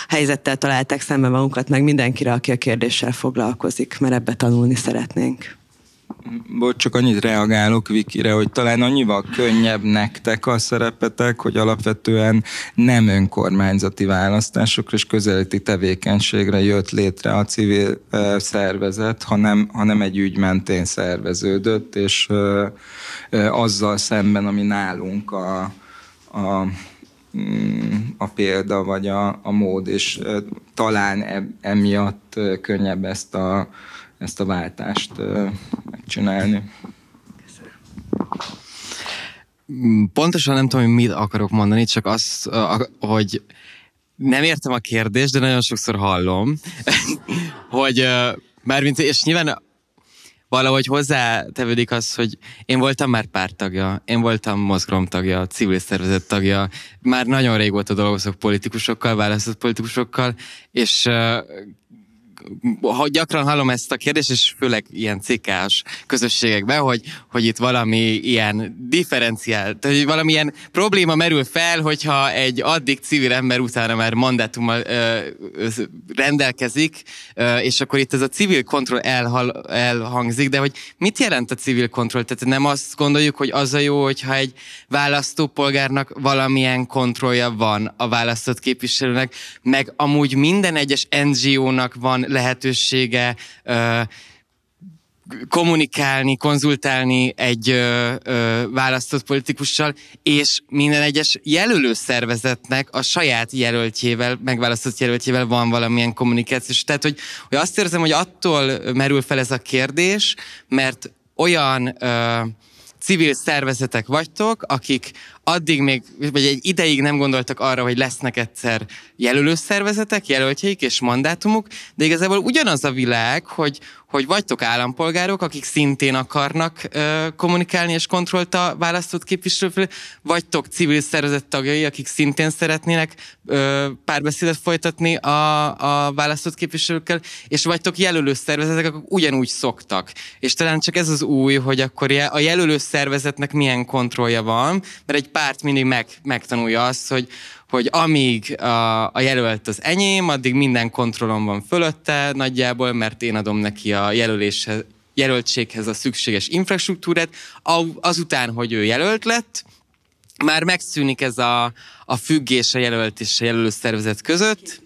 helyzettel találták szemben magunkat, meg mindenkire, aki a kérdéssel foglalkozik, mert ebbe tanulni szeretnénk. Bocs, csak annyit reagálok Vikire, hogy talán annyival könnyebb nektek a szerepetek, hogy alapvetően nem önkormányzati választásokra és közelíti tevékenységre jött létre a civil szervezet, hanem, hanem egy ügy mentén szerveződött, és uh, azzal szemben, ami nálunk a, a mm, a példa vagy a, a mód, és talán e, emiatt könnyebb ezt a, ezt a váltást megcsinálni. Köszönöm. Pontosan nem tudom, hogy mit akarok mondani, csak az, hogy nem értem a kérdést, de nagyon sokszor hallom, hogy már mint, és nyilván valahogy tevődik az, hogy én voltam már pártagja, én voltam tagja, civil szervezet tagja, már nagyon régóta dolgozok politikusokkal, választott politikusokkal, és ha gyakran hallom ezt a kérdést, és főleg ilyen cikás közösségekben, hogy, hogy itt valami ilyen tehát hogy ilyen probléma merül fel, hogyha egy addig civil ember utána már mandátummal ö, ö, rendelkezik, ö, és akkor itt ez a civil kontroll elhal, elhangzik, de hogy mit jelent a civil kontroll? Tehát nem azt gondoljuk, hogy az a jó, hogyha egy választópolgárnak valamilyen kontrollja van a választott képviselőnek, meg amúgy minden egyes NGO-nak van lehetősége kommunikálni, konzultálni egy ö, ö, választott politikussal, és minden egyes jelölő szervezetnek a saját jelöltjével, megválasztott jelöltjével van valamilyen kommunikációs. Tehát, hogy, hogy azt érzem, hogy attól merül fel ez a kérdés, mert olyan ö, civil szervezetek vagytok, akik addig még, vagy egy ideig nem gondoltak arra, hogy lesznek egyszer jelölő szervezetek, jelöltjeik és mandátumuk, de igazából ugyanaz a világ, hogy, hogy vagytok állampolgárok, akik szintén akarnak ö, kommunikálni és kontrollt a választott képviselőfő, vagytok civil szervezet tagjai, akik szintén szeretnének ö, párbeszédet folytatni a, a választott képviselőkkel, és vagytok jelölő szervezetek, akik ugyanúgy szoktak. És talán csak ez az új, hogy akkor a jelölő szervezetnek milyen kontrollja van, mert egy párt mindig meg, megtanulja azt, hogy, hogy amíg a, a jelölt az enyém, addig minden kontrollom van fölötte nagyjából, mert én adom neki a jelöléshez, jelöltséghez a szükséges infrastruktúrát. Azután, hogy ő jelölt lett, már megszűnik ez a, a függés a jelölt és a jelölő szervezet között,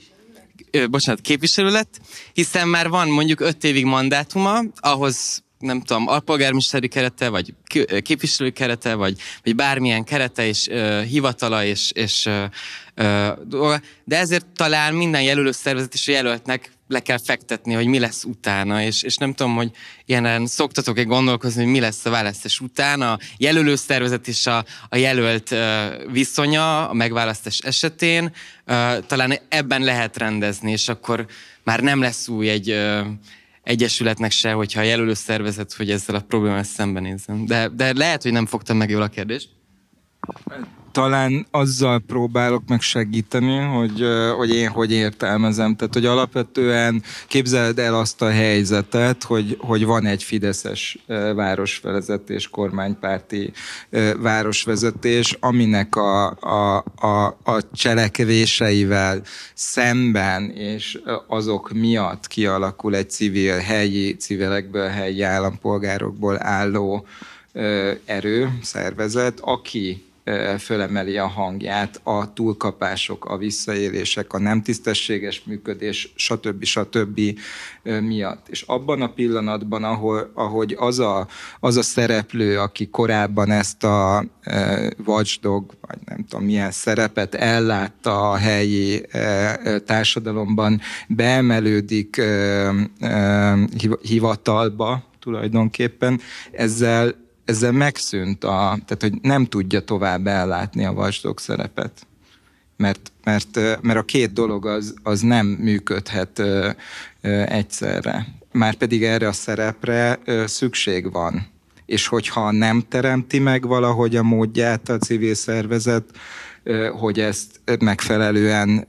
ö, bocsánat, képviselő lett, hiszen már van mondjuk öt évig mandátuma, ahhoz nem tudom, alpolgármesteri kerete, vagy képviselői kerete, vagy, vagy bármilyen kerete és ö, hivatala és, és ö, ö, de ezért talán minden jelölő szervezet is a jelöltnek le kell fektetni, hogy mi lesz utána, és, és nem tudom, hogy ilyen szoktatok-e gondolkozni, hogy mi lesz a választás utána. A jelölő szervezet és a, a jelölt viszonya a megválasztás esetén talán ebben lehet rendezni, és akkor már nem lesz új egy egyesületnek se, hogyha jelölő szervezet, hogy ezzel a problémával szembenézzen. De, de lehet, hogy nem fogtam meg jól a kérdést talán azzal próbálok meg segíteni, hogy, hogy én hogy értelmezem. Tehát, hogy alapvetően képzeld el azt a helyzetet, hogy, hogy van egy fideszes városvezetés, kormánypárti városvezetés, aminek a, a, a, a cselekvéseivel szemben és azok miatt kialakul egy civil helyi, civilekből, helyi állampolgárokból álló erő, szervezet, aki fölemeli a hangját, a túlkapások, a visszaélések, a nem tisztességes működés, stb. stb. miatt. És abban a pillanatban, ahol, ahogy az a, az a szereplő, aki korábban ezt a watchdog, vagy nem tudom milyen szerepet ellátta a helyi társadalomban, beemelődik hivatalba tulajdonképpen, ezzel ezzel megszűnt a, tehát hogy nem tudja tovább ellátni a vasdok szerepet. Mert, mert, mert a két dolog az, az nem működhet egyszerre. Már egyszerre. Márpedig erre a szerepre szükség van. És hogyha nem teremti meg valahogy a módját a civil szervezet, hogy ezt megfelelően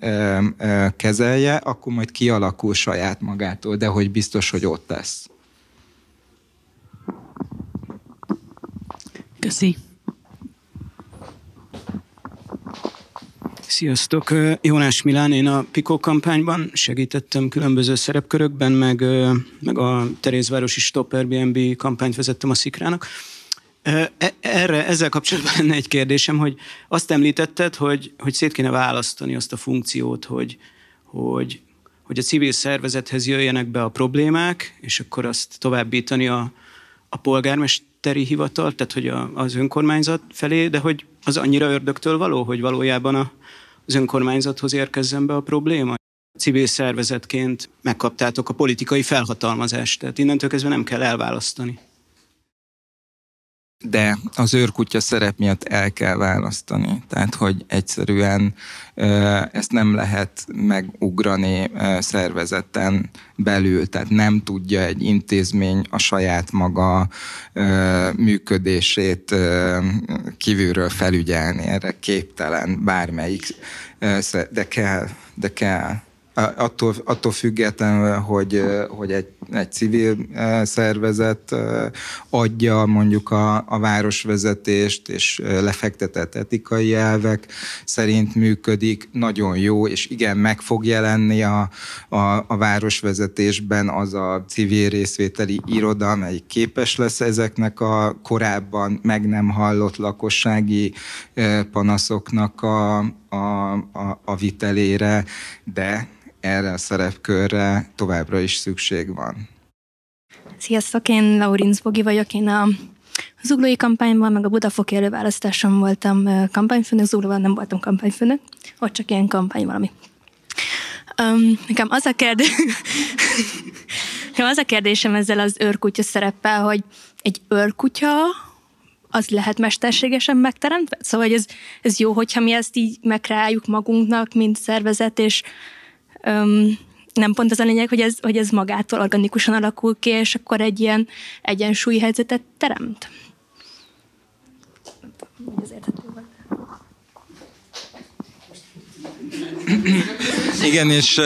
kezelje, akkor majd kialakul saját magától, de hogy biztos, hogy ott lesz. Köszi. Sziasztok! Jónás Milán, én a PIKO kampányban segítettem különböző szerepkörökben, meg, meg a Terézvárosi Stop Airbnb kampányt vezettem a Szikrának. E, erre, ezzel kapcsolatban lenne egy kérdésem, hogy azt említetted, hogy, hogy szét kéne választani azt a funkciót, hogy, hogy, hogy a civil szervezethez jöjjenek be a problémák, és akkor azt továbbítani a, a polgármester teri hivatal, tehát hogy a, az önkormányzat felé, de hogy az annyira ördögtől való, hogy valójában a, az önkormányzathoz érkezzen be a probléma. Civil szervezetként megkaptátok a politikai felhatalmazást, tehát innentől kezdve nem kell elválasztani de az őrkutya szerep miatt el kell választani. Tehát, hogy egyszerűen ezt nem lehet megugrani szervezeten belül, tehát nem tudja egy intézmény a saját maga működését kívülről felügyelni, erre képtelen bármelyik, de kell, de kell attól, attól függetlenül, hogy, hogy egy, egy civil szervezet adja mondjuk a, a városvezetést, és lefektetett etikai elvek szerint működik, nagyon jó, és igen, meg fog jelenni a, a, a városvezetésben az a civil részvételi iroda, amely képes lesz ezeknek a korábban meg nem hallott lakossági panaszoknak a, a, a, a vitelére, de erre a szerepkörre továbbra is szükség van. Sziasztok, én Laurinc Bogi vagyok, én a zuglói kampányban, meg a budafoki előválasztáson voltam kampányfőnök, zuglóban nem voltam kampányfőnök, ott csak ilyen kampány valami. Um, nekem az a kérdés, nekem az a kérdésem ezzel az őrkutya szereppel, hogy egy őrkutya az lehet mesterségesen megteremtve? Szóval hogy ez, ez jó, hogyha mi ezt így megreáljuk magunknak, mint szervezet, és öm, nem pont az a lényeg, hogy ez, hogy ez magától organikusan alakul ki, és akkor egy ilyen helyzetet teremt. Igen, és,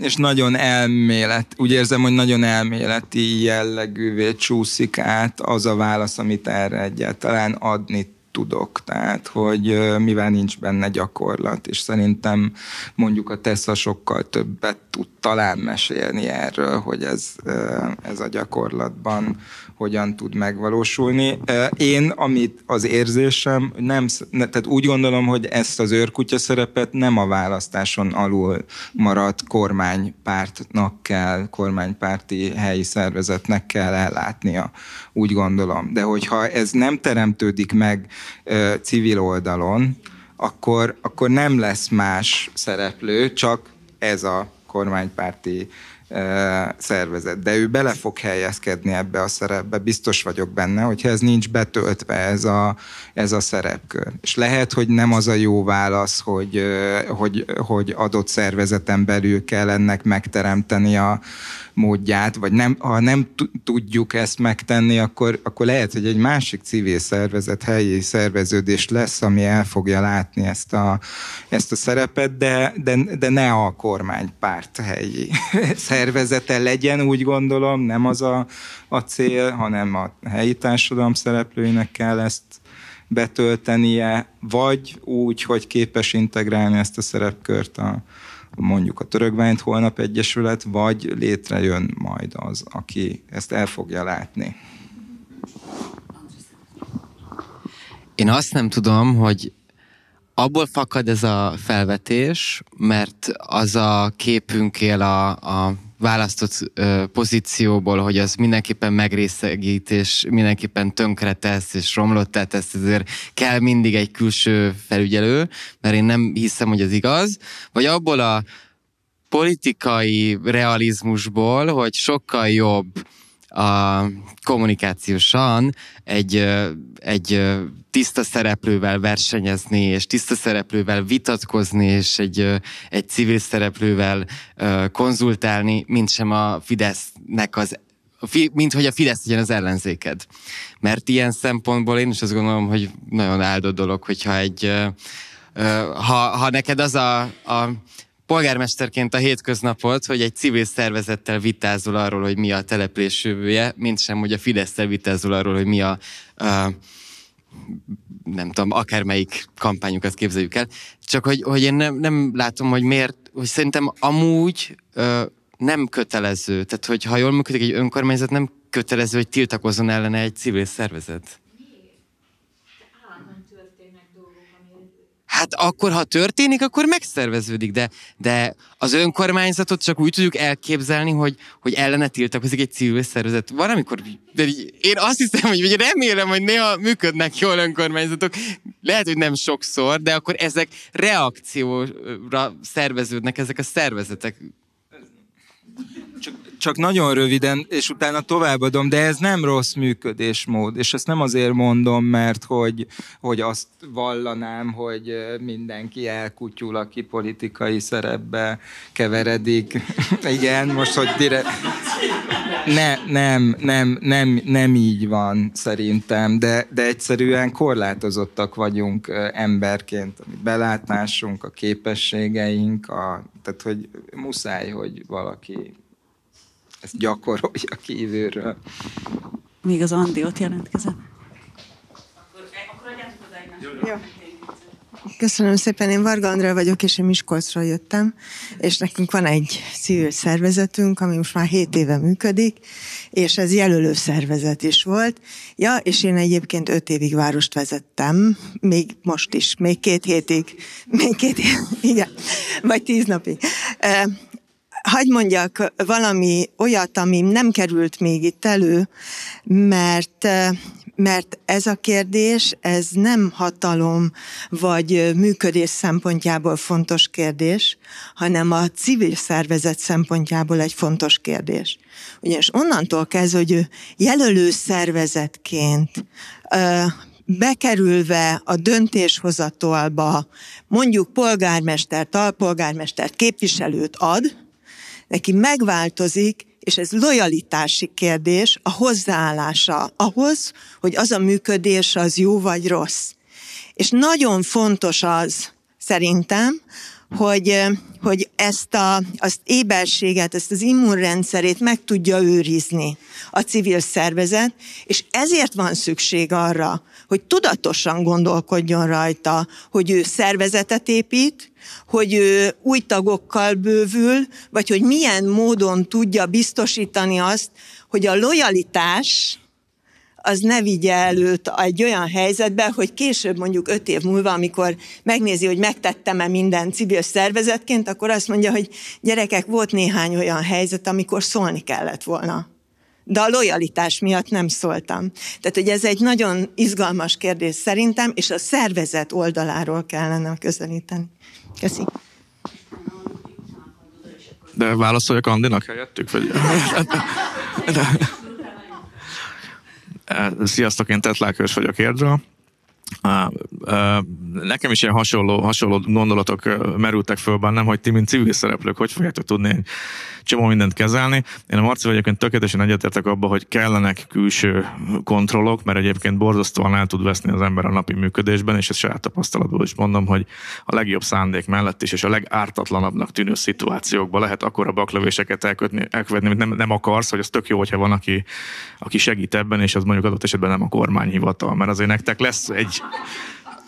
és nagyon elmélet, úgy érzem, hogy nagyon elméleti jellegűvé csúszik át az a válasz, amit erre egyáltalán adni tudok, tehát hogy mivel nincs benne gyakorlat, és szerintem mondjuk a Tesla sokkal többet tud talán mesélni erről, hogy ez, ez a gyakorlatban hogyan tud megvalósulni. Én, amit az érzésem, nem, tehát úgy gondolom, hogy ezt az őrkutya szerepet nem a választáson alul maradt kormánypártnak kell, kormánypárti helyi szervezetnek kell ellátnia. Úgy gondolom. De hogyha ez nem teremtődik meg civil oldalon, akkor, akkor nem lesz más szereplő, csak ez a kormánypárti szervezet. De ő bele fog helyezkedni ebbe a szerepbe, biztos vagyok benne, hogyha ez nincs betöltve ez a, ez a szerepkör. És lehet, hogy nem az a jó válasz, hogy, hogy, hogy adott szervezeten belül kell ennek megteremteni a, módját, vagy nem, ha nem tudjuk ezt megtenni, akkor, akkor lehet, hogy egy másik civil szervezet, helyi szerveződés lesz, ami el fogja látni ezt a, ezt a szerepet, de, de, de ne a kormánypárt helyi szervezete legyen, úgy gondolom, nem az a, a cél, hanem a helyi társadalom szereplőinek kell ezt betöltenie, vagy úgy, hogy képes integrálni ezt a szerepkört a, mondjuk a Törökbányt holnap egyesület, vagy létrejön majd az, aki ezt el fogja látni. Én azt nem tudom, hogy abból fakad ez a felvetés, mert az a képünk él a, a választott pozícióból, hogy az mindenképpen megrészegít, és mindenképpen tönkretesz, és romlott, tehát ezt ezért kell mindig egy külső felügyelő, mert én nem hiszem, hogy ez igaz, vagy abból a politikai realizmusból, hogy sokkal jobb a kommunikációsan egy, egy tiszta szereplővel versenyezni, és tiszta szereplővel vitatkozni, és egy, egy civil szereplővel konzultálni, mint sem a Fidesznek az mint hogy a Fidesz legyen az ellenzéked. Mert ilyen szempontból én is azt gondolom, hogy nagyon áldott dolog, hogyha egy, ha, ha neked az a, a polgármesterként a hétköznapot, hogy egy civil szervezettel vitázol arról, hogy mi a település jövője, mint sem, hogy a Fidesz vitázol arról, hogy mi a, a nem tudom, akármelyik kampányukat képzeljük el. Csak hogy, hogy én nem, nem látom, hogy miért, hogy szerintem amúgy ö, nem kötelező. Tehát, hogy ha jól működik egy önkormányzat, nem kötelező, hogy tiltakozzon ellene egy civil szervezet. Hát akkor, ha történik, akkor megszerveződik, de, de az önkormányzatot csak úgy tudjuk elképzelni, hogy, hogy ellene tiltakozik egy civil szervezet. Van, amikor... De én azt hiszem, hogy remélem, hogy néha működnek jól önkormányzatok. Lehet, hogy nem sokszor, de akkor ezek reakcióra szerveződnek ezek a szervezetek csak nagyon röviden, és utána továbbadom, de ez nem rossz működésmód, és ezt nem azért mondom, mert hogy, hogy azt vallanám, hogy mindenki elkutyul, aki politikai szerepbe keveredik. Igen, most, hogy direkt... Ne, nem, nem, nem, nem így van szerintem, de, de egyszerűen korlátozottak vagyunk emberként, a belátásunk, a képességeink, a, tehát hogy muszáj, hogy valaki ezt gyakorolja kívülről. Még az Andi ott jelentkezett. Eh, Jó. Köszönöm szépen, én Varga Andrá vagyok, és én Miskolcról jöttem, és nekünk van egy civil szervezetünk, ami most már 7 éve működik, és ez jelölő szervezet is volt. Ja, és én egyébként 5 évig várost vezettem, még most is, még két hétig, még két, igen, vagy tíz napig. Eh, Hagy mondjak valami olyat, ami nem került még itt elő, mert, eh, mert ez a kérdés, ez nem hatalom vagy eh, működés szempontjából fontos kérdés, hanem a civil szervezet szempontjából egy fontos kérdés. Ugyanis onnantól kezdve, hogy ő jelölő szervezetként eh, bekerülve a döntéshozatolba mondjuk polgármestert, alpolgármestert, képviselőt ad, neki megváltozik, és ez lojalitási kérdés, a hozzáállása ahhoz, hogy az a működés az jó vagy rossz. És nagyon fontos az, szerintem, hogy, eh, hogy ezt a, az éberséget, ezt az immunrendszerét meg tudja őrizni a civil szervezet, és ezért van szükség arra, hogy tudatosan gondolkodjon rajta, hogy ő szervezetet épít, hogy ő új tagokkal bővül, vagy hogy milyen módon tudja biztosítani azt, hogy a lojalitás az ne vigye előtt egy olyan helyzetbe, hogy később mondjuk öt év múlva, amikor megnézi, hogy megtettem-e minden civil szervezetként, akkor azt mondja, hogy gyerekek, volt néhány olyan helyzet, amikor szólni kellett volna de a lojalitás miatt nem szóltam. Tehát, hogy ez egy nagyon izgalmas kérdés szerintem, és a szervezet oldaláról kellene közelíteni. Köszi. De válaszoljak Andinak helyettük? Vagy... Sziasztok, én Hős vagyok Érdről. Nekem is ilyen hasonló, hasonló gondolatok merültek föl bennem, hogy ti, mint civil szereplők, hogy fogjátok tudni csomó mindent kezelni. Én a marci vagyok, én tökéletesen egyetértek abba, hogy kellenek külső kontrollok, mert egyébként borzasztóan el tud veszni az ember a napi működésben, és ezt saját tapasztalatból is mondom, hogy a legjobb szándék mellett is, és a legártatlanabbnak tűnő szituációkban lehet akkora baklövéseket elkötni, elkövetni, amit nem, nem akarsz, hogy az tök jó, hogyha van, aki, aki segít ebben, és az mondjuk adott esetben nem a kormányhivatal, mert azért nektek lesz egy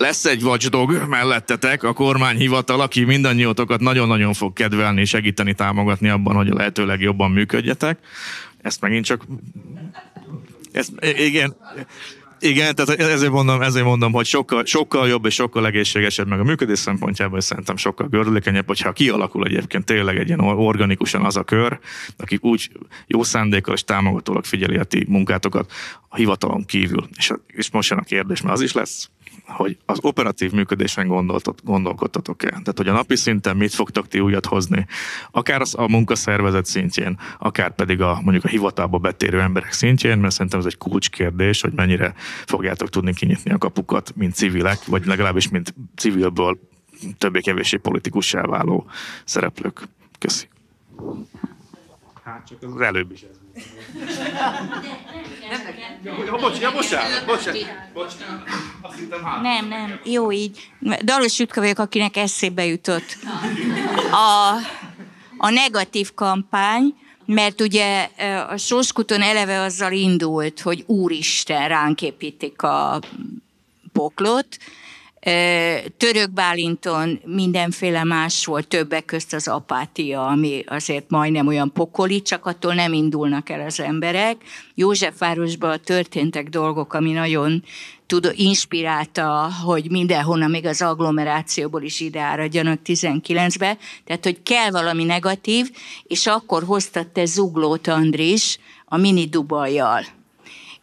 lesz egy vacsdog mellettetek, a kormányhivatal, aki mindannyiótokat nagyon-nagyon fog kedvelni, segíteni, támogatni abban, hogy a lehető legjobban működjetek. Ezt megint csak... Ezt, igen, igen, tehát ezért mondom, ezért mondom hogy sokkal, sokkal jobb és sokkal egészségesebb meg a működés szempontjából, és szerintem sokkal gördülékenyebb, hogyha kialakul egyébként tényleg egy ilyen organikusan az a kör, aki úgy jó szándékkal és támogatólag figyeli a ti munkátokat a hivatalon kívül. És, és most jön a kérdés, mert az is lesz hogy az operatív működésen gondolkodtatok-e? Tehát, hogy a napi szinten mit fogtok ti újat hozni? Akár az a munkaszervezet szintjén, akár pedig a mondjuk a hivatalba betérő emberek szintjén, mert szerintem ez egy kulcskérdés, hogy mennyire fogjátok tudni kinyitni a kapukat, mint civilek, vagy legalábbis mint civilből többé kevésé politikussá váló szereplők. Köszi. Hát csak az előbb is ez. Nem, nem, bocsánat, bocsánat, hát- Nem, nem, jó így. Dalos Jutka vagyok, akinek eszébe jutott. A, a negatív kampány, mert ugye a Sóskuton eleve azzal indult, hogy úristen, ránk építik a poklot, Török Bálinton mindenféle más volt, többek közt az apátia, ami azért majdnem olyan pokoli, csak attól nem indulnak el az emberek. Józsefvárosban történtek dolgok, ami nagyon tudó, inspirálta, hogy mindenhonnan, még az agglomerációból is ide áradjanak 19-be, tehát hogy kell valami negatív, és akkor hozta te Zuglót Andris a mini Dubajjal.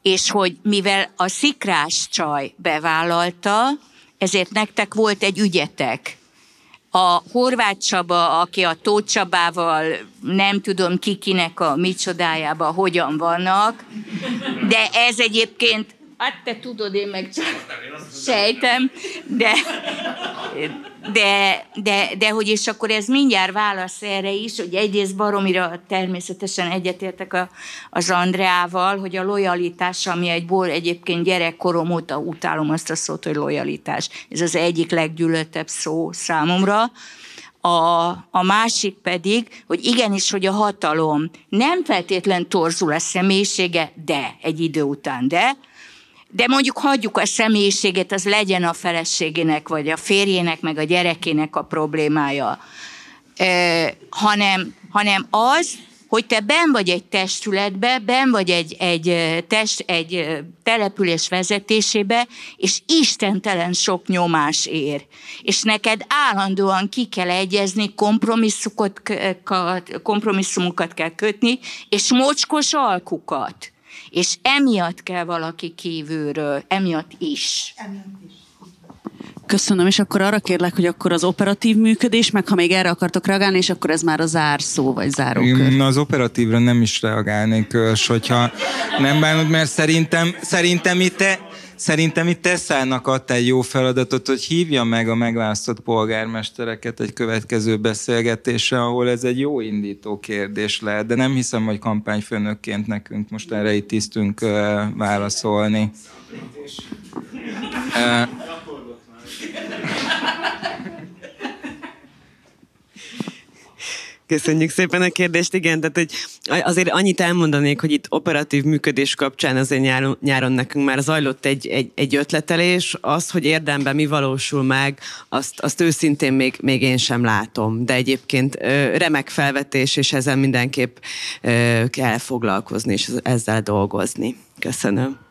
És hogy mivel a szikrás csaj bevállalta, ezért nektek volt egy ügyetek. A Horváth Csaba, aki a Tóth Csabával, nem tudom ki kinek a micsodájába, hogyan vannak, de ez egyébként Hát te tudod, én meg csak sejtem, de, de, de, de hogy és akkor ez mindjárt válasz erre is, hogy egyrészt baromira természetesen egyetértek a, az Andreával, hogy a lojalitás, ami egy bor egyébként gyerekkorom óta utálom azt a szót, hogy lojalitás. Ez az egyik leggyűlöltebb szó számomra. A, a másik pedig, hogy igenis, hogy a hatalom nem feltétlen torzul a személyisége, de egy idő után, de de mondjuk hagyjuk a személyiségét, az legyen a feleségének, vagy a férjének, meg a gyerekének a problémája. Ö, hanem, hanem az, hogy te ben vagy egy testületbe, ben vagy egy, egy, test, egy település vezetésébe, és istentelen sok nyomás ér. És neked állandóan ki kell egyezni, kompromisszumokat, kompromisszumokat kell kötni, és mocskos alkukat. És emiatt kell valaki kívülről, emiatt is. Köszönöm, és akkor arra kérlek, hogy akkor az operatív működés, meg ha még erre akartok reagálni, és akkor ez már a zárszó, vagy záró. Na, az operatívra nem is reagálnék, és hogyha nem bánod, mert szerintem, szerintem itt, Szerintem itt Tesszának adta egy jó feladatot, hogy hívja meg a megválasztott polgármestereket egy következő beszélgetésre, ahol ez egy jó indító kérdés lehet, de nem hiszem, hogy kampányfőnökként nekünk most erre itt tisztünk válaszolni. Köszönjük szépen a kérdést, igen, tehát hogy azért annyit elmondanék, hogy itt operatív működés kapcsán azért nyáron, nyáron nekünk már zajlott egy, egy, egy ötletelés, az, hogy érdemben mi valósul meg, azt, azt őszintén még, még én sem látom, de egyébként remek felvetés, és ezzel mindenképp kell foglalkozni, és ezzel dolgozni. Köszönöm.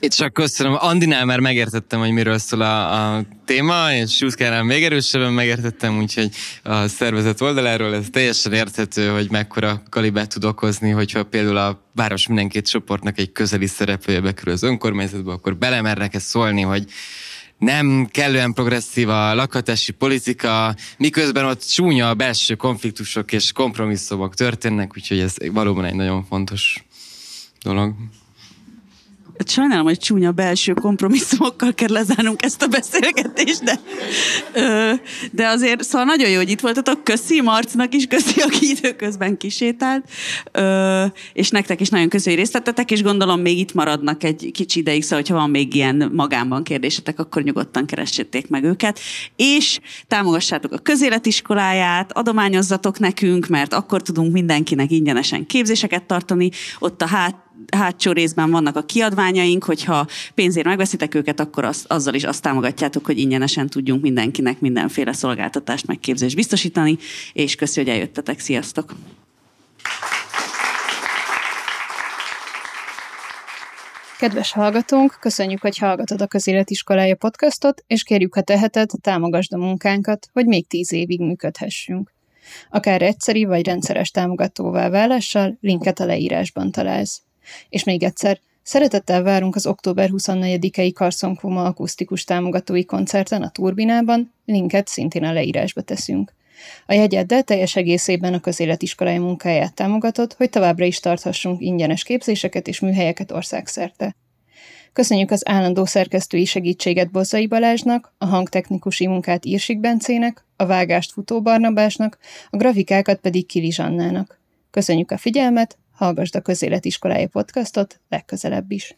Csak köszönöm. Andinál már megértettem, hogy miről szól a, a téma, és Sutkánál még erősebben megértettem, úgyhogy a szervezet oldaláról ez teljesen érthető, hogy mekkora kalibát tud okozni, hogyha például a város mindenkét csoportnak egy közeli szereplője bekerül az önkormányzatba, akkor belemernek ezt szólni, hogy nem kellően progresszív a lakhatási politika, miközben ott csúnya a belső konfliktusok és kompromisszumok történnek, úgyhogy ez valóban egy nagyon fontos dolog sajnálom, hogy csúnya belső kompromisszumokkal kell lezárnunk ezt a beszélgetést, de, ö, de azért szóval nagyon jó, hogy itt voltatok. Köszi Marcnak is, köszi, aki időközben kisétált, ö, és nektek is nagyon köszönjük, hogy részt vettetek, és gondolom még itt maradnak egy kicsi ideig, szóval ha van még ilyen magámban kérdésetek, akkor nyugodtan keressétek meg őket. És támogassátok a közéletiskoláját, adományozzatok nekünk, mert akkor tudunk mindenkinek ingyenesen képzéseket tartani, ott a hát hátsó részben vannak a kiadványaink, hogyha pénzért megveszitek őket, akkor az, azzal is azt támogatjátok, hogy ingyenesen tudjunk mindenkinek mindenféle szolgáltatást, megképzést biztosítani, és köszönjük, hogy eljöttetek. Sziasztok! Kedves hallgatónk, köszönjük, hogy hallgatod a Közéletiskolája podcastot, és kérjük, ha teheted, támogasd a munkánkat, hogy még tíz évig működhessünk. Akár egyszeri vagy rendszeres támogatóvá válással, linket a leírásban találsz. És még egyszer, Szeretettel várunk az október 24-i Carson Kuma akusztikus támogatói koncerten a Turbinában, linket szintén a leírásba teszünk. A jegyeddel teljes egészében a közéletiskolai munkáját támogatott, hogy továbbra is tarthassunk ingyenes képzéseket és műhelyeket országszerte. Köszönjük az állandó szerkesztői segítséget Bozzai Balázsnak, a hangtechnikusi munkát Írsik Bencének, a vágást Futó Barnabásnak, a grafikákat pedig Kili Zsannának. Köszönjük a figyelmet, Hallgasd a Közéletiskolája podcastot legközelebb is.